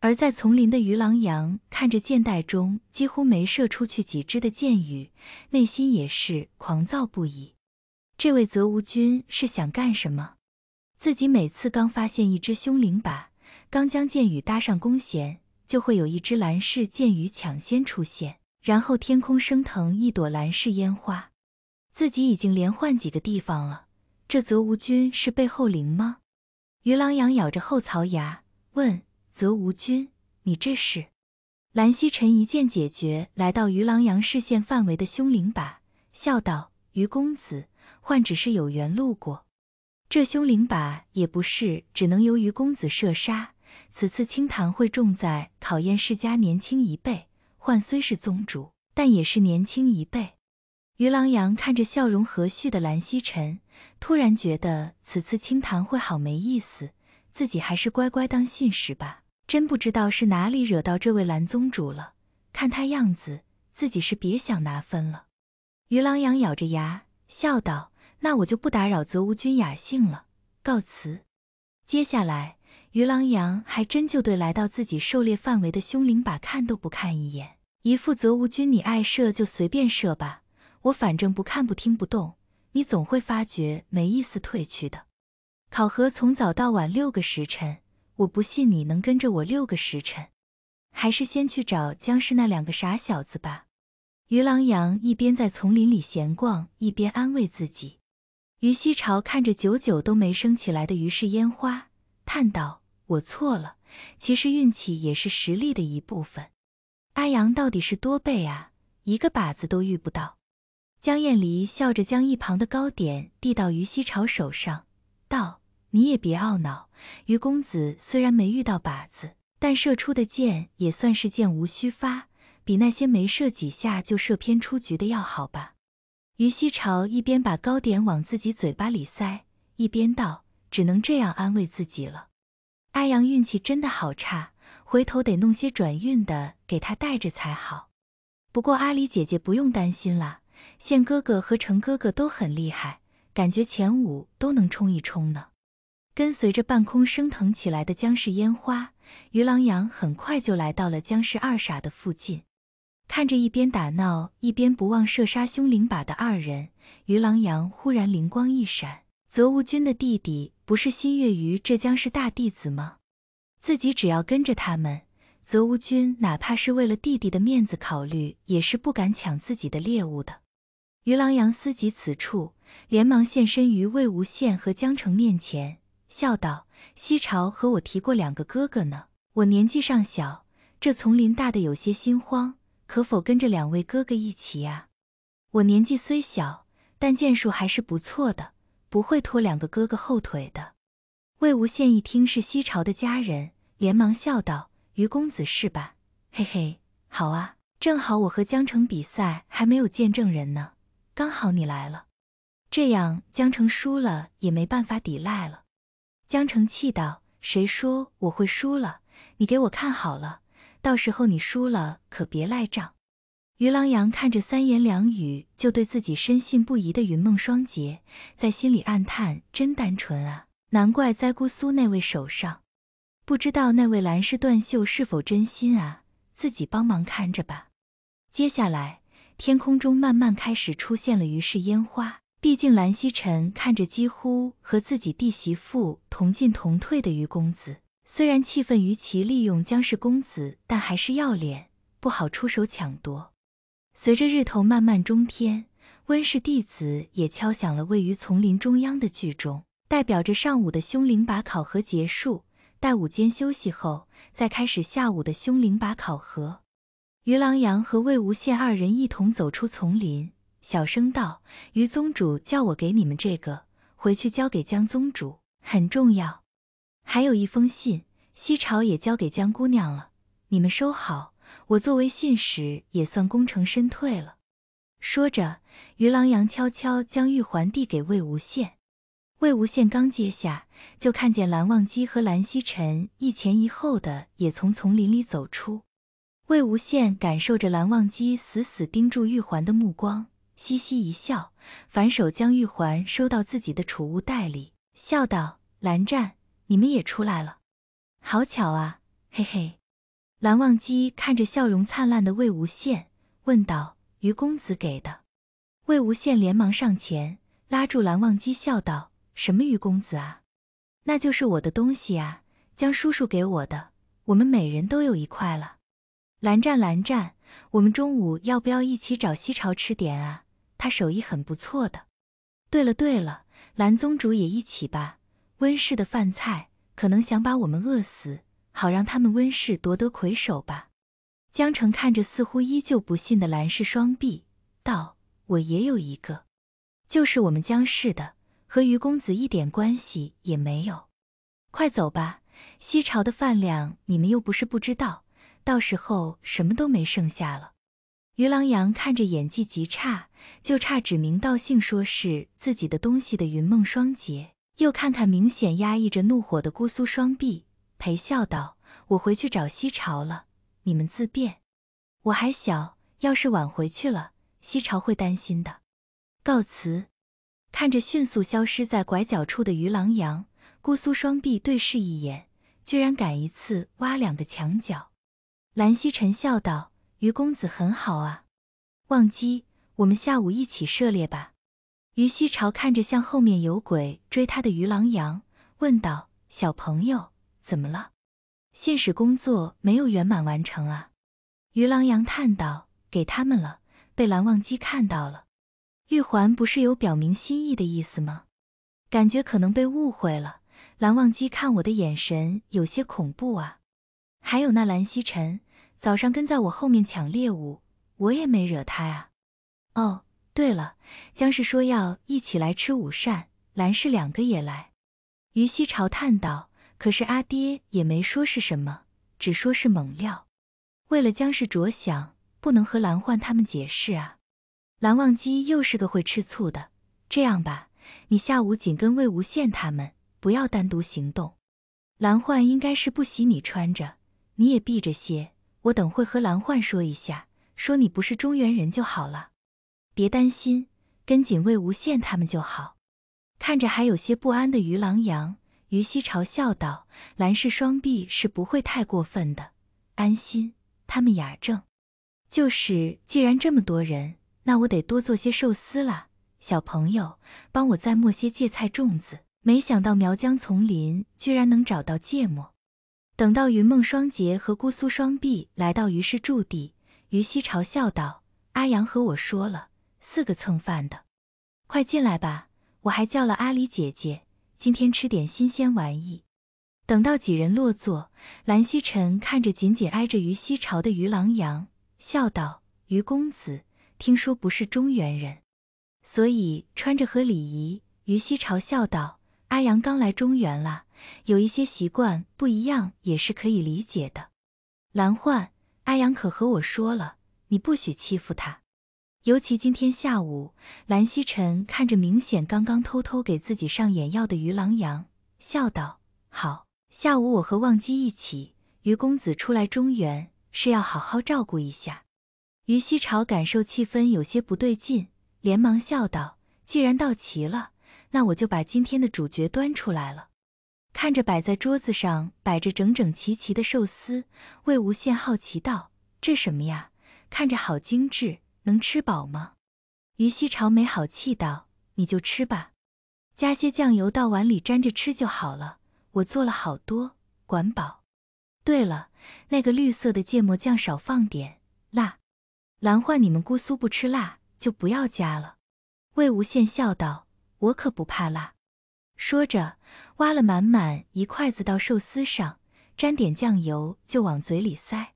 S1: 而在丛林的于琅琊看着箭袋中几乎没射出去几支的箭雨，内心也是狂躁不已。这位泽无君是想干什么？自己每次刚发现一只凶灵把，刚将箭羽搭上弓弦，就会有一只蓝氏箭羽抢先出现，然后天空升腾一朵蓝氏烟花。自己已经连换几个地方了，这泽无君是背后灵吗？于琅琊咬着后槽牙问：“泽无君，你这是？”蓝曦臣一剑解决来到于琅琊视线范围的凶灵把，笑道：“于公子。”换只是有缘路过，这凶灵把也不是只能由于公子射杀。此次清谈会重在考验世家年轻一辈，换虽是宗主，但也是年轻一辈。于琅阳看着笑容和煦的蓝曦臣，突然觉得此次清谈会好没意思，自己还是乖乖当信使吧。真不知道是哪里惹到这位蓝宗主了，看他样子，自己是别想拿分了。于琅阳咬着牙。笑道：“那我就不打扰泽无君雅兴了，告辞。”接下来，于郎阳还真就对来到自己狩猎范围的凶灵把看都不看一眼，一副泽无君，你爱射就随便射吧，我反正不看不听不动，你总会发觉没意思退去的。考核从早到晚六个时辰，我不信你能跟着我六个时辰，还是先去找江氏那两个傻小子吧。于郎阳一边在丛林里闲逛，一边安慰自己。于西潮看着久久都没升起来的于氏烟花，叹道：“我错了，其实运气也是实力的一部分。”阿阳到底是多背啊，一个靶子都遇不到。江晏离笑着将一旁的糕点递到于西潮手上，道：“你也别懊恼，于公子虽然没遇到靶子，但射出的箭也算是箭无虚发。”比那些没射几下就射偏出局的要好吧。于西朝一边把糕点往自己嘴巴里塞，一边道：“只能这样安慰自己了。阿阳运气真的好差，回头得弄些转运的给他带着才好。不过阿离姐姐不用担心啦，县哥哥和程哥哥都很厉害，感觉前五都能冲一冲呢。”跟随着半空升腾起来的江氏烟花，于郎阳很快就来到了江氏二傻的附近。看着一边打闹一边不忘射杀凶灵把的二人，于琅阳忽然灵光一闪：泽无君的弟弟不是新月余这将是大弟子吗？自己只要跟着他们，泽无君哪怕是为了弟弟的面子考虑，也是不敢抢自己的猎物的。于琅阳思及此处，连忙现身于魏无羡和江澄面前，笑道：“西朝和我提过两个哥哥呢，我年纪尚小，这丛林大得有些心慌。”可否跟着两位哥哥一起呀？我年纪虽小，但剑术还是不错的，不会拖两个哥哥后腿的。魏无羡一听是西朝的家人，连忙笑道：“于公子是吧？嘿嘿，好啊，正好我和江澄比赛还没有见证人呢，刚好你来了，这样江澄输了也没办法抵赖了。”江澄气道：“谁说我会输了？你给我看好了。”到时候你输了可别赖账。于琅阳看着三言两语就对自己深信不疑的云梦双杰，在心里暗叹：真单纯啊，难怪栽姑苏那位手上。不知道那位蓝氏断袖是否真心啊？自己帮忙看着吧。接下来，天空中慢慢开始出现了于氏烟花。毕竟蓝曦臣看着几乎和自己弟媳妇同进同退的于公子。虽然气愤于其利用江氏公子，但还是要脸，不好出手抢夺。随着日头慢慢中天，温氏弟子也敲响了位于丛林中央的巨钟，代表着上午的凶灵把考核结束。待午间休息后，再开始下午的凶灵把考核。于郎阳和魏无羡二人一同走出丛林，小声道：“于宗主叫我给你们这个，回去交给江宗主，很重要。”还有一封信，西朝也交给江姑娘了，你们收好。我作为信使也算功成身退了。说着，于琅阳悄悄将玉环递给魏无羡。魏无羡刚接下，就看见蓝忘机和蓝曦臣一前一后的也从丛林里走出。魏无羡感受着蓝忘机死死盯住玉环的目光，嘻嘻一笑，反手将玉环收到自己的储物袋里，笑道：“蓝湛。”你们也出来了，好巧啊，嘿嘿。蓝忘机看着笑容灿烂的魏无羡，问道：“于公子给的？”魏无羡连忙上前拉住蓝忘机，笑道：“什么于公子啊？那就是我的东西啊，江叔叔给我的。我们每人都有一块了。”蓝湛，蓝湛，我们中午要不要一起找西朝吃点啊？他手艺很不错的。对了对了，蓝宗主也一起吧。温氏的饭菜可能想把我们饿死，好让他们温氏夺得魁首吧。江澄看着似乎依旧不信的蓝氏双臂，道：“我也有一个，就是我们江氏的，和于公子一点关系也没有。快走吧，西朝的饭量你们又不是不知道，到时候什么都没剩下了。”于琅琊看着演技极差，就差指名道姓说是自己的东西的云梦双杰。又看看明显压抑着怒火的姑苏双臂，陪笑道：“我回去找西朝了，你们自便。我还小，要是晚回去了，西朝会担心的。告辞。”看着迅速消失在拐角处的于琅琊，姑苏双臂对视一眼，居然敢一次挖两个墙角。蓝曦臣笑道：“于公子很好啊，忘机，我们下午一起涉猎吧。”于西朝看着向后面有鬼追他的于狼羊，问道：“小朋友，怎么了？现实工作没有圆满完成啊？”于狼羊叹道：“给他们了，被蓝忘机看到了。玉环不是有表明心意的意思吗？感觉可能被误会了。蓝忘机看我的眼神有些恐怖啊。还有那蓝曦臣，早上跟在我后面抢猎物，我也没惹他啊。哦。”对了，江氏说要一起来吃午膳，兰氏两个也来。于西朝叹道：“可是阿爹也没说是什么，只说是猛料。为了江氏着想，不能和兰焕他们解释啊。”蓝忘机又是个会吃醋的。这样吧，你下午紧跟魏无羡他们，不要单独行动。蓝焕应该是不喜你穿着，你也避着些。我等会和蓝焕说一下，说你不是中原人就好了。别担心，跟紧魏无羡他们就好。看着还有些不安的于琅琊，于西嘲笑道：“蓝氏双臂是不会太过分的，安心。他们雅正，就是既然这么多人，那我得多做些寿司啦。小朋友，帮我再磨些芥菜种子。没想到苗疆丛林居然能找到芥末。”等到云梦双杰和姑苏双璧来到于氏驻地，于西嘲笑道：“阿阳和我说了。”四个蹭饭的，快进来吧！我还叫了阿狸姐姐，今天吃点新鲜玩意。等到几人落座，蓝曦臣看着紧紧挨着于西朝的于郎阳，笑道：“于公子，听说不是中原人，所以穿着和礼仪。”于西朝笑道：“阿阳刚来中原了，有一些习惯不一样，也是可以理解的。”蓝焕，阿阳可和我说了，你不许欺负他。尤其今天下午，蓝曦臣看着明显刚刚偷偷给自己上眼药的于琅琊，笑道：“好，下午我和忘机一起，于公子出来中原是要好好照顾一下。”于西朝感受气氛有些不对劲，连忙笑道：“既然到齐了，那我就把今天的主角端出来了。”看着摆在桌子上摆着整整齐齐的寿司，魏无羡好奇道：“这什么呀？看着好精致。”能吃饱吗？于西朝没好气道：“你就吃吧，加些酱油到碗里沾着吃就好了。我做了好多，管饱。对了，那个绿色的芥末酱少放点，辣。蓝焕，你们姑苏不吃辣，就不要加了。”魏无羡笑道：“我可不怕辣。”说着，挖了满满一筷子到寿司上，沾点酱油就往嘴里塞。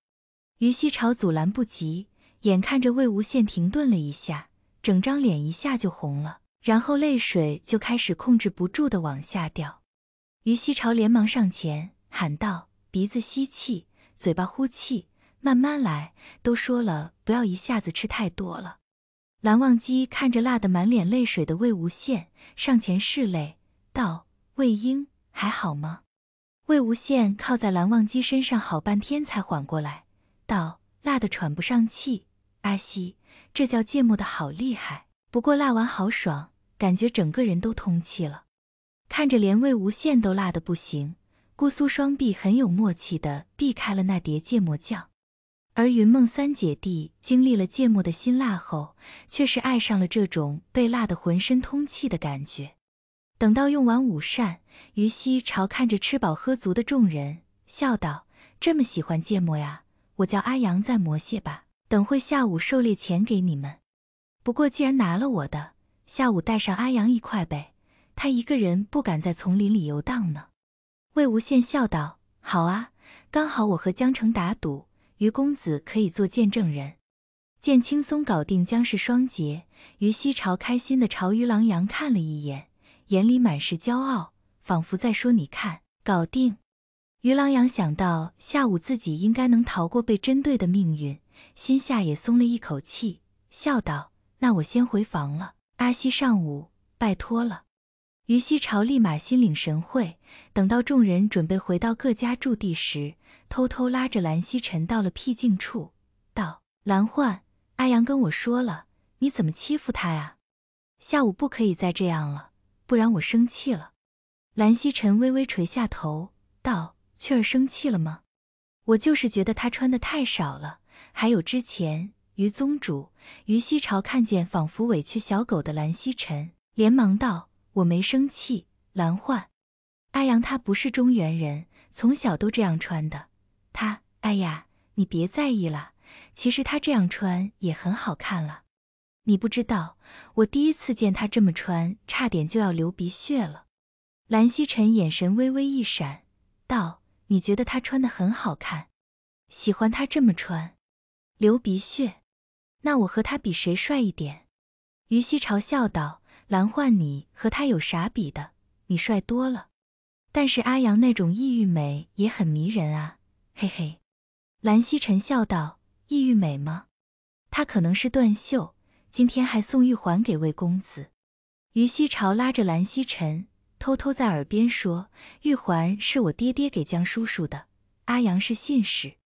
S1: 于西朝阻拦不及。眼看着魏无羡停顿了一下，整张脸一下就红了，然后泪水就开始控制不住的往下掉。于西潮连忙上前喊道：“鼻子吸气，嘴巴呼气，慢慢来。都说了不要一下子吃太多了。”蓝忘机看着辣得满脸泪水的魏无羡，上前拭泪道：“魏婴还好吗？”魏无羡靠在蓝忘机身上，好半天才缓过来，道：“辣得喘不上气。”阿西，这叫芥末的好厉害，不过辣完好爽，感觉整个人都通气了。看着连魏无羡都辣的不行，姑苏双臂很有默契的避开了那碟芥末酱。而云梦三姐弟经历了芥末的辛辣后，却是爱上了这种被辣的浑身通气的感觉。等到用完午膳，于西朝看着吃饱喝足的众人，笑道：“这么喜欢芥末呀？我叫阿阳再磨些吧。”等会下午狩猎前给你们，不过既然拿了我的，下午带上阿阳一块呗，他一个人不敢在丛林里游荡呢。魏无羡笑道：“好啊，刚好我和江澄打赌，于公子可以做见证人。”见轻松搞定江氏双杰，于西朝开心的朝于琅琊看了一眼，眼里满是骄傲，仿佛在说：“你看，搞定。”于琅琊想到下午自己应该能逃过被针对的命运。心下也松了一口气，笑道：“那我先回房了，阿西上午拜托了。”于西朝立马心领神会。等到众人准备回到各家驻地时，偷偷拉着蓝曦臣到了僻静处，道：“蓝焕，阿阳跟我说了，你怎么欺负他呀？下午不可以再这样了，不然我生气了。”蓝曦臣微微垂下头，道：“雀儿生气了吗？我就是觉得他穿的太少了。”还有之前，于宗主于西朝看见仿佛委屈小狗的蓝希臣，连忙道：“我没生气，蓝焕，阿阳他不是中原人，从小都这样穿的。他，哎呀，你别在意啦，其实他这样穿也很好看了。你不知道，我第一次见他这么穿，差点就要流鼻血了。”蓝希臣眼神微微一闪，道：“你觉得他穿的很好看，喜欢他这么穿？”流鼻血，那我和他比谁帅一点？于西朝笑道：“蓝焕，你和他有啥比的？你帅多了。但是阿阳那种抑郁美也很迷人啊，嘿嘿。”蓝曦臣笑道：“抑郁美吗？他可能是断袖，今天还送玉环给魏公子。”于西朝拉着蓝曦臣，偷偷在耳边说：“玉环是我爹爹给江叔叔的，阿阳是信使，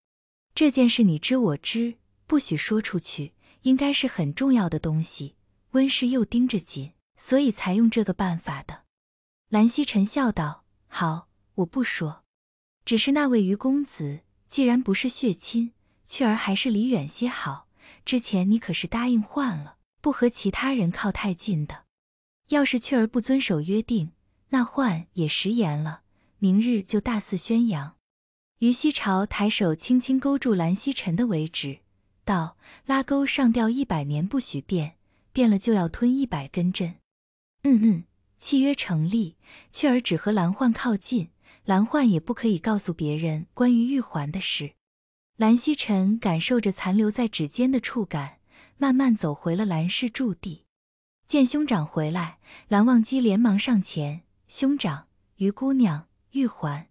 S1: 这件事你知我知。”不许说出去，应该是很重要的东西。温氏又盯着紧，所以才用这个办法的。蓝曦臣笑道：“好，我不说。只是那位于公子，既然不是血亲，雀儿还是离远些好。之前你可是答应换了，不和其他人靠太近的。要是雀儿不遵守约定，那换也食言了。明日就大肆宣扬。”于西朝抬手轻轻勾住蓝曦臣的尾指。道拉钩上吊一百年不许变，变了就要吞一百根针。嗯嗯，契约成立。雀儿只和蓝焕靠近，蓝焕也不可以告诉别人关于玉环的事。蓝曦臣感受着残留在指尖的触感，慢慢走回了蓝氏驻地。见兄长回来，蓝忘机连忙上前：“兄长，于姑娘，玉环。”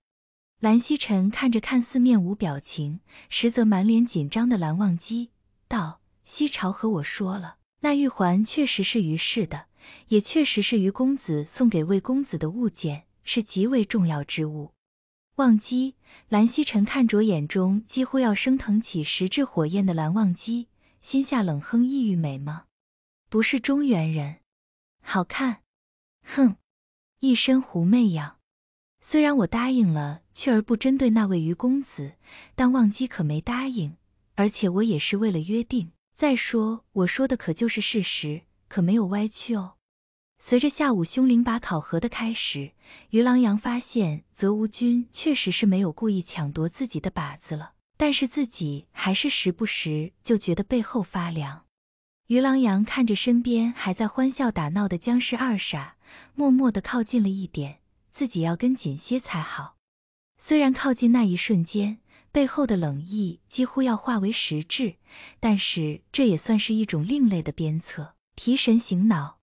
S1: 蓝曦臣看着看似面无表情，实则满脸紧张的蓝忘机，道：“西朝和我说了，那玉环确实是于氏的，也确实是于公子送给魏公子的物件，是极为重要之物。”忘机，蓝曦臣看着眼中几乎要升腾起实质火焰的蓝忘机，心下冷哼：“异域美吗？不是中原人，好看？哼，一身狐媚样。”虽然我答应了却而不针对那位愚公子，但忘机可没答应，而且我也是为了约定。再说我说的可就是事实，可没有歪曲哦。随着下午凶铃把考核的开始，余琅阳发现泽无君确实是没有故意抢夺自己的靶子了，但是自己还是时不时就觉得背后发凉。余琅阳看着身边还在欢笑打闹的江氏二傻，默默地靠近了一点。自己要跟紧些才好。虽然靠近那一瞬间，背后的冷意几乎要化为实质，但是这也算是一种另类的鞭策，提神醒脑。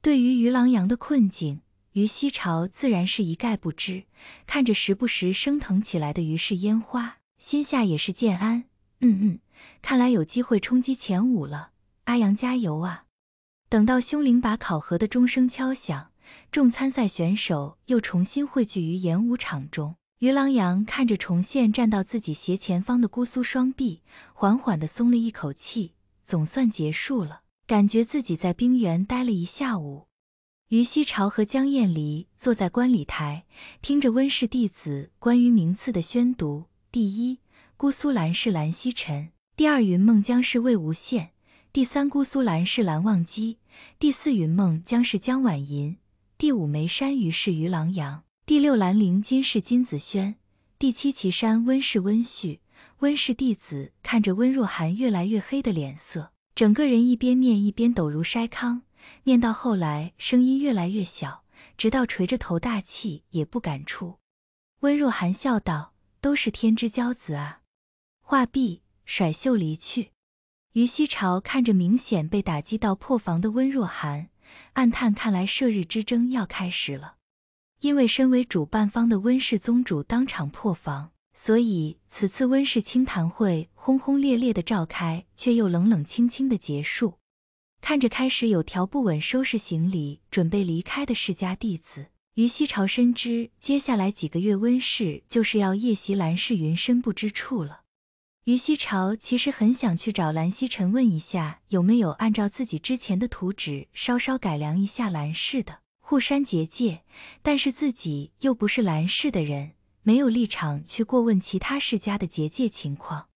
S1: 对于于朗阳的困境，于西潮自然是一概不知。看着时不时升腾起来的于氏烟花，心下也是渐安。嗯嗯，看来有机会冲击前五了。阿阳加油啊！等到凶灵把考核的钟声敲响。众参赛选手又重新汇聚于演武场中。于琅阳看着重现站到自己斜前方的姑苏双臂，缓缓地松了一口气，总算结束了，感觉自己在冰原待了一下午。于西潮和江厌离坐在观礼台，听着温氏弟子关于名次的宣读：第一，姑苏蓝是蓝曦臣；第二，云梦江是魏无羡；第三，姑苏蓝是蓝忘机；第四，云梦江是江晚吟。第五枚山于是于郎阳，第六兰陵金氏金子轩，第七岐山温氏温煦。温氏弟子看着温若寒越来越黑的脸色，整个人一边念一边抖如筛糠，念到后来声音越来越小，直到垂着头大气也不敢出。温若寒笑道：“都是天之骄子啊！”话毕，甩袖离去。于西朝看着明显被打击到破防的温若寒。暗叹，看来射日之争要开始了。因为身为主办方的温氏宗主当场破防，所以此次温氏清谈会轰轰烈烈的召开，却又冷冷清清的结束。看着开始有条不紊收拾行李，准备离开的世家弟子，于熙朝深知，接下来几个月温氏就是要夜袭蓝氏云深不知处了。于西潮其实很想去找蓝曦臣问一下，有没有按照自己之前的图纸稍稍改良一下蓝氏的护山结界，但是自己又不是蓝氏的人，没有立场去过问其他世家的结界情况。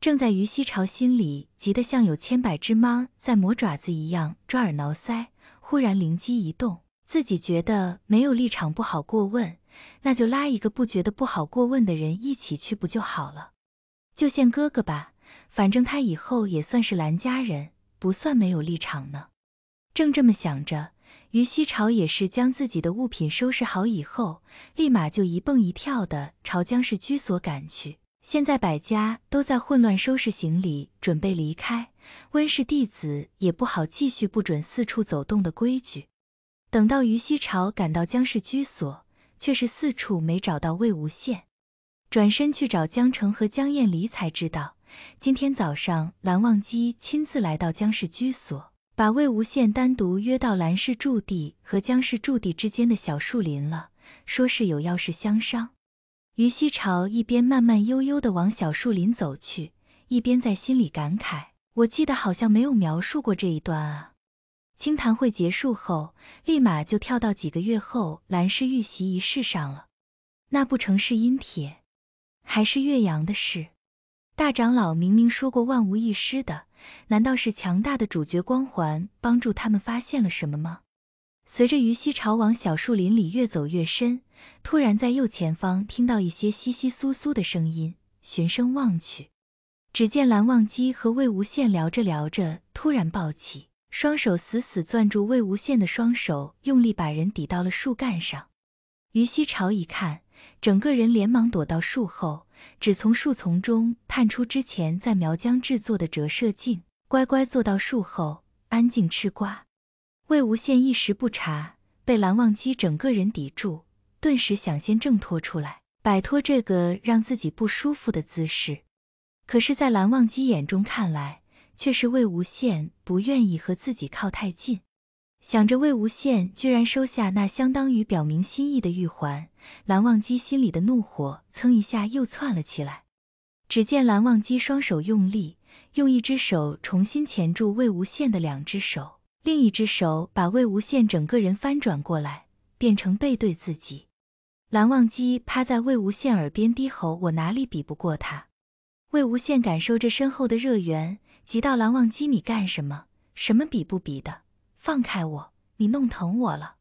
S1: 正在于西潮心里急得像有千百只猫在磨爪子一样抓耳挠腮，忽然灵机一动，自己觉得没有立场不好过问，那就拉一个不觉得不好过问的人一起去不就好了。就献哥哥吧，反正他以后也算是兰家人，不算没有立场呢。正这么想着，于熙朝也是将自己的物品收拾好以后，立马就一蹦一跳的朝江氏居所赶去。现在百家都在混乱收拾行李，准备离开，温氏弟子也不好继续不准四处走动的规矩。等到于熙朝赶到江氏居所，却是四处没找到魏无羡。转身去找江澄和江厌离，才知道今天早上蓝忘机亲自来到江氏居所，把魏无羡单独约到蓝氏驻地和江氏驻地之间的小树林了，说是有要事相商。于西朝一边慢慢悠悠的往小树林走去，一边在心里感慨：我记得好像没有描述过这一段啊。清谈会结束后，立马就跳到几个月后蓝氏遇袭一事上了，那不成是阴铁？还是岳阳的事，大长老明明说过万无一失的，难道是强大的主角光环帮助他们发现了什么吗？随着于西朝往小树林里越走越深，突然在右前方听到一些窸窸窣窣的声音，循声望去，只见蓝忘机和魏无羡聊着聊着，突然抱起，双手死死攥住魏无羡的双手，用力把人抵到了树干上。于西朝一看。整个人连忙躲到树后，只从树丛中探出之前在苗疆制作的折射镜，乖乖坐到树后，安静吃瓜。魏无羡一时不察，被蓝忘机整个人抵住，顿时想先挣脱出来，摆脱这个让自己不舒服的姿势。可是，在蓝忘机眼中看来，却是魏无羡不愿意和自己靠太近。想着魏无羡居然收下那相当于表明心意的玉环，蓝忘机心里的怒火蹭一下又窜了起来。只见蓝忘机双手用力，用一只手重新钳住魏无羡的两只手，另一只手把魏无羡整个人翻转过来，变成背对自己。蓝忘机趴在魏无羡耳边低吼：“我哪里比不过他？”魏无羡感受着身后的热源，急道：“蓝忘机，你干什么？什么比不比的？”放开我！你弄疼我了。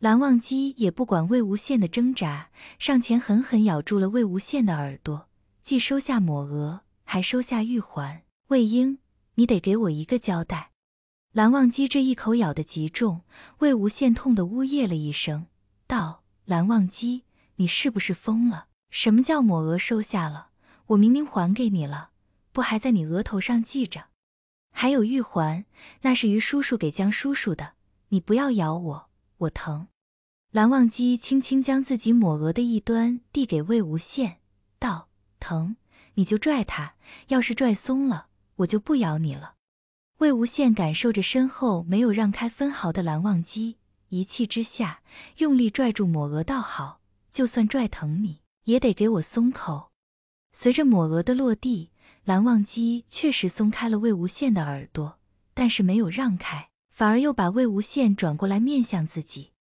S1: 蓝忘机也不管魏无羡的挣扎，上前狠狠咬住了魏无羡的耳朵，既收下抹额，还收下玉环。魏婴，你得给我一个交代！蓝忘机这一口咬的极重，魏无羡痛得呜咽了一声，道：“蓝忘机，你是不是疯了？什么叫抹额收下了？我明明还给你了，不还在你额头上记着？”还有玉环，那是于叔叔给江叔叔的。你不要咬我，我疼。蓝忘机轻轻将自己抹额的一端递给魏无羡，道：“疼，你就拽他。要是拽松了，我就不咬你了。”魏无羡感受着身后没有让开分毫的蓝忘机，一气之下用力拽住抹额，道：“好，就算拽疼你，也得给我松口。”随着抹额的落地。蓝忘机确实松开了魏无羡的耳朵，但是没有让开，反而又把魏无羡转过来面向自己。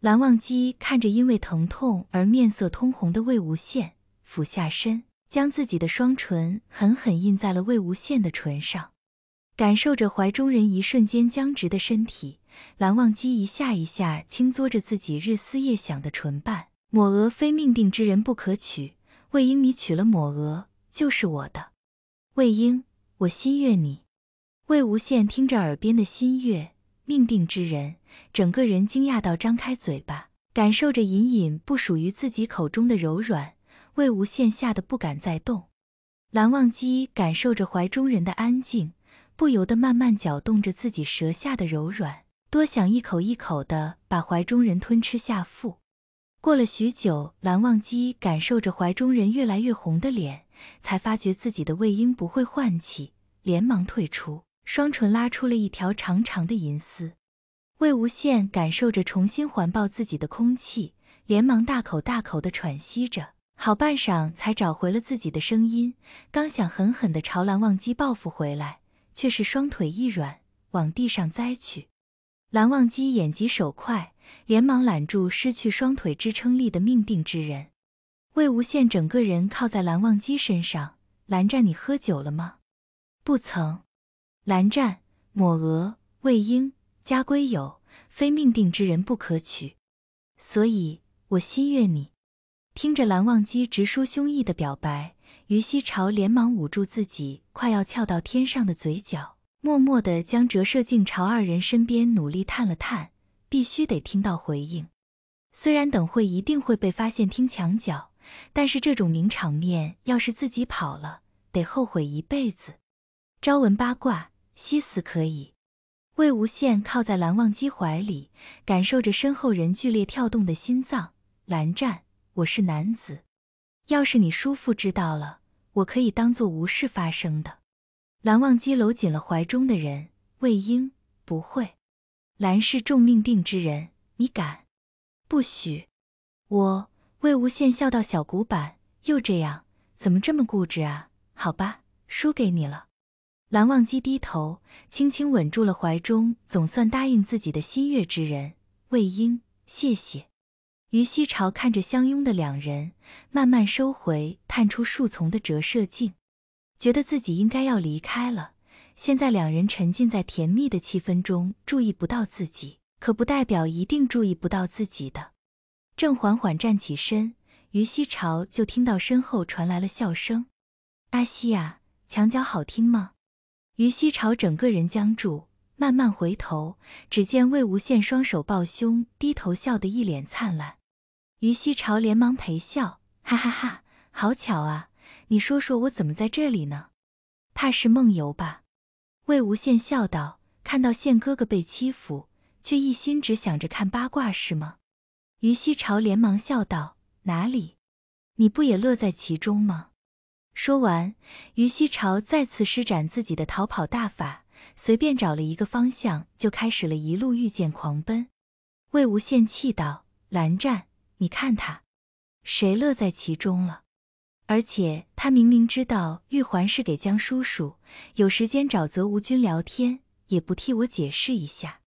S1: 蓝忘机看着因为疼痛而面色通红的魏无羡，俯下身，将自己的双唇狠狠印在了魏无羡的唇上，感受着怀中人一瞬间僵直的身体，蓝忘机一下一下轻嘬着自己日思夜想的唇瓣。抹额非命定之人不可取，魏婴，你娶了抹额就是我的。魏婴，我心悦你。魏无羡听着耳边的心悦，命定之人，整个人惊讶到张开嘴巴，感受着隐隐不属于自己口中的柔软。魏无羡吓得不敢再动。蓝忘机感受着怀中人的安静，不由得慢慢搅动着自己舌下的柔软，多想一口一口的把怀中人吞吃下腹。过了许久，蓝忘机感受着怀中人越来越红的脸，才发觉自己的魏婴不会唤起，连忙退出，双唇拉出了一条长长的银丝。魏无羡感受着重新环抱自己的空气，连忙大口大口的喘息着，好半晌才找回了自己的声音。刚想狠狠地朝蓝忘机报复回来，却是双腿一软，往地上栽去。蓝忘机眼疾手快，连忙揽住失去双腿支撑力的命定之人。魏无羡整个人靠在蓝忘机身上。蓝湛，你喝酒了吗？不曾。蓝湛，抹额。魏婴，家规有，非命定之人不可娶，所以我心悦你。听着蓝忘机直抒胸臆的表白，于西朝连忙捂住自己快要翘到天上的嘴角。默默地将折射镜朝二人身边努力探了探，必须得听到回应。虽然等会一定会被发现听墙角，但是这种名场面要是自己跑了，得后悔一辈子。朝闻八卦，夕死可以。魏无羡靠在蓝忘机怀里，感受着身后人剧烈跳动的心脏。蓝湛，我是男子，要是你叔父知道了，我可以当做无事发生的。蓝忘机搂紧了怀中的人，魏婴不会，蓝是重命定之人，你敢？不许！我魏无羡笑到小古板，又这样，怎么这么固执啊？好吧，输给你了。蓝忘机低头，轻轻吻住了怀中总算答应自己的心悦之人，魏婴，谢谢。于西朝看着相拥的两人，慢慢收回探出树丛的折射镜。觉得自己应该要离开了。现在两人沉浸在甜蜜的气氛中，注意不到自己，可不代表一定注意不到自己的。正缓缓站起身，于熙朝就听到身后传来了笑声：“阿西呀，墙角好听吗？”于熙朝整个人僵住，慢慢回头，只见魏无羡双手抱胸，低头笑得一脸灿烂。于熙朝连忙陪笑：“哈哈哈，好巧啊！”你说说我怎么在这里呢？怕是梦游吧？魏无羡笑道：“看到羡哥哥被欺负，却一心只想着看八卦是吗？”于西潮连忙笑道：“哪里？你不也乐在其中吗？”说完，于西潮再次施展自己的逃跑大法，随便找了一个方向，就开始了一路御剑狂奔。魏无羡气道：“蓝湛，你看他，谁乐在其中了？”而且他明明知道玉环是给江叔叔，有时间找泽无君聊天，也不替我解释一下。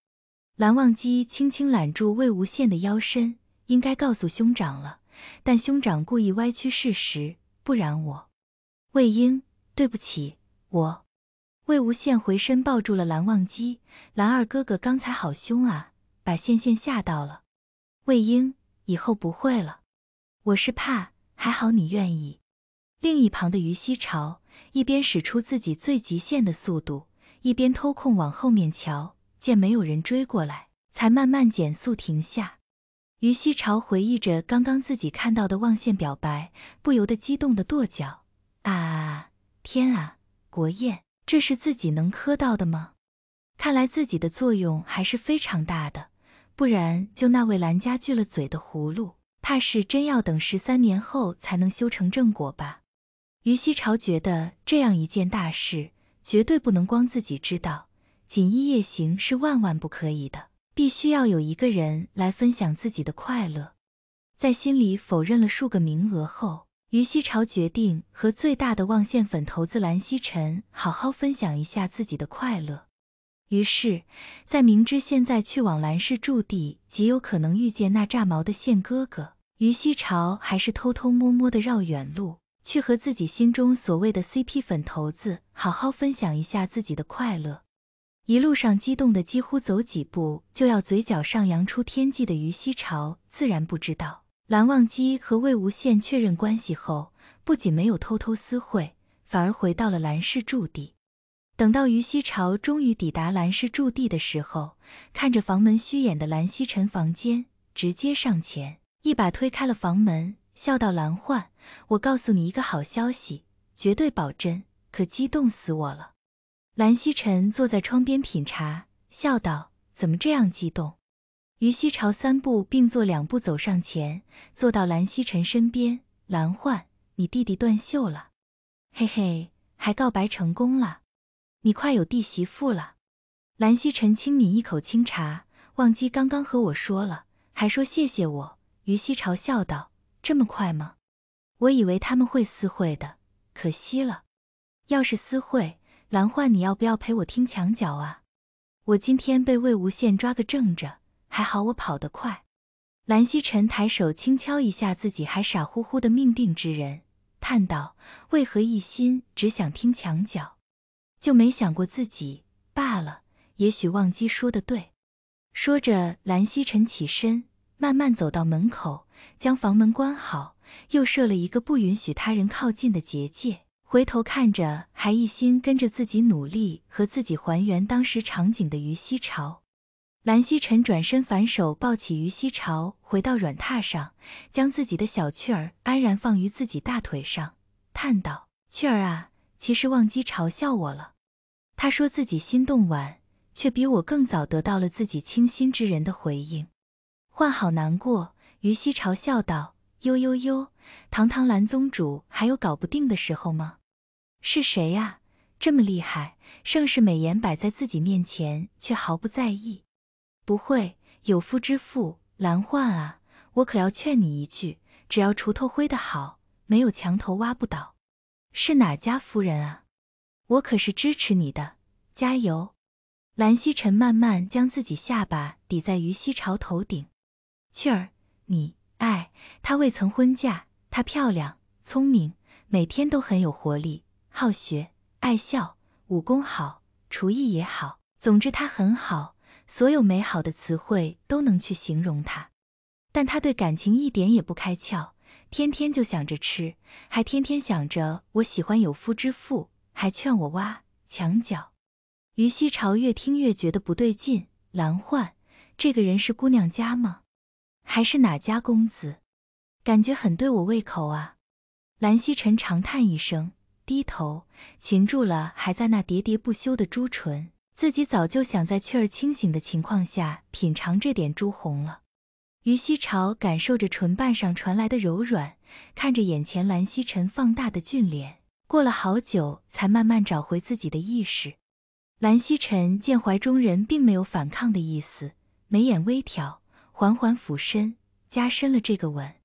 S1: 蓝忘机轻轻揽住魏无羡的腰身，应该告诉兄长了，但兄长故意歪曲事实，不然我……魏婴，对不起，我……魏无羡回身抱住了蓝忘机，蓝二哥哥刚才好凶啊，把羡羡吓到了。魏婴，以后不会了，我是怕，还好你愿意。另一旁的于西朝一边使出自己最极限的速度，一边偷空往后面瞧，见没有人追过来，才慢慢减速停下。于西朝回忆着刚刚自己看到的望线表白，不由得激动地跺脚：“啊啊！天啊，国宴，这是自己能磕到的吗？看来自己的作用还是非常大的，不然就那位兰家锯了嘴的葫芦，怕是真要等十三年后才能修成正果吧。”于熙朝觉得这样一件大事绝对不能光自己知道，锦衣夜行是万万不可以的，必须要有一个人来分享自己的快乐。在心里否认了数个名额后，于熙朝决定和最大的望线粉头子蓝曦臣好好分享一下自己的快乐。于是，在明知现在去往蓝氏驻地极有可能遇见那炸毛的线哥哥，于熙朝还是偷偷摸摸的绕远路。去和自己心中所谓的 CP 粉头子好好分享一下自己的快乐。一路上激动的几乎走几步就要嘴角上扬出天际的于西潮，自然不知道蓝忘机和魏无羡确认关系后，不仅没有偷偷私会，反而回到了蓝氏驻地。等到于西潮终于抵达蓝氏驻地的时候，看着房门虚掩的蓝曦臣房间，直接上前一把推开了房门。笑道：“蓝焕，我告诉你一个好消息，绝对保真，可激动死我了。”蓝曦臣坐在窗边品茶，笑道：“怎么这样激动？”于西朝三步并作两步走上前，坐到蓝曦臣身边。蓝焕，你弟弟断袖了，嘿嘿，还告白成功了，你快有弟媳妇了。蓝曦臣轻抿一口清茶，忘记刚刚和我说了，还说谢谢我。于西朝笑道。这么快吗？我以为他们会私会的，可惜了。要是私会，蓝焕，你要不要陪我听墙角啊？我今天被魏无羡抓个正着，还好我跑得快。蓝曦臣抬手轻敲一下自己还傻乎乎的命定之人，叹道：“为何一心只想听墙角，就没想过自己罢了？也许忘机说的对。”说着，蓝曦臣起身。慢慢走到门口，将房门关好，又设了一个不允许他人靠近的结界。回头看着还一心跟着自己努力和自己还原当时场景的于熙朝，蓝曦臣转身反手抱起于熙朝，回到软榻上，将自己的小雀儿安然放于自己大腿上，叹道：“雀儿啊，其实忘机嘲笑我了。他说自己心动晚，却比我更早得到了自己倾心之人的回应。”幻好难过，于西朝笑道：“呦呦呦，堂堂蓝宗主还有搞不定的时候吗？是谁呀，这么厉害？盛世美颜摆在自己面前，却毫不在意。不会，有夫之妇蓝幻啊！我可要劝你一句，只要锄头挥得好，没有墙头挖不倒。是哪家夫人啊？我可是支持你的，加油！”蓝曦臣慢慢将自己下巴抵在于西朝头顶。雀儿，你爱她未曾婚嫁，她漂亮聪明，每天都很有活力，好学，爱笑，武功好，厨艺也好，总之她很好，所有美好的词汇都能去形容她。但她对感情一点也不开窍，天天就想着吃，还天天想着我喜欢有夫之妇，还劝我挖墙角。于西朝越听越觉得不对劲，兰焕这个人是姑娘家吗？还是哪家公子，感觉很对我胃口啊！蓝曦臣长叹一声，低头擒住了还在那喋喋不休的朱唇，自己早就想在雀儿清醒的情况下品尝这点朱红了。于西朝感受着唇瓣上传来的柔软，看着眼前蓝曦臣放大的俊脸，过了好久才慢慢找回自己的意识。蓝曦臣见怀中人并没有反抗的意思，眉眼微挑。缓缓俯身，加深了这个吻，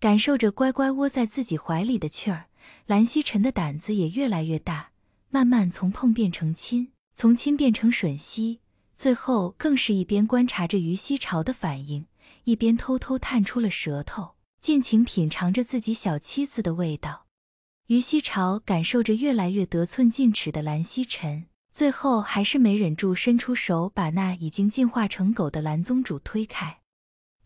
S1: 感受着乖乖窝在自己怀里的气儿，蓝曦臣的胆子也越来越大，慢慢从碰变成亲，从亲变成吮吸，最后更是一边观察着于西潮的反应，一边偷偷探出了舌头，尽情品尝着自己小妻子的味道。于西潮感受着越来越得寸进尺的蓝曦臣，最后还是没忍住，伸出手把那已经进化成狗的蓝宗主推开。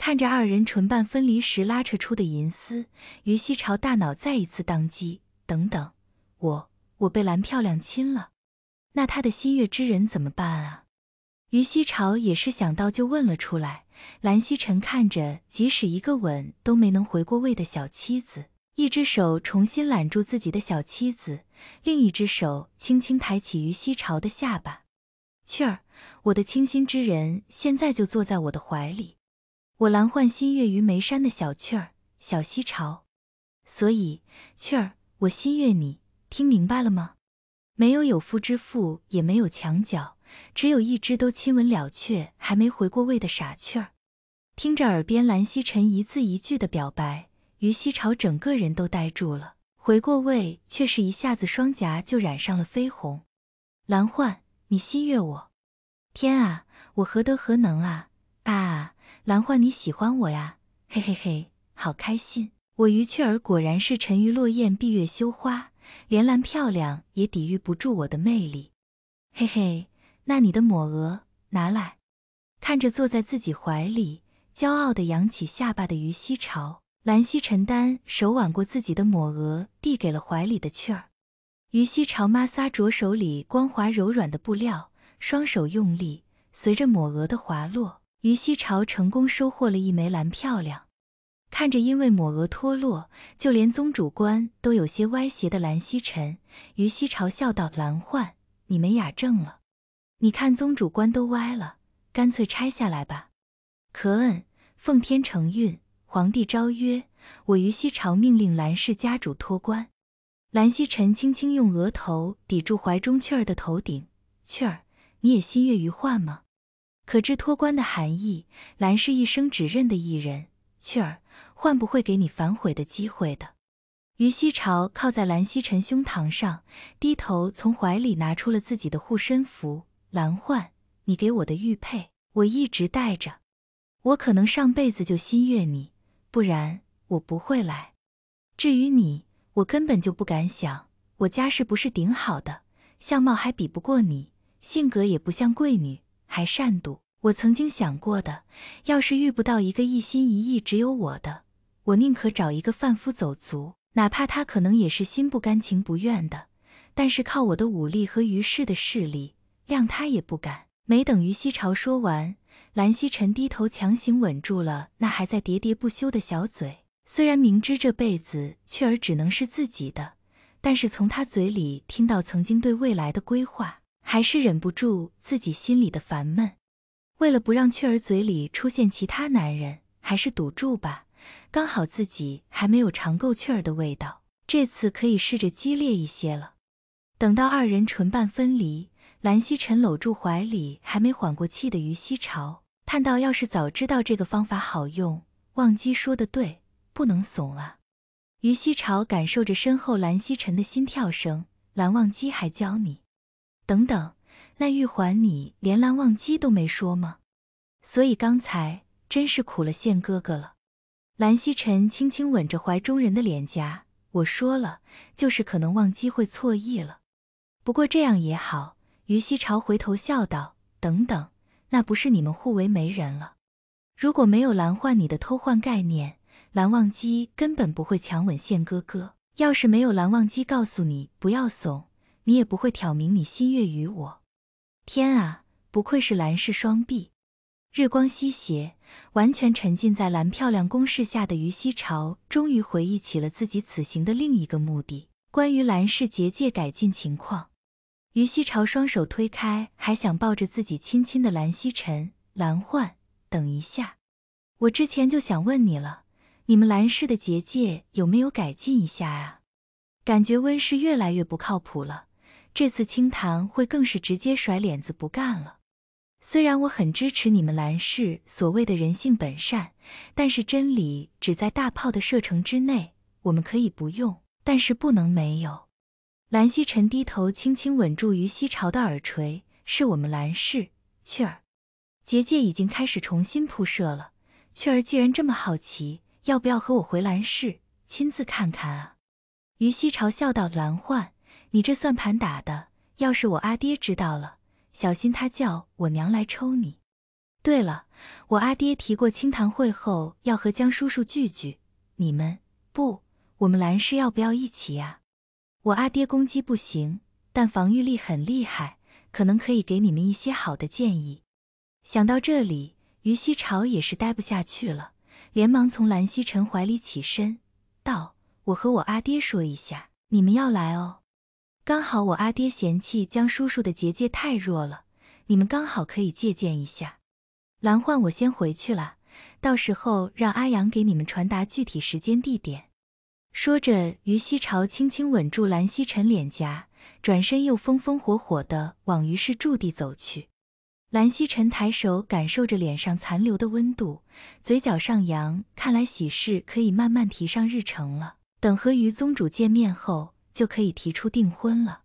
S1: 看着二人唇瓣分离时拉扯出的银丝，于西朝大脑再一次宕机。等等，我我被蓝漂亮亲了，那他的心悦之人怎么办啊？于西朝也是想到就问了出来。蓝曦臣看着即使一个吻都没能回过味的小妻子，一只手重新揽住自己的小妻子，另一只手轻轻抬起于西朝的下巴。雀儿，我的倾心之人现在就坐在我的怀里。我蓝焕心悦于眉山的小雀儿小溪潮，所以雀儿，我心悦你，听明白了吗？没有有夫之妇，也没有墙角，只有一只都亲吻了却还没回过味的傻雀儿。听着耳边蓝曦臣一字一句的表白，于西潮整个人都呆住了，回过味却是一下子双颊就染上了绯红。蓝焕，你心悦我？天啊，我何德何能啊啊！兰焕，你喜欢我呀，嘿嘿嘿，好开心！我于雀儿果然是沉鱼落雁、闭月羞花，连兰漂亮也抵御不住我的魅力，嘿嘿。那你的抹额拿来，看着坐在自己怀里、骄傲地扬起下巴的于西朝，兰溪陈丹手挽过自己的抹额，递给了怀里的雀儿。于西朝妈撒着手里光滑柔软的布料，双手用力，随着抹额的滑落。于西朝成功收获了一枚蓝漂亮，看着因为抹额脱落，就连宗主官都有些歪斜的蓝曦臣，于西朝笑道：“蓝焕，你没雅正了，你看宗主官都歪了，干脆拆下来吧。”可恩，奉天承运，皇帝诏曰：我于西朝命令蓝氏家主脱冠。蓝曦臣轻轻用额头抵住怀中雀儿的头顶：“雀儿，你也心悦于幻吗？”可知托官的含义？兰氏一生只认的一人，雀儿，换不会给你反悔的机会的。于西朝靠在兰熙晨胸膛上，低头从怀里拿出了自己的护身符。兰焕，你给我的玉佩，我一直带着。我可能上辈子就心悦你，不然我不会来。至于你，我根本就不敢想。我家世不是顶好的，相貌还比不过你，性格也不像贵女。还善妒。我曾经想过的，要是遇不到一个一心一意只有我的，我宁可找一个贩夫走卒，哪怕他可能也是心不甘情不愿的。但是靠我的武力和于氏的势力，谅他也不敢。没等于熙朝说完，蓝曦臣低头强行稳住了那还在喋喋不休的小嘴。虽然明知这辈子雀儿只能是自己的，但是从他嘴里听到曾经对未来的规划。还是忍不住自己心里的烦闷，为了不让雀儿嘴里出现其他男人，还是堵住吧。刚好自己还没有尝够雀儿的味道，这次可以试着激烈一些了。等到二人唇瓣分离，蓝曦臣搂住怀里还没缓过气的于西朝，叹道：“要是早知道这个方法好用，忘机说的对，不能怂啊。”于西朝感受着身后蓝曦臣的心跳声，蓝忘机还教你。等等，那玉环，你连蓝忘机都没说吗？所以刚才真是苦了羡哥哥了。蓝曦臣轻轻吻着怀中人的脸颊，我说了，就是可能忘机会错意了。不过这样也好。于西朝回头笑道：“等等，那不是你们互为媒人了？如果没有蓝焕你的偷换概念，蓝忘机根本不会强吻羡哥哥。要是没有蓝忘机告诉你不要怂。”你也不会挑明你心悦于我。天啊，不愧是蓝氏双臂，日光西斜，完全沉浸在蓝漂亮攻势下的于西潮，终于回忆起了自己此行的另一个目的——关于蓝氏结界改进情况。于西潮双手推开还想抱着自己亲亲的蓝曦臣、蓝焕，等一下，我之前就想问你了，你们蓝氏的结界有没有改进一下啊？感觉温氏越来越不靠谱了。这次清谈会更是直接甩脸子不干了。虽然我很支持你们蓝氏所谓的人性本善，但是真理只在大炮的射程之内。我们可以不用，但是不能没有。蓝曦臣低头轻轻吻住于西朝的耳垂，是我们蓝氏。雀儿，结界已经开始重新铺设了。雀儿既然这么好奇，要不要和我回蓝氏亲自看看啊？于西朝笑道。蓝焕。你这算盘打的，要是我阿爹知道了，小心他叫我娘来抽你。对了，我阿爹提过，清堂会后要和江叔叔聚聚。你们不，我们兰氏要不要一起呀？我阿爹攻击不行，但防御力很厉害，可能可以给你们一些好的建议。想到这里，于西朝也是待不下去了，连忙从蓝曦臣怀里起身，道：“我和我阿爹说一下，你们要来哦。”刚好我阿爹嫌弃江叔叔的结界太弱了，你们刚好可以借鉴一下。蓝焕，我先回去了，到时候让阿阳给你们传达具体时间地点。说着，于西朝轻轻吻住蓝曦臣脸颊，转身又风风火火地往于氏驻地走去。蓝曦臣抬手感受着脸上残留的温度，嘴角上扬，看来喜事可以慢慢提上日程了。等和于宗主见面后。就可以提出订婚了，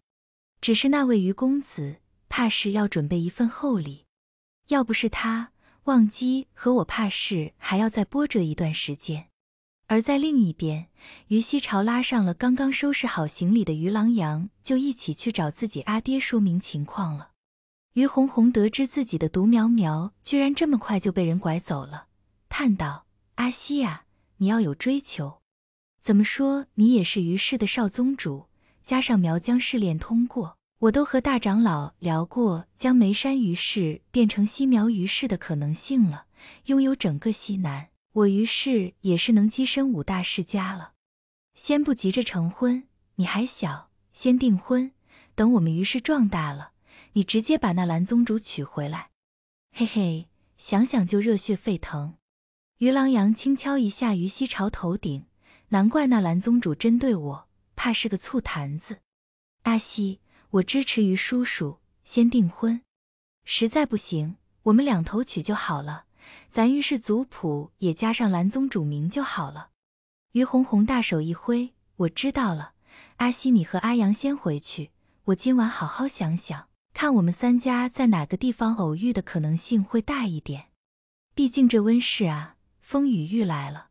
S1: 只是那位于公子怕是要准备一份厚礼，要不是他，忘机和我怕是还要再波折一段时间。而在另一边，于西朝拉上了刚刚收拾好行李的于琅阳，就一起去找自己阿爹说明情况了。于红红得知自己的独苗苗居然这么快就被人拐走了，叹道：“阿熙呀，你要有追求。”怎么说，你也是于氏的少宗主，加上苗疆试炼通过，我都和大长老聊过将眉山于氏变成西苗于氏的可能性了。拥有整个西南，我于氏也是能跻身五大世家了。先不急着成婚，你还小，先订婚。等我们于氏壮大了，你直接把那蓝宗主娶回来。嘿嘿，想想就热血沸腾。于琅阳轻敲一下于西朝头顶。难怪那蓝宗主针对我，怕是个醋坛子。阿西，我支持于叔叔先订婚，实在不行，我们两头娶就好了。咱于氏族谱也加上蓝宗主名就好了。于红红大手一挥，我知道了。阿西，你和阿阳先回去，我今晚好好想想，看我们三家在哪个地方偶遇的可能性会大一点。毕竟这温室啊，风雨欲来了。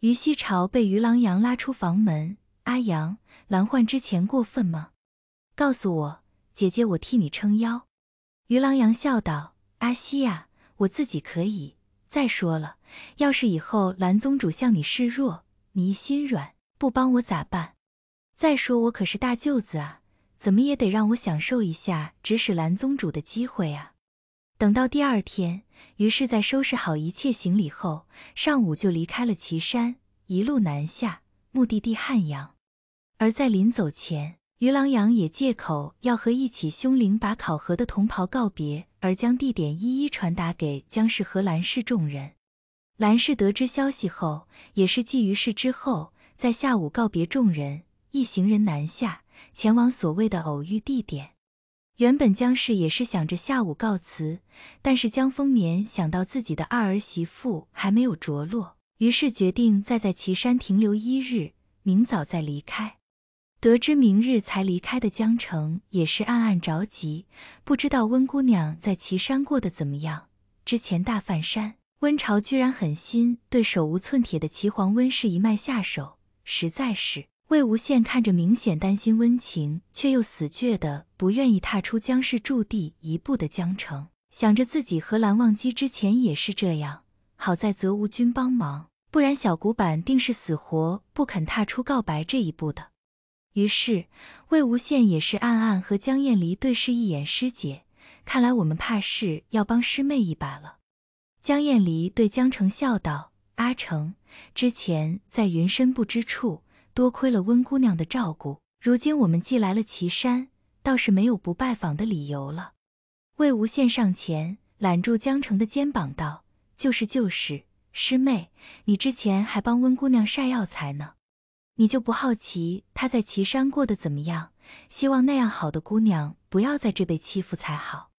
S1: 于西朝被于琅阳拉出房门。阿阳，蓝焕之前过分吗？告诉我，姐姐，我替你撑腰。于琅阳笑道：“阿西呀，我自己可以。再说了，要是以后蓝宗主向你示弱，你一心软不帮我咋办？再说我可是大舅子啊，怎么也得让我享受一下指使蓝宗主的机会啊！”等到第二天，于是，在收拾好一切行李后，上午就离开了岐山，一路南下，目的地汉阳。而在临走前，于郎阳也借口要和一起凶灵把考核的同袍告别，而将地点一一传达给江氏和兰氏众人。兰氏得知消息后，也是继于氏之后，在下午告别众人，一行人南下，前往所谓的偶遇地点。原本江氏也是想着下午告辞，但是江丰年想到自己的二儿媳妇还没有着落，于是决定再在岐山停留一日，明早再离开。得知明日才离开的江澄也是暗暗着急，不知道温姑娘在岐山过得怎么样。之前大梵山，温潮居然狠心对手无寸铁的岐黄温氏一脉下手，实在是……魏无羡看着明显担心温情却又死倔的不愿意踏出江氏驻地一步的江澄，想着自己和蓝忘机之前也是这样，好在泽芜君帮忙，不然小古板定是死活不肯踏出告白这一步的。于是魏无羡也是暗暗和江厌离对视一眼，师姐，看来我们怕是要帮师妹一把了。江厌离对江澄笑道：“阿澄，之前在云深不知处。”多亏了温姑娘的照顾，如今我们既来了岐山，倒是没有不拜访的理由了。魏无羡上前揽住江澄的肩膀，道：“就是就是，师妹，你之前还帮温姑娘晒药材呢，你就不好奇她在岐山过得怎么样？希望那样好的姑娘不要在这被欺负才好。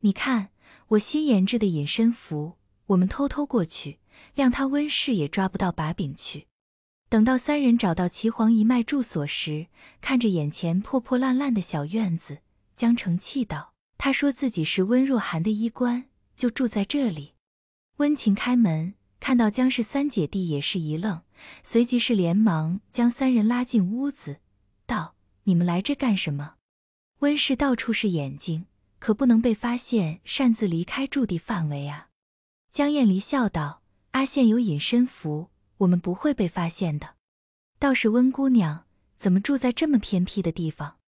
S1: 你看我新研制的隐身符，我们偷偷过去，谅他温氏也抓不到把柄去。”等到三人找到岐黄一脉住所时，看着眼前破破烂烂的小院子，江澄气道：“他说自己是温若寒的衣冠，就住在这里。”温情开门，看到江氏三姐弟也是一愣，随即是连忙将三人拉进屋子，道：“你们来这干什么？”温氏到处是眼睛，可不能被发现擅自离开驻地范围啊！江艳离笑道：“阿羡有隐身符。”我们不会被发现的。倒是温姑娘，怎么住在这么偏僻的地方？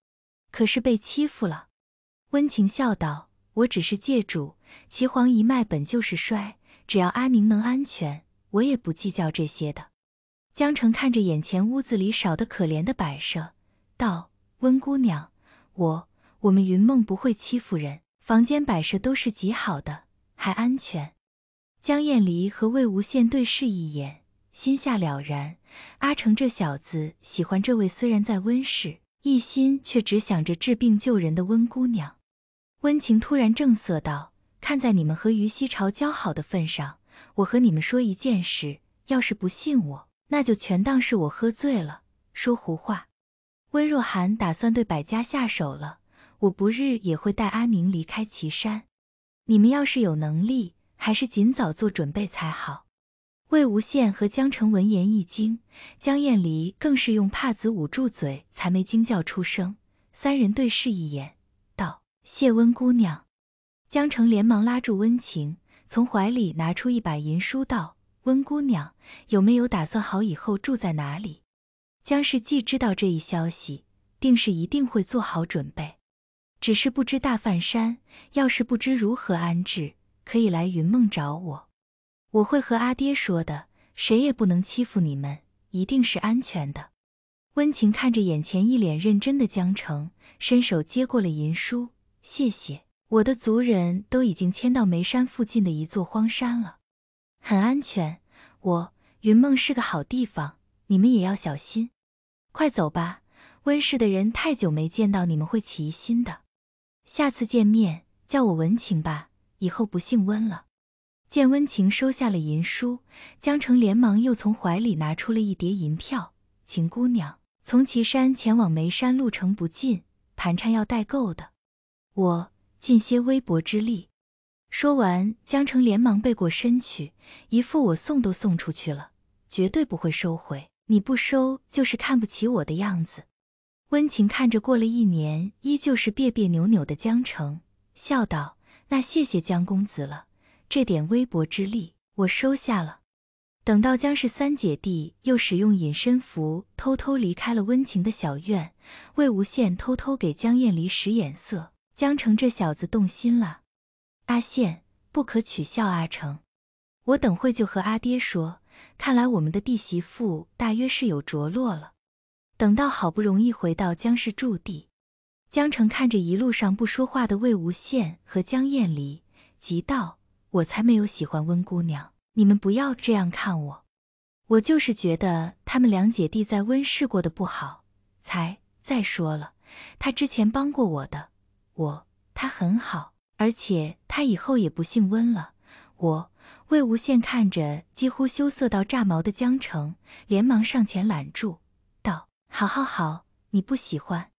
S1: 可是被欺负了？温情笑道：“我只是借住，岐黄一脉本就是衰，只要阿宁能安全，我也不计较这些的。”江澄看着眼前屋子里少得可怜的摆设，道：“温姑娘，我我们云梦不会欺负人，房间摆设都是极好的，还安全。”江燕离和魏无羡对视一眼。心下了然，阿成这小子喜欢这位虽然在温室，一心却只想着治病救人的温姑娘。温情突然正色道：“看在你们和于西朝交好的份上，我和你们说一件事。要是不信我，那就全当是我喝醉了，说胡话。”温若寒打算对百家下手了，我不日也会带阿宁离开岐山。你们要是有能力，还是尽早做准备才好。魏无羡和江澄闻言一惊，江厌离更是用帕子捂住嘴，才没惊叫出声。三人对视一眼，道：“谢温姑娘。”江澄连忙拉住温情，从怀里拿出一把银梳，道：“温姑娘，有没有打算好以后住在哪里？”江氏既知道这一消息，定是一定会做好准备。只是不知大梵山，要是不知如何安置，可以来云梦找我。我会和阿爹说的，谁也不能欺负你们，一定是安全的。温情看着眼前一脸认真的江澄，伸手接过了银书，谢谢。我的族人都已经迁到眉山附近的一座荒山了，很安全。我云梦是个好地方，你们也要小心。快走吧，温氏的人太久没见到你们会起疑心的。下次见面叫我文情吧，以后不姓温了。见温情收下了银书，江城连忙又从怀里拿出了一叠银票。秦姑娘，从岐山前往眉山，路程不近，盘缠要带够的。我尽些微薄之力。说完，江城连忙背过身去，一副我送都送出去了，绝对不会收回。你不收就是看不起我的样子。温情看着过了一年依旧是别别扭扭的江城，笑道：“那谢谢江公子了。”这点微薄之力，我收下了。等到江氏三姐弟又使用隐身符偷偷离开了温情的小院，魏无羡偷偷给江厌离使眼色，江城这小子动心了。阿羡，不可取笑阿城。我等会就和阿爹说。看来我们的弟媳妇大约是有着落了。等到好不容易回到江氏住地，江城看着一路上不说话的魏无羡和江厌离，急道。我才没有喜欢温姑娘，你们不要这样看我。我就是觉得他们两姐弟在温室过的不好，才再说了，他之前帮过我的，我他很好，而且他以后也不姓温了。我魏无羡看着几乎羞涩到炸毛的江澄，连忙上前揽住，道：“好好好，你不喜欢，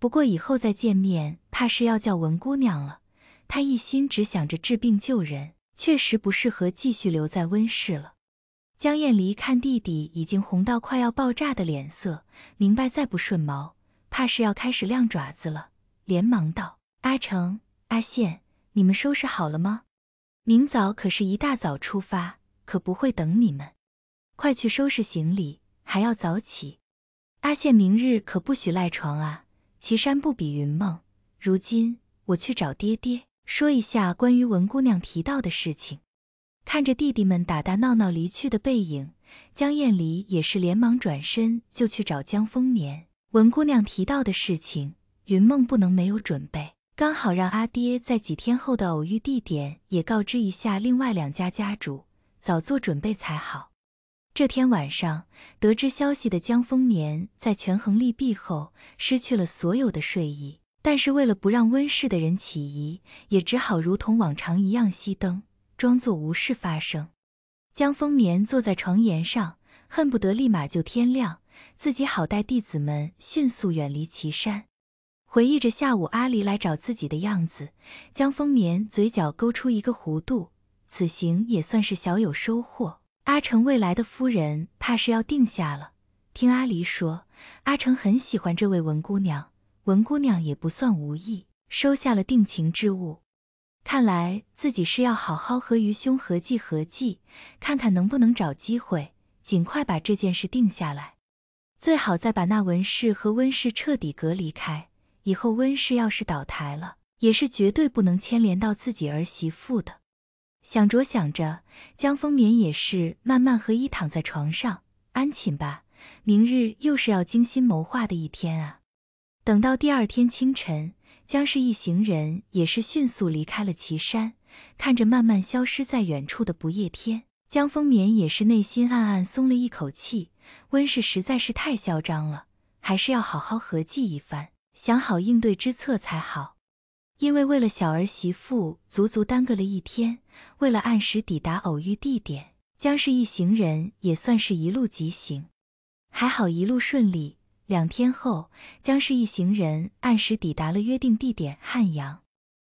S1: 不过以后再见面，怕是要叫文姑娘了。”他一心只想着治病救人，确实不适合继续留在温室了。江燕离看弟弟已经红到快要爆炸的脸色，明白再不顺毛，怕是要开始亮爪子了，连忙道：“阿成，阿羡，你们收拾好了吗？明早可是一大早出发，可不会等你们。快去收拾行李，还要早起。阿羡，明日可不许赖床啊！岐山不比云梦，如今我去找爹爹。”说一下关于文姑娘提到的事情。看着弟弟们打打闹闹离去的背影，江晏离也是连忙转身就去找江丰年。文姑娘提到的事情，云梦不能没有准备。刚好让阿爹在几天后的偶遇地点也告知一下另外两家家主，早做准备才好。这天晚上，得知消息的江丰年在权衡利弊后，失去了所有的睡意。但是为了不让温氏的人起疑，也只好如同往常一样熄灯，装作无事发生。江丰年坐在床沿上，恨不得立马就天亮，自己好带弟子们迅速远离岐山。回忆着下午阿离来找自己的样子，江丰年嘴角勾出一个弧度。此行也算是小有收获。阿成未来的夫人，怕是要定下了。听阿离说，阿成很喜欢这位文姑娘。文姑娘也不算无意收下了定情之物，看来自己是要好好和余兄合计合计，看看能不能找机会尽快把这件事定下来。最好再把那文氏和温氏彻底隔离开，以后温氏要是倒台了，也是绝对不能牵连到自己儿媳妇的。想着想着，江风眠也是慢慢和衣躺在床上安寝吧。明日又是要精心谋划的一天啊。等到第二天清晨，江氏一行人也是迅速离开了岐山，看着慢慢消失在远处的不夜天，江丰棉也是内心暗暗松了一口气。温氏实在是太嚣张了，还是要好好合计一番，想好应对之策才好。因为为了小儿媳妇，足足耽搁了一天，为了按时抵达偶遇地点，江氏一行人也算是一路疾行，还好一路顺利。两天后，江氏一行人按时抵达了约定地点汉阳，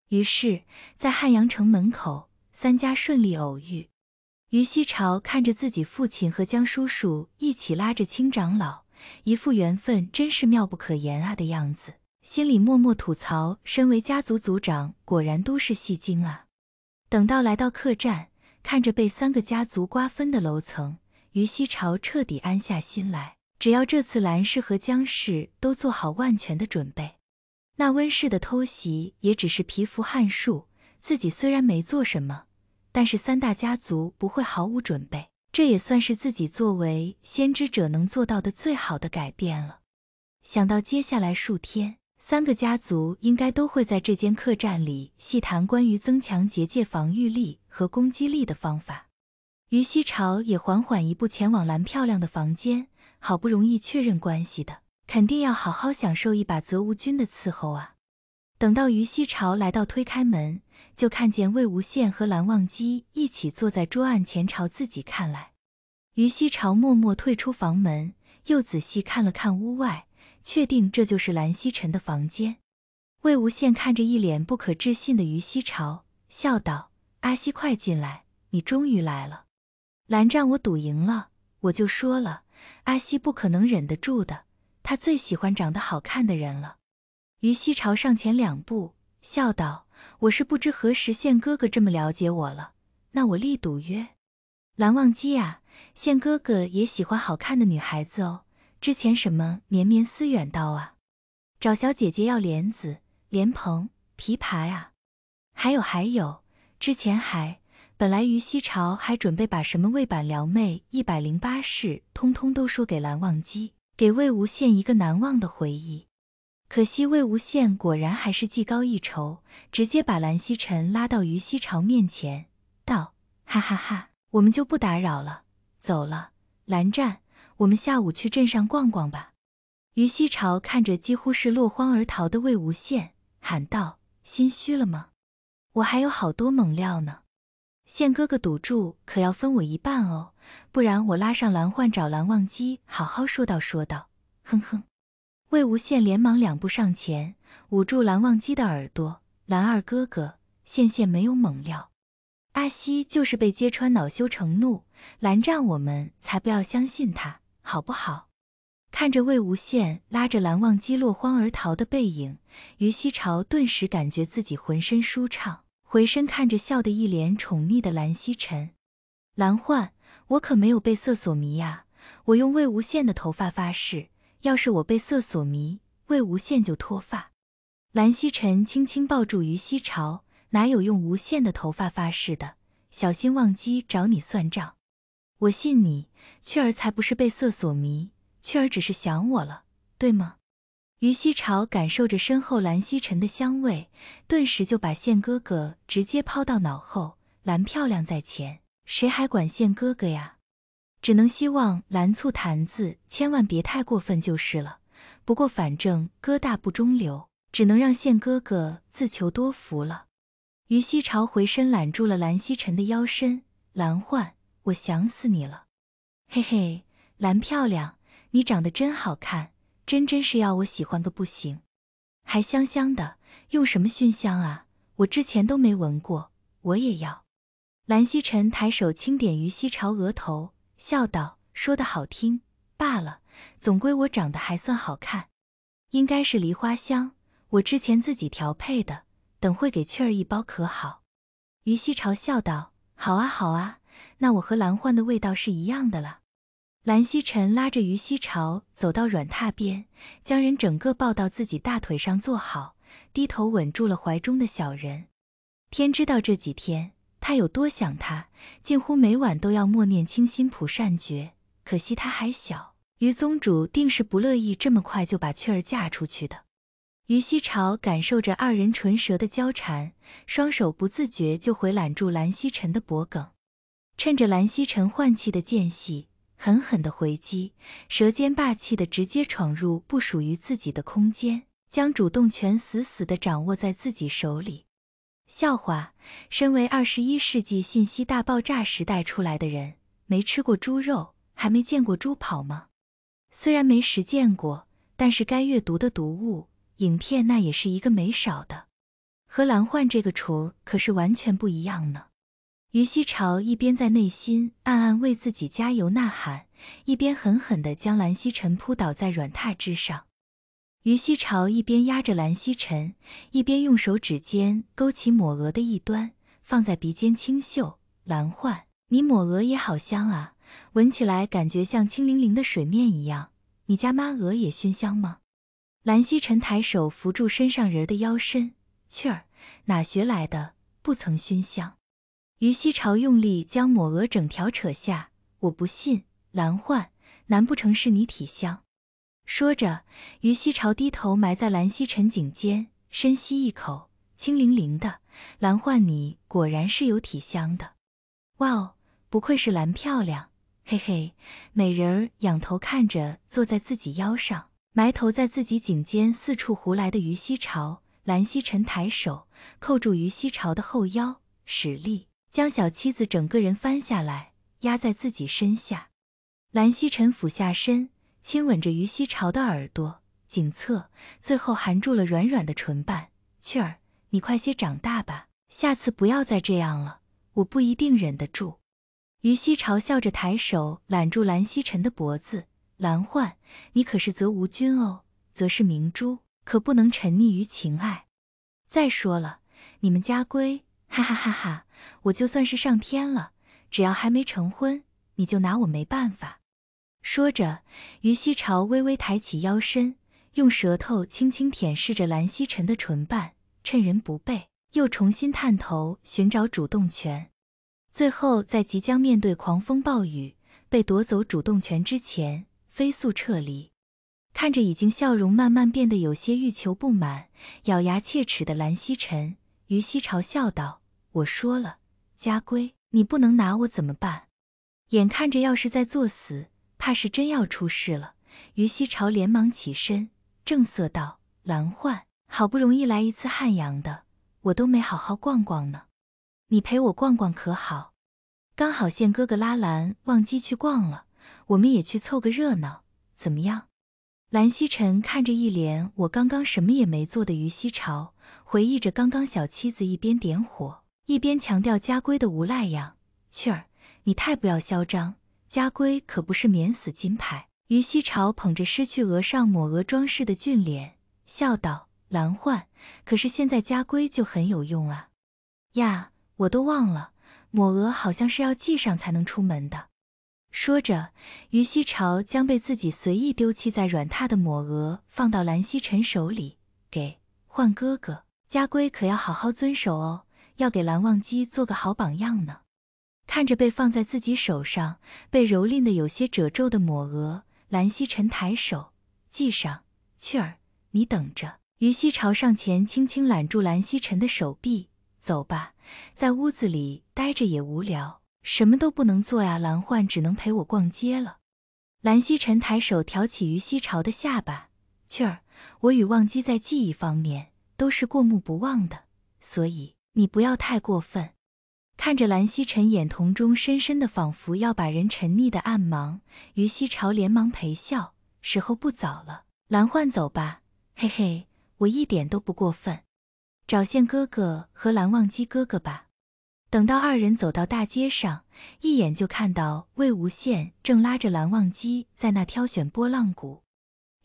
S1: 于是，在汉阳城门口，三家顺利偶遇。于熙朝看着自己父亲和江叔叔一起拉着青长老，一副缘分真是妙不可言啊的样子，心里默默吐槽：身为家族族长，果然都是戏精啊。等到来到客栈，看着被三个家族瓜分的楼层，于熙朝彻底安下心来。只要这次蓝氏和江氏都做好万全的准备，那温氏的偷袭也只是蚍蜉撼树。自己虽然没做什么，但是三大家族不会毫无准备，这也算是自己作为先知者能做到的最好的改变了。想到接下来数天，三个家族应该都会在这间客栈里细谈关于增强结界防御力和攻击力的方法。于西朝也缓缓一步前往蓝漂亮的房间。好不容易确认关系的，肯定要好好享受一把泽芜君的伺候啊！等到于西潮来到，推开门就看见魏无羡和蓝忘机一起坐在桌案前朝自己看来。于西潮默默退出房门，又仔细看了看屋外，确定这就是蓝曦臣的房间。魏无羡看着一脸不可置信的于西潮，笑道：“阿西，快进来，你终于来了。蓝湛，我赌赢了，我就说了。”阿西不可能忍得住的，他最喜欢长得好看的人了。于西朝上前两步，笑道：“我是不知何时羡哥哥这么了解我了，那我立赌约，蓝忘机啊，羡哥哥也喜欢好看的女孩子哦。之前什么绵绵思远道啊，找小姐姐要莲子、莲蓬、琵琶啊，还有还有，之前还……”本来于西潮还准备把什么魏版撩妹一百零八式通通都说给蓝忘机，给魏无羡一个难忘的回忆。可惜魏无羡果然还是技高一筹，直接把蓝曦臣拉到于西潮面前，道：“哈哈哈，我们就不打扰了，走了。”蓝湛，我们下午去镇上逛逛吧。于西潮看着几乎是落荒而逃的魏无羡，喊道：“心虚了吗？我还有好多猛料呢。”现哥哥赌注可要分我一半哦，不然我拉上蓝焕找蓝忘机好好说道说道。哼哼，魏无羡连忙两步上前，捂住蓝忘机的耳朵。蓝二哥哥，羡羡没有猛料，阿西就是被揭穿，恼羞成怒。蓝湛，我们才不要相信他，好不好？看着魏无羡拉着蓝忘机落荒而逃的背影，于西潮顿时感觉自己浑身舒畅。回身看着笑得一脸宠溺的蓝曦臣，蓝焕，我可没有被色所迷呀！我用魏无羡的头发发誓，要是我被色所迷，魏无羡就脱发。蓝曦臣轻轻抱住于西朝，哪有用无羡的头发发誓的？小心忘机找你算账。我信你，雀儿才不是被色所迷，雀儿只是想我了，对吗？于西潮感受着身后蓝曦臣的香味，顿时就把宪哥哥直接抛到脑后。蓝漂亮在前，谁还管宪哥哥呀？只能希望蓝醋坛子千万别太过分就是了。不过反正哥大不中流，只能让宪哥哥自求多福了。于西潮回身揽住了蓝曦臣的腰身：“蓝焕，我想死你了。嘿嘿，蓝漂亮，你长得真好看。”真真是要我喜欢个不行，还香香的，用什么熏香啊？我之前都没闻过，我也要。蓝曦臣抬手轻点于西朝额头，笑道：“说的好听罢了，总归我长得还算好看，应该是梨花香，我之前自己调配的，等会给雀儿一包，可好？”于西朝笑道：“好啊，好啊，那我和蓝焕的味道是一样的了。”蓝曦臣拉着于西朝走到软榻边，将人整个抱到自己大腿上坐好，低头吻住了怀中的小人。天知道这几天他有多想他，近乎每晚都要默念清心普善诀。可惜他还小，于宗主定是不乐意这么快就把雀儿嫁出去的。于西朝感受着二人唇舌的交缠，双手不自觉就回揽住蓝曦臣的脖颈，趁着蓝曦臣换气的间隙。狠狠地回击，舌尖霸气地直接闯入不属于自己的空间，将主动权死死地掌握在自己手里。笑话，身为二十一世纪信息大爆炸时代出来的人，没吃过猪肉，还没见过猪跑吗？虽然没实践过，但是该阅读的读物、影片那也是一个没少的。和蓝幻这个厨可是完全不一样呢。于熙朝一边在内心暗暗为自己加油呐喊，一边狠狠地将蓝希臣扑倒在软榻之上。于熙朝一边压着蓝希臣，一边用手指尖勾起抹额的一端，放在鼻尖轻嗅：“蓝焕，你抹额也好香啊，闻起来感觉像清凌凌的水面一样。你家妈额也熏香吗？”蓝希臣抬手扶住身上人的腰身：“雀儿哪学来的？不曾熏香。”于西潮用力将抹额整条扯下，我不信，蓝焕，难不成是你体香？说着，于西潮低头埋在蓝希晨颈间，深吸一口，清灵灵的，蓝焕，你果然是有体香的，哇哦，不愧是蓝漂亮，嘿嘿，美人儿仰头看着坐在自己腰上，埋头在自己颈间四处胡来的于西潮，蓝希晨抬手扣住于西潮的后腰，使力。将小妻子整个人翻下来，压在自己身下。蓝曦臣俯下身，亲吻着于熙朝的耳朵、颈侧，最后含住了软软的唇瓣。雀儿，你快些长大吧，下次不要再这样了，我不一定忍得住。于熙朝笑着抬手揽住蓝曦臣的脖子：“蓝焕，你可是泽无君哦，泽是明珠，可不能沉溺于情爱。再说了，你们家规。”哈哈哈哈！我就算是上天了，只要还没成婚，你就拿我没办法。说着，于熙朝微微抬起腰身，用舌头轻轻舔舐着蓝希晨的唇瓣，趁人不备，又重新探头寻找主动权。最后，在即将面对狂风暴雨、被夺走主动权之前，飞速撤离。看着已经笑容慢慢变得有些欲求不满、咬牙切齿的蓝希晨。于希朝笑道：“我说了，家规，你不能拿我怎么办？”眼看着要是在作死，怕是真要出事了。于希朝连忙起身，正色道：“蓝焕，好不容易来一次汉阳的，我都没好好逛逛呢，你陪我逛逛可好？刚好现哥哥拉蓝忘机去逛了，我们也去凑个热闹，怎么样？”蓝曦臣看着一脸我刚刚什么也没做的于希朝。回忆着刚刚小妻子一边点火一边强调家规的无赖样，趣儿，你太不要嚣张，家规可不是免死金牌。于熙朝捧着失去额上抹额装饰的俊脸，笑道：“蓝焕，可是现在家规就很有用啊。”呀，我都忘了，抹额好像是要系上才能出门的。说着，于熙朝将被自己随意丢弃在软榻的抹额放到蓝希晨手里，给。换哥哥，家规可要好好遵守哦，要给蓝忘机做个好榜样呢。看着被放在自己手上、被蹂躏的有些褶皱的抹额，蓝曦臣抬手系上。雀儿，你等着。于西朝上前，轻轻揽住蓝曦臣的手臂。走吧，在屋子里呆着也无聊，什么都不能做呀。蓝焕只能陪我逛街了。蓝曦臣抬手挑起于西朝的下巴。趣儿，我与忘机在记忆方面都是过目不忘的，所以你不要太过分。看着蓝曦臣眼瞳中深深的，仿佛要把人沉溺的暗芒，于西朝连忙陪笑。时候不早了，蓝焕走吧。嘿嘿，我一点都不过分。找宪哥哥和蓝忘机哥哥吧。等到二人走到大街上，一眼就看到魏无羡正拉着蓝忘机在那挑选拨浪鼓。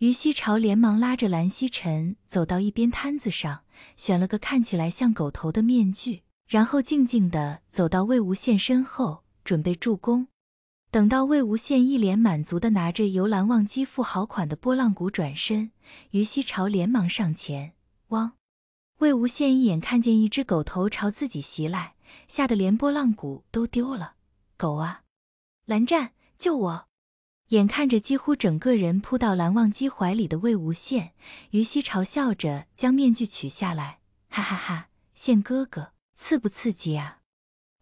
S1: 于西朝连忙拉着蓝曦臣走到一边摊子上，选了个看起来像狗头的面具，然后静静地走到魏无羡身后，准备助攻。等到魏无羡一脸满足地拿着由蓝忘机付好款的波浪鼓转身，于西朝连忙上前。汪！魏无羡一眼看见一只狗头朝自己袭来，吓得连波浪鼓都丢了。狗啊！蓝湛，救我！眼看着几乎整个人扑到蓝忘机怀里的魏无羡，于熙嘲笑着将面具取下来，哈哈哈！羡哥哥，刺不刺激啊？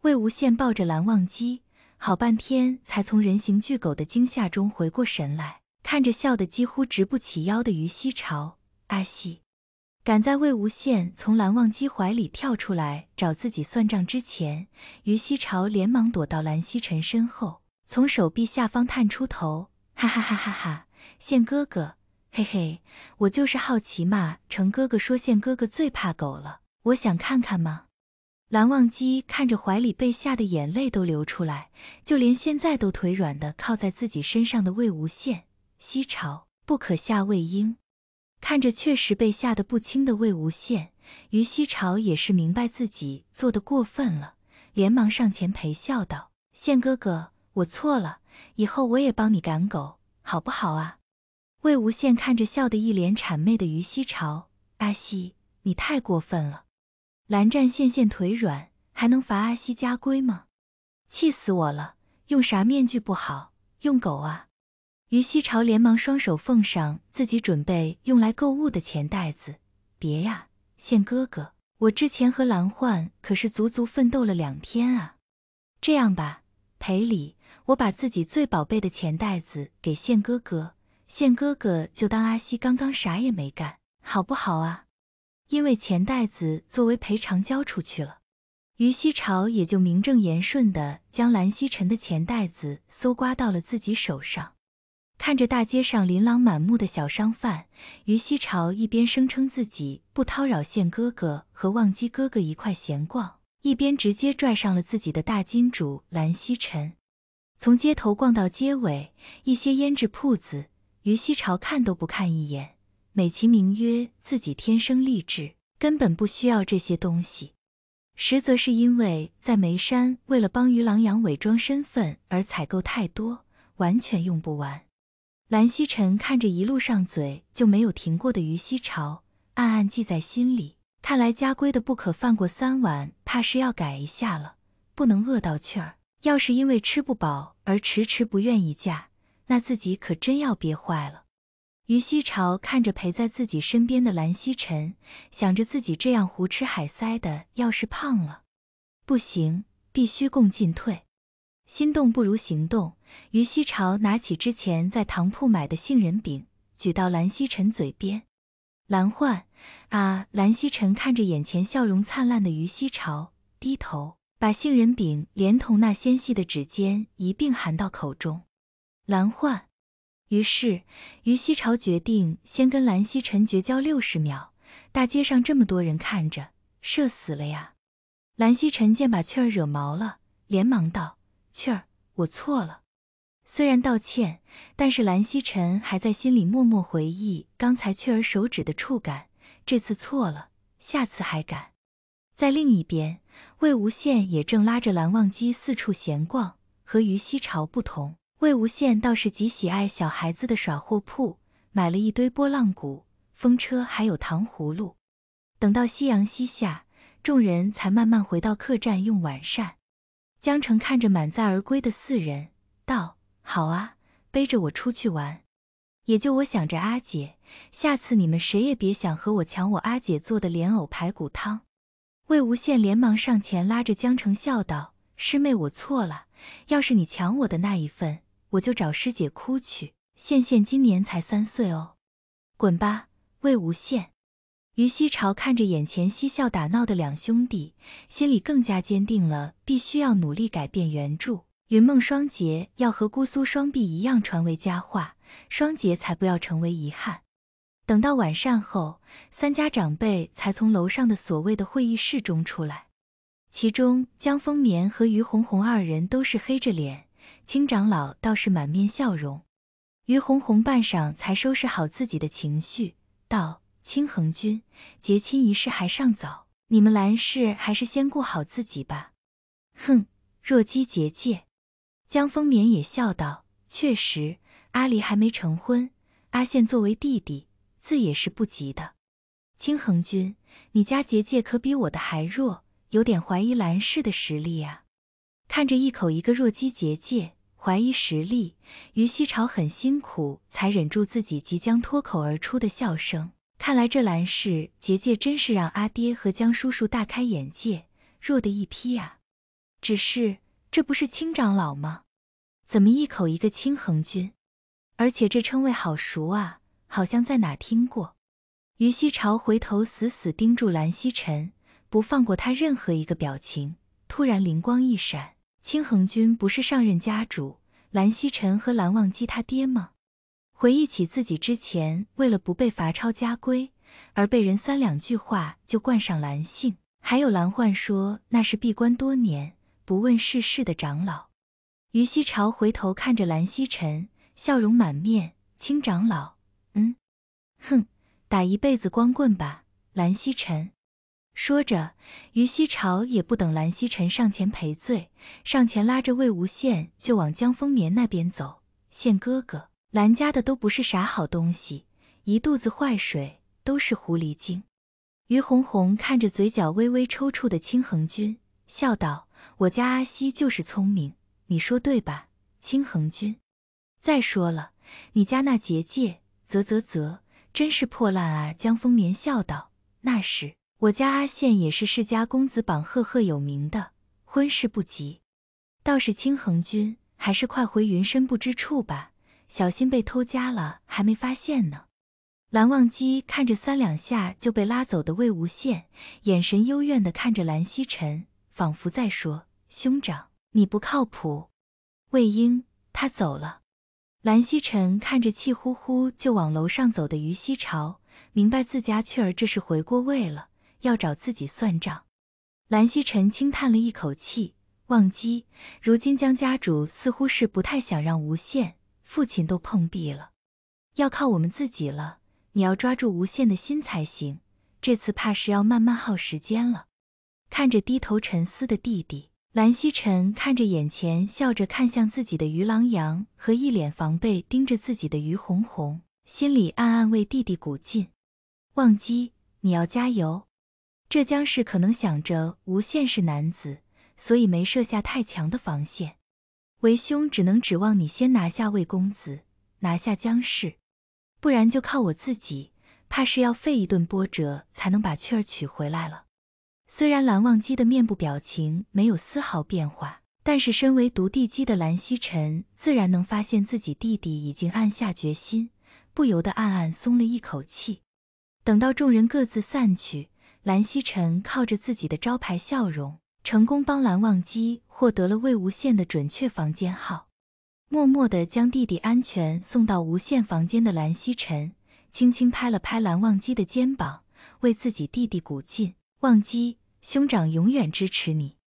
S1: 魏无羡抱着蓝忘机，好半天才从人形巨狗的惊吓中回过神来，看着笑得几乎直不起腰的于熙朝，阿西！赶在魏无羡从蓝忘机怀里跳出来找自己算账之前，于熙朝连忙躲到蓝曦臣身后。从手臂下方探出头，哈哈哈哈哈！羡哥哥，嘿嘿，我就是好奇嘛。程哥哥说羡哥哥最怕狗了，我想看看嘛。蓝忘机看着怀里被吓得眼泪都流出来，就连现在都腿软的靠在自己身上的魏无羡，西朝不可吓魏婴。看着确实被吓得不轻的魏无羡，于西朝也是明白自己做的过分了，连忙上前陪笑道：“羡哥哥。”我错了，以后我也帮你赶狗，好不好啊？魏无羡看着笑得一脸谄媚的于西朝，阿西，你太过分了！蓝湛羡羡腿软，还能罚阿西家规吗？气死我了！用啥面具不好，用狗啊！于西朝连忙双手奉上自己准备用来购物的钱袋子，别呀，羡哥哥，我之前和蓝焕可是足足奋斗了两天啊！这样吧。赔礼，我把自己最宝贝的钱袋子给宪哥哥，宪哥哥就当阿西刚刚啥也没干，好不好啊？因为钱袋子作为赔偿交出去了，于西朝也就名正言顺的将蓝曦臣的钱袋子搜刮到了自己手上。看着大街上琳琅满目的小商贩，于西朝一边声称自己不叨扰宪哥哥和忘机哥哥一块闲逛。一边直接拽上了自己的大金主蓝希臣。从街头逛到街尾，一些胭脂铺子，于西朝看都不看一眼，美其名曰自己天生丽质，根本不需要这些东西，实则是因为在眉山为了帮于琅阳伪装身份而采购太多，完全用不完。蓝希臣看着一路上嘴就没有停过的于西朝，暗暗记在心里。看来家规的不可放过三碗，怕是要改一下了。不能饿到气儿，要是因为吃不饱而迟迟不愿意嫁，那自己可真要憋坏了。于西朝看着陪在自己身边的蓝曦臣，想着自己这样胡吃海塞的，要是胖了，不行，必须共进退。心动不如行动，于西朝拿起之前在糖铺买的杏仁饼，举到蓝曦臣嘴边。蓝焕啊，蓝曦臣看着眼前笑容灿烂的于西朝，低头把杏仁饼连同那纤细的指尖一并含到口中。蓝焕，于是于西朝决定先跟蓝曦臣绝交六十秒。大街上这么多人看着，社死了呀！蓝曦臣见把雀儿惹毛了，连忙道：“雀儿，我错了。”虽然道歉，但是蓝曦臣还在心里默默回忆刚才雀儿手指的触感。这次错了，下次还敢。在另一边，魏无羡也正拉着蓝忘机四处闲逛。和于西潮不同，魏无羡倒是极喜爱小孩子的耍货铺，买了一堆波浪鼓、风车，还有糖葫芦。等到夕阳西下，众人才慢慢回到客栈用晚膳。江澄看着满载而归的四人，道。好啊，背着我出去玩，也就我想着阿姐，下次你们谁也别想和我抢我阿姐做的莲藕排骨汤。魏无羡连忙上前拉着江澄笑道：“师妹，我错了，要是你抢我的那一份，我就找师姐哭去。”羡羡今年才三岁哦，滚吧，魏无羡。于西朝看着眼前嬉笑打闹的两兄弟，心里更加坚定了，必须要努力改变原著。云梦双杰要和姑苏双璧一样传为佳话，双杰才不要成为遗憾。等到晚膳后，三家长辈才从楼上的所谓的会议室中出来，其中江丰年和于红红二人都是黑着脸，青长老倒是满面笑容。于红红半晌才收拾好自己的情绪，道：“清恒君，结亲仪式还尚早，你们来氏还是先顾好自己吧。”哼，弱鸡结界。江丰年也笑道：“确实，阿离还没成婚，阿宪作为弟弟，自也是不急的。清恒君，你家结界可比我的还弱，有点怀疑兰氏的实力啊。”看着一口一个弱鸡结界，怀疑实力，于西朝很辛苦才忍住自己即将脱口而出的笑声。看来这兰氏结界真是让阿爹和江叔叔大开眼界，弱的一批啊。只是。这不是青长老吗？怎么一口一个青恒君？而且这称谓好熟啊，好像在哪听过。于西朝回头死死盯住蓝曦臣，不放过他任何一个表情。突然灵光一闪，青恒君不是上任家主蓝曦臣和蓝忘机他爹吗？回忆起自己之前为了不被罚抄家规而被人三两句话就冠上蓝姓，还有蓝焕说那是闭关多年。不问世事的长老，于西朝回头看着蓝曦臣，笑容满面。青长老，嗯，哼，打一辈子光棍吧。蓝曦臣说着，于西朝也不等蓝曦臣上前赔罪，上前拉着魏无羡就往江丰眠那边走。现哥哥，蓝家的都不是啥好东西，一肚子坏水，都是狐狸精。于红红看着嘴角微微抽搐的青恒君，笑道。我家阿西就是聪明，你说对吧，清恒君？再说了，你家那结界，啧啧啧，真是破烂啊！江风眠笑道：“那时我家阿羡也是世家公子榜赫赫有名的，婚事不急。倒是清恒君，还是快回云深不知处吧，小心被偷家了，还没发现呢。”蓝忘机看着三两下就被拉走的魏无羡，眼神幽怨地看着蓝曦臣。仿佛在说：“兄长，你不靠谱。”魏婴他走了。蓝曦臣看着气呼呼就往楼上走的于西潮，明白自家雀儿这是回过味了，要找自己算账。蓝曦臣轻叹了一口气：“忘机，如今江家主似乎是不太想让无限父亲都碰壁了，要靠我们自己了。你要抓住无限的心才行，这次怕是要慢慢耗时间了。”看着低头沉思的弟弟蓝曦臣，看着眼前笑着看向自己的于郎阳和一脸防备盯着自己的于红红，心里暗暗为弟弟鼓劲。忘机，你要加油！这江氏可能想着吴限是男子，所以没设下太强的防线，为兄只能指望你先拿下魏公子，拿下江氏，不然就靠我自己，怕是要费一顿波折才能把雀儿娶回来了。虽然蓝忘机的面部表情没有丝毫变化，但是身为独弟姬的蓝曦臣自然能发现自己弟弟已经暗下决心，不由得暗暗松了一口气。等到众人各自散去，蓝曦臣靠着自己的招牌笑容，成功帮蓝忘机获得了魏无羡的准确房间号，默默地将弟弟安全送到无限房间的蓝曦臣，轻轻拍了拍蓝忘机的肩膀，为自己弟弟鼓劲。忘机。兄长永远支持你。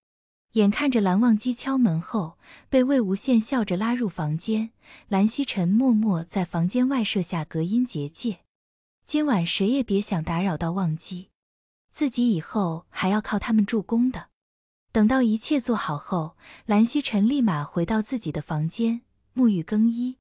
S1: 眼看着蓝忘机敲门后，被魏无羡笑着拉入房间，蓝曦臣默默在房间外设下隔音结界，今晚谁也别想打扰到忘机。自己以后还要靠他们助攻的。等到一切做好后，蓝曦臣立马回到自己的房间，沐浴更衣，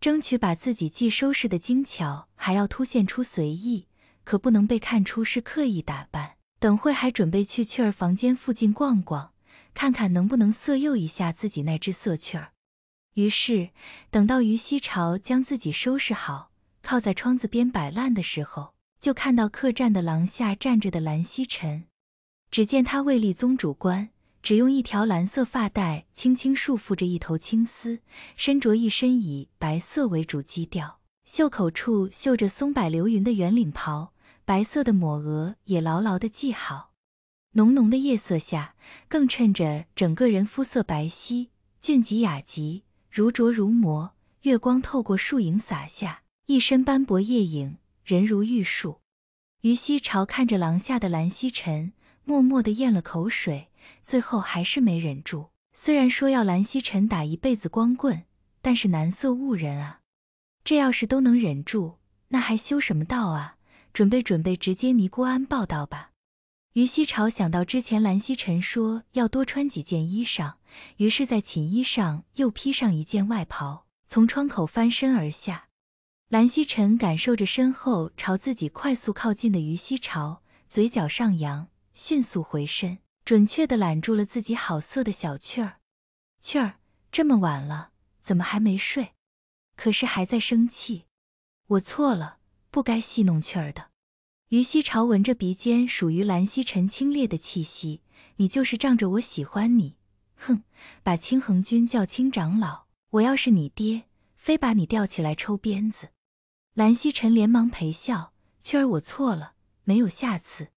S1: 争取把自己既收拾的精巧，还要凸显出随意，可不能被看出是刻意打扮。等会还准备去雀儿房间附近逛逛，看看能不能色诱一下自己那只色雀儿。于是，等到于西朝将自己收拾好，靠在窗子边摆烂的时候，就看到客栈的廊下站着的蓝曦臣。只见他未立宗主官，只用一条蓝色发带轻轻束缚着一头青丝，身着一身以白色为主基调，袖口处绣着松柏流云的圆领袍。白色的抹额也牢牢地系好，浓浓的夜色下更衬着整个人肤色白皙，俊极雅极，如琢如磨。月光透过树影洒下，一身斑驳夜影，人如玉树。于西朝看着廊下的蓝曦臣，默默地咽了口水，最后还是没忍住。虽然说要蓝曦臣打一辈子光棍，但是男色误人啊，这要是都能忍住，那还修什么道啊？准备准备，直接尼姑庵报道吧。于西朝想到之前蓝曦臣说要多穿几件衣裳，于是，在寝衣上又披上一件外袍，从窗口翻身而下。蓝曦臣感受着身后朝自己快速靠近的于西朝，嘴角上扬，迅速回身，准确的揽住了自己好色的小雀儿。雀儿，这么晚了，怎么还没睡？可是还在生气？我错了。不该戏弄雀儿的，于西朝闻着鼻尖属于兰曦晨清冽的气息，你就是仗着我喜欢你，哼，把清恒君叫清长老，我要是你爹，非把你吊起来抽鞭子。兰曦晨连忙赔笑，雀儿我错了，没有下次。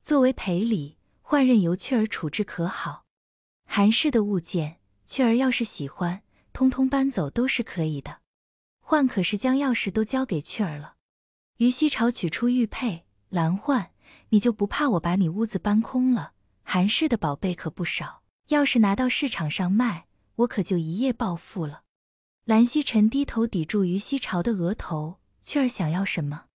S1: 作为赔礼，换任由雀儿处置可好？韩氏的物件，雀儿要是喜欢，通通搬走都是可以的。换可是将钥匙都交给雀儿了。于西朝取出玉佩，蓝幻，你就不怕我把你屋子搬空了？韩氏的宝贝可不少，要是拿到市场上卖，我可就一夜暴富了。蓝曦臣低头抵住于西朝的额头，雀儿想要什么，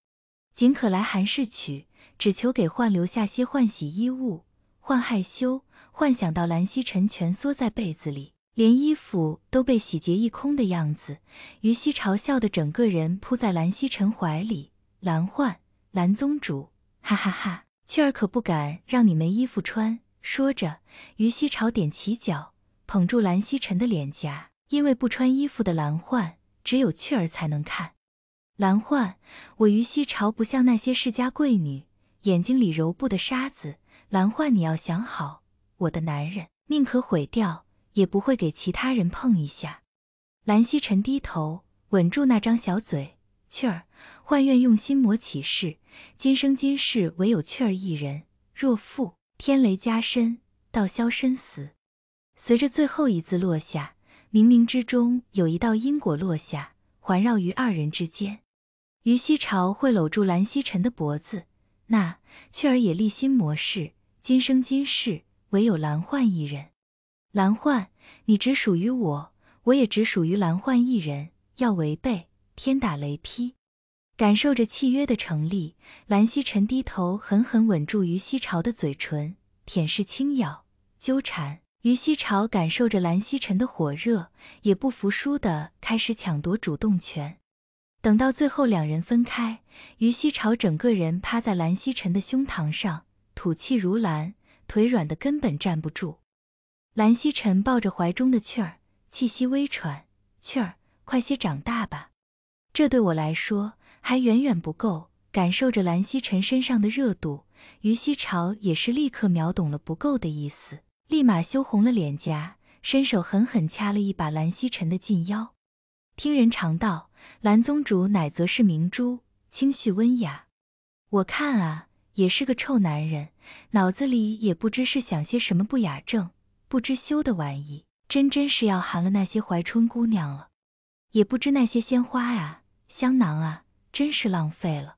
S1: 尽可来韩氏取，只求给焕留下些换洗衣物。焕害羞，幻想到蓝曦臣蜷缩在被子里，连衣服都被洗劫一空的样子，于西朝笑得整个人扑在蓝曦臣怀里。蓝焕，蓝宗主，哈哈哈！雀儿可不敢让你没衣服穿。说着，于西朝踮起脚，捧住蓝曦臣的脸颊，因为不穿衣服的蓝焕，只有雀儿才能看。蓝焕，我于西朝不像那些世家贵女，眼睛里揉不的沙子。蓝焕，你要想好，我的男人宁可毁掉，也不会给其他人碰一下。蓝曦臣低头吻住那张小嘴。雀儿，幻愿用心魔起誓，今生今世唯有雀儿一人。若负天雷加身，道消身死。随着最后一字落下，冥冥之中有一道因果落下，环绕于二人之间。于西朝会搂住蓝希晨的脖子，那雀儿也立心魔誓，今生今世唯有蓝幻一人。蓝幻，你只属于我，我也只属于蓝幻一人。要违背？天打雷劈，感受着契约的成立，蓝曦臣低头狠狠吻住于熙朝的嘴唇，舔舐、轻咬、纠缠。于熙朝感受着蓝曦臣的火热，也不服输的开始抢夺主动权。等到最后两人分开，于熙朝整个人趴在蓝曦臣的胸膛上，吐气如兰，腿软的根本站不住。蓝曦臣抱着怀中的雀儿，气息微喘，雀儿，快些长大吧。这对我来说还远远不够。感受着蓝曦臣身上的热度，于西朝也是立刻秒懂了不够的意思，立马羞红了脸颊，伸手狠狠掐了一把蓝曦臣的近腰。听人常道，蓝宗主乃则是明珠清绪温雅，我看啊，也是个臭男人，脑子里也不知是想些什么不雅正、不知羞的玩意，真真是要寒了那些怀春姑娘了。也不知那些鲜花啊、香囊啊，真是浪费了。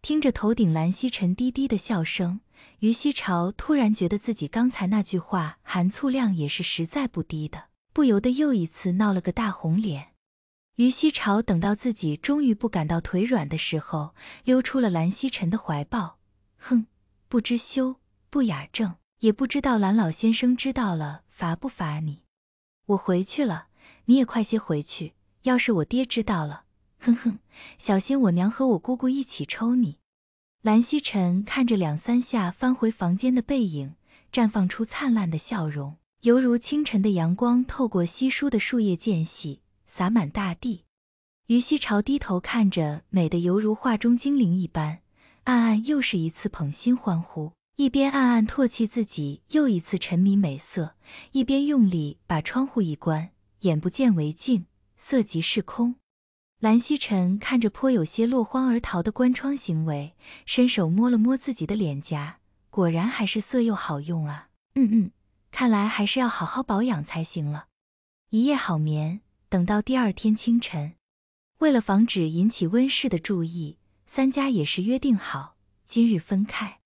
S1: 听着头顶蓝曦臣低低的笑声，于西朝突然觉得自己刚才那句话含醋量也是实在不低的，不由得又一次闹了个大红脸。于西朝等到自己终于不感到腿软的时候，溜出了蓝曦臣的怀抱。哼，不知羞，不雅正，也不知道蓝老先生知道了罚不罚你。我回去了，你也快些回去。要是我爹知道了，哼哼，小心我娘和我姑姑一起抽你！蓝曦臣看着两三下翻回房间的背影，绽放出灿烂的笑容，犹如清晨的阳光透过稀疏的树叶间隙，洒满大地。于西朝低头看着，美得犹如画中精灵一般，暗暗又是一次捧心欢呼，一边暗暗唾弃自己又一次沉迷美色，一边用力把窗户一关，眼不见为净。色即是空。蓝曦臣看着颇有些落荒而逃的关窗行为，伸手摸了摸自己的脸颊，果然还是色诱好用啊。嗯嗯，看来还是要好好保养才行了。一夜好眠，等到第二天清晨，为了防止引起温氏的注意，三家也是约定好今日分开。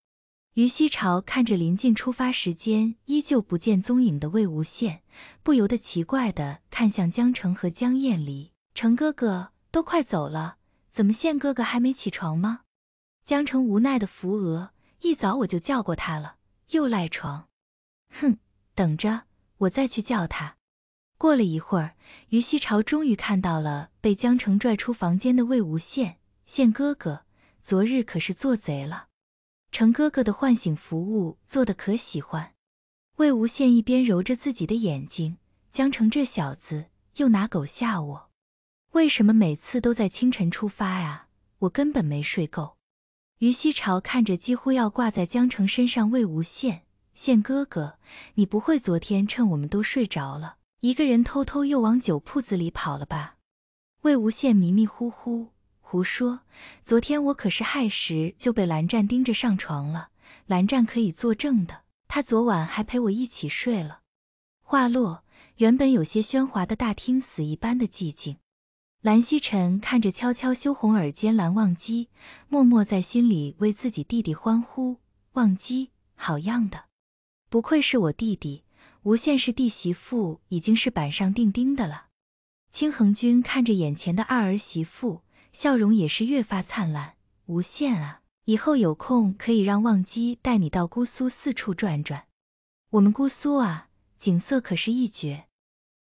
S1: 于西朝看着临近出发时间依旧不见踪影的魏无羡，不由得奇怪的看向江澄和江厌离。澄哥哥都快走了，怎么羡哥哥还没起床吗？江澄无奈的扶额，一早我就叫过他了，又赖床。哼，等着我再去叫他。过了一会儿，于西朝终于看到了被江澄拽出房间的魏无羡。羡哥哥，昨日可是做贼了。程哥哥的唤醒服务做的可喜欢，魏无羡一边揉着自己的眼睛，江澄这小子又拿狗吓我，为什么每次都在清晨出发啊？我根本没睡够。于西潮看着几乎要挂在江澄身上，魏无羡，羡哥哥，你不会昨天趁我们都睡着了，一个人偷偷又往酒铺子里跑了吧？魏无羡迷迷糊糊。胡说！昨天我可是亥时就被蓝湛盯着上床了。蓝湛可以作证的，他昨晚还陪我一起睡了。话落，原本有些喧哗的大厅死一般的寂静。蓝曦臣看着悄悄羞红耳尖蓝忘机，默默在心里为自己弟弟欢呼：忘机，好样的！不愧是我弟弟，无限是弟媳妇已经是板上钉钉的了。清恒君看着眼前的二儿媳妇。笑容也是越发灿烂无限啊！以后有空可以让忘机带你到姑苏四处转转，我们姑苏啊，景色可是一绝。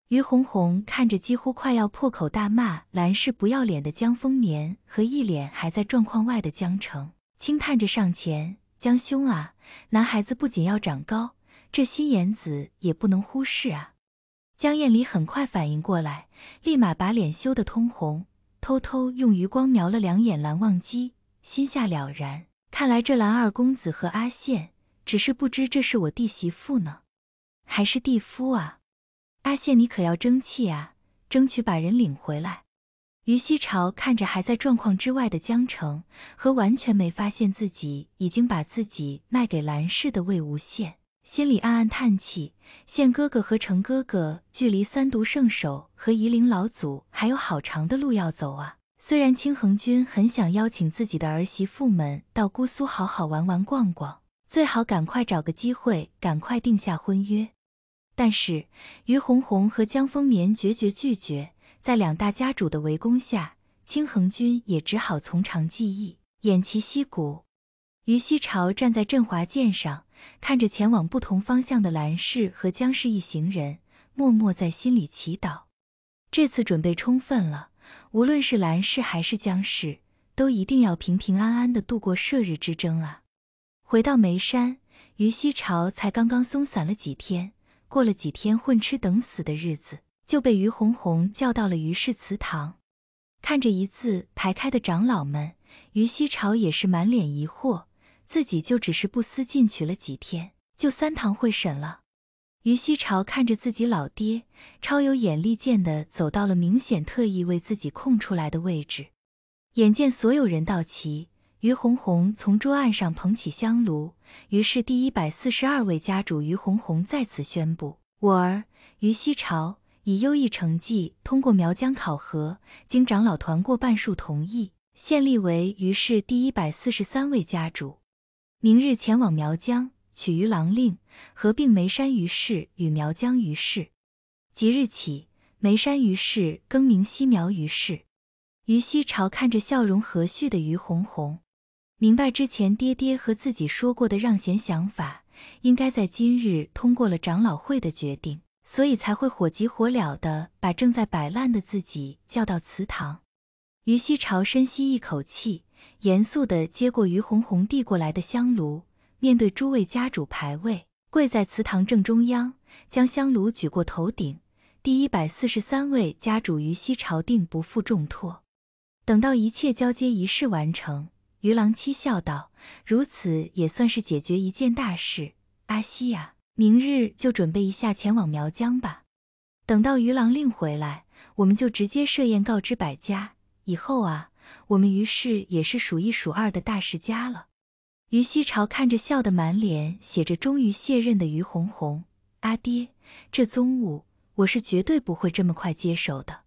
S1: 于红红看着几乎快要破口大骂兰氏不要脸的江丰年和一脸还在状况外的江澄，轻叹着上前：“江兄啊，男孩子不仅要长高，这心眼子也不能忽视啊。”江晏离很快反应过来，立马把脸羞得通红。偷偷用余光瞄了两眼蓝忘机，心下了然。看来这蓝二公子和阿羡，只是不知这是我弟媳妇呢，还是弟夫啊？阿羡，你可要争气啊，争取把人领回来。于西朝看着还在状况之外的江澄，和完全没发现自己已经把自己卖给蓝氏的魏无羡。心里暗暗叹气，现哥哥和程哥哥距离三毒圣手和夷陵老祖还有好长的路要走啊。虽然清恒君很想邀请自己的儿媳妇们到姑苏好好玩玩逛逛，最好赶快找个机会赶快定下婚约，但是于红红和江丰眠决绝拒绝，在两大家主的围攻下，清恒君也只好从长计议，偃旗息鼓。于西朝站在振华舰上。看着前往不同方向的蓝氏和江氏一行人，默默在心里祈祷，这次准备充分了，无论是蓝氏还是江氏，都一定要平平安安的度过射日之争啊！回到眉山，于西朝才刚刚松散了几天，过了几天混吃等死的日子，就被于红红叫到了于氏祠堂。看着一字排开的长老们，于西朝也是满脸疑惑。自己就只是不思进取了几天，就三堂会审了。于西朝看着自己老爹超有眼力见的走到了明显特意为自己空出来的位置，眼见所有人到齐，于红红从桌案上捧起香炉。于是第一百四十二位家主于红红再次宣布：“我儿于西朝以优异成绩通过苗疆考核，经长老团过半数同意，现立为于氏第一百四十三位家主。”明日前往苗疆，取于郎令，合并眉山于氏与苗疆于氏。即日起，眉山于氏更名西苗于氏。于西朝看着笑容和煦的于红红，明白之前爹爹和自己说过的让贤想法，应该在今日通过了长老会的决定，所以才会火急火燎的把正在摆烂的自己叫到祠堂。于西朝深吸一口气。严肃地接过于红红递过来的香炉，面对诸位家主牌位，跪在祠堂正中央，将香炉举过头顶。第一百四十三位家主于西朝定不负重托。等到一切交接仪式完成，于郎七笑道：“如此也算是解决一件大事。阿西呀，明日就准备一下前往苗疆吧。等到于郎令回来，我们就直接设宴告知百家。以后啊。”我们于氏也是数一数二的大世家了。于西朝看着笑得满脸写着终于卸任的于红红，阿爹，这宗务我是绝对不会这么快接手的。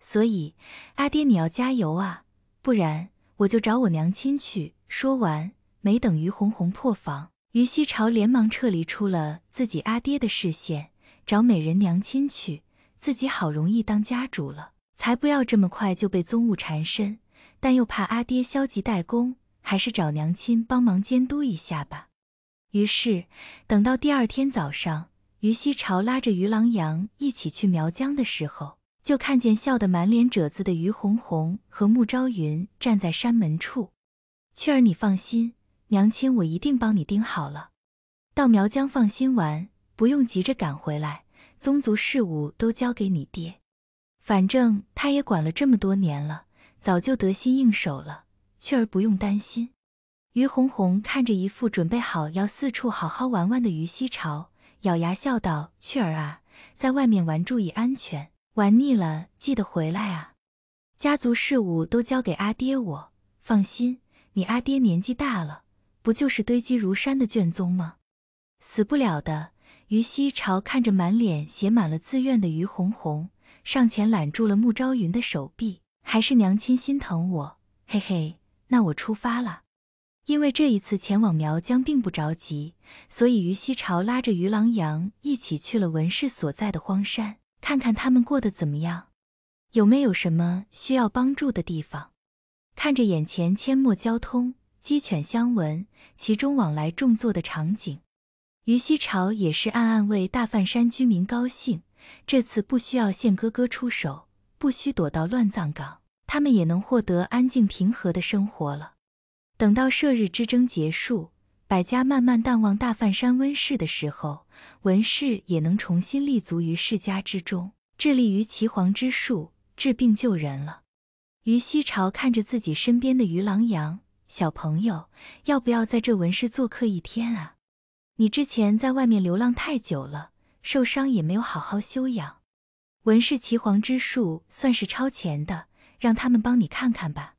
S1: 所以，阿爹你要加油啊，不然我就找我娘亲去。说完，没等于红红破防，于西朝连忙撤离出了自己阿爹的视线，找美人娘亲去。自己好容易当家主了，才不要这么快就被宗务缠身。但又怕阿爹消极怠工，还是找娘亲帮忙监督一下吧。于是，等到第二天早上，于西朝拉着于郎阳一起去苗疆的时候，就看见笑得满脸褶子的于红红和穆昭云站在山门处。雀儿，你放心，娘亲我一定帮你盯好了。到苗疆放心玩，不用急着赶回来，宗族事务都交给你爹，反正他也管了这么多年了。早就得心应手了，雀儿不用担心。于红红看着一副准备好要四处好好玩玩的于西朝，咬牙笑道：“雀儿啊，在外面玩注意安全，玩腻了记得回来啊。家族事务都交给阿爹我，放心，你阿爹年纪大了，不就是堆积如山的卷宗吗？死不了的。”于西朝看着满脸写满了自愿的于红红，上前揽住了穆昭云的手臂。还是娘亲心疼我，嘿嘿，那我出发了。因为这一次前往苗疆并不着急，所以于西朝拉着于琅琊一起去了文氏所在的荒山，看看他们过得怎么样，有没有什么需要帮助的地方。看着眼前阡陌交通、鸡犬相闻、其中往来种作的场景，于西朝也是暗暗为大范山居民高兴。这次不需要羡哥哥出手，不需躲到乱葬岗。他们也能获得安静平和的生活了。等到射日之争结束，百家慢慢淡忘大梵山温室的时候，文氏也能重新立足于世家之中，致力于岐黄之术，治病救人了。于西朝看着自己身边的于郎羊小朋友，要不要在这文氏做客一天啊？你之前在外面流浪太久了，受伤也没有好好休养。文氏岐黄之术算是超前的。让他们帮你看看吧。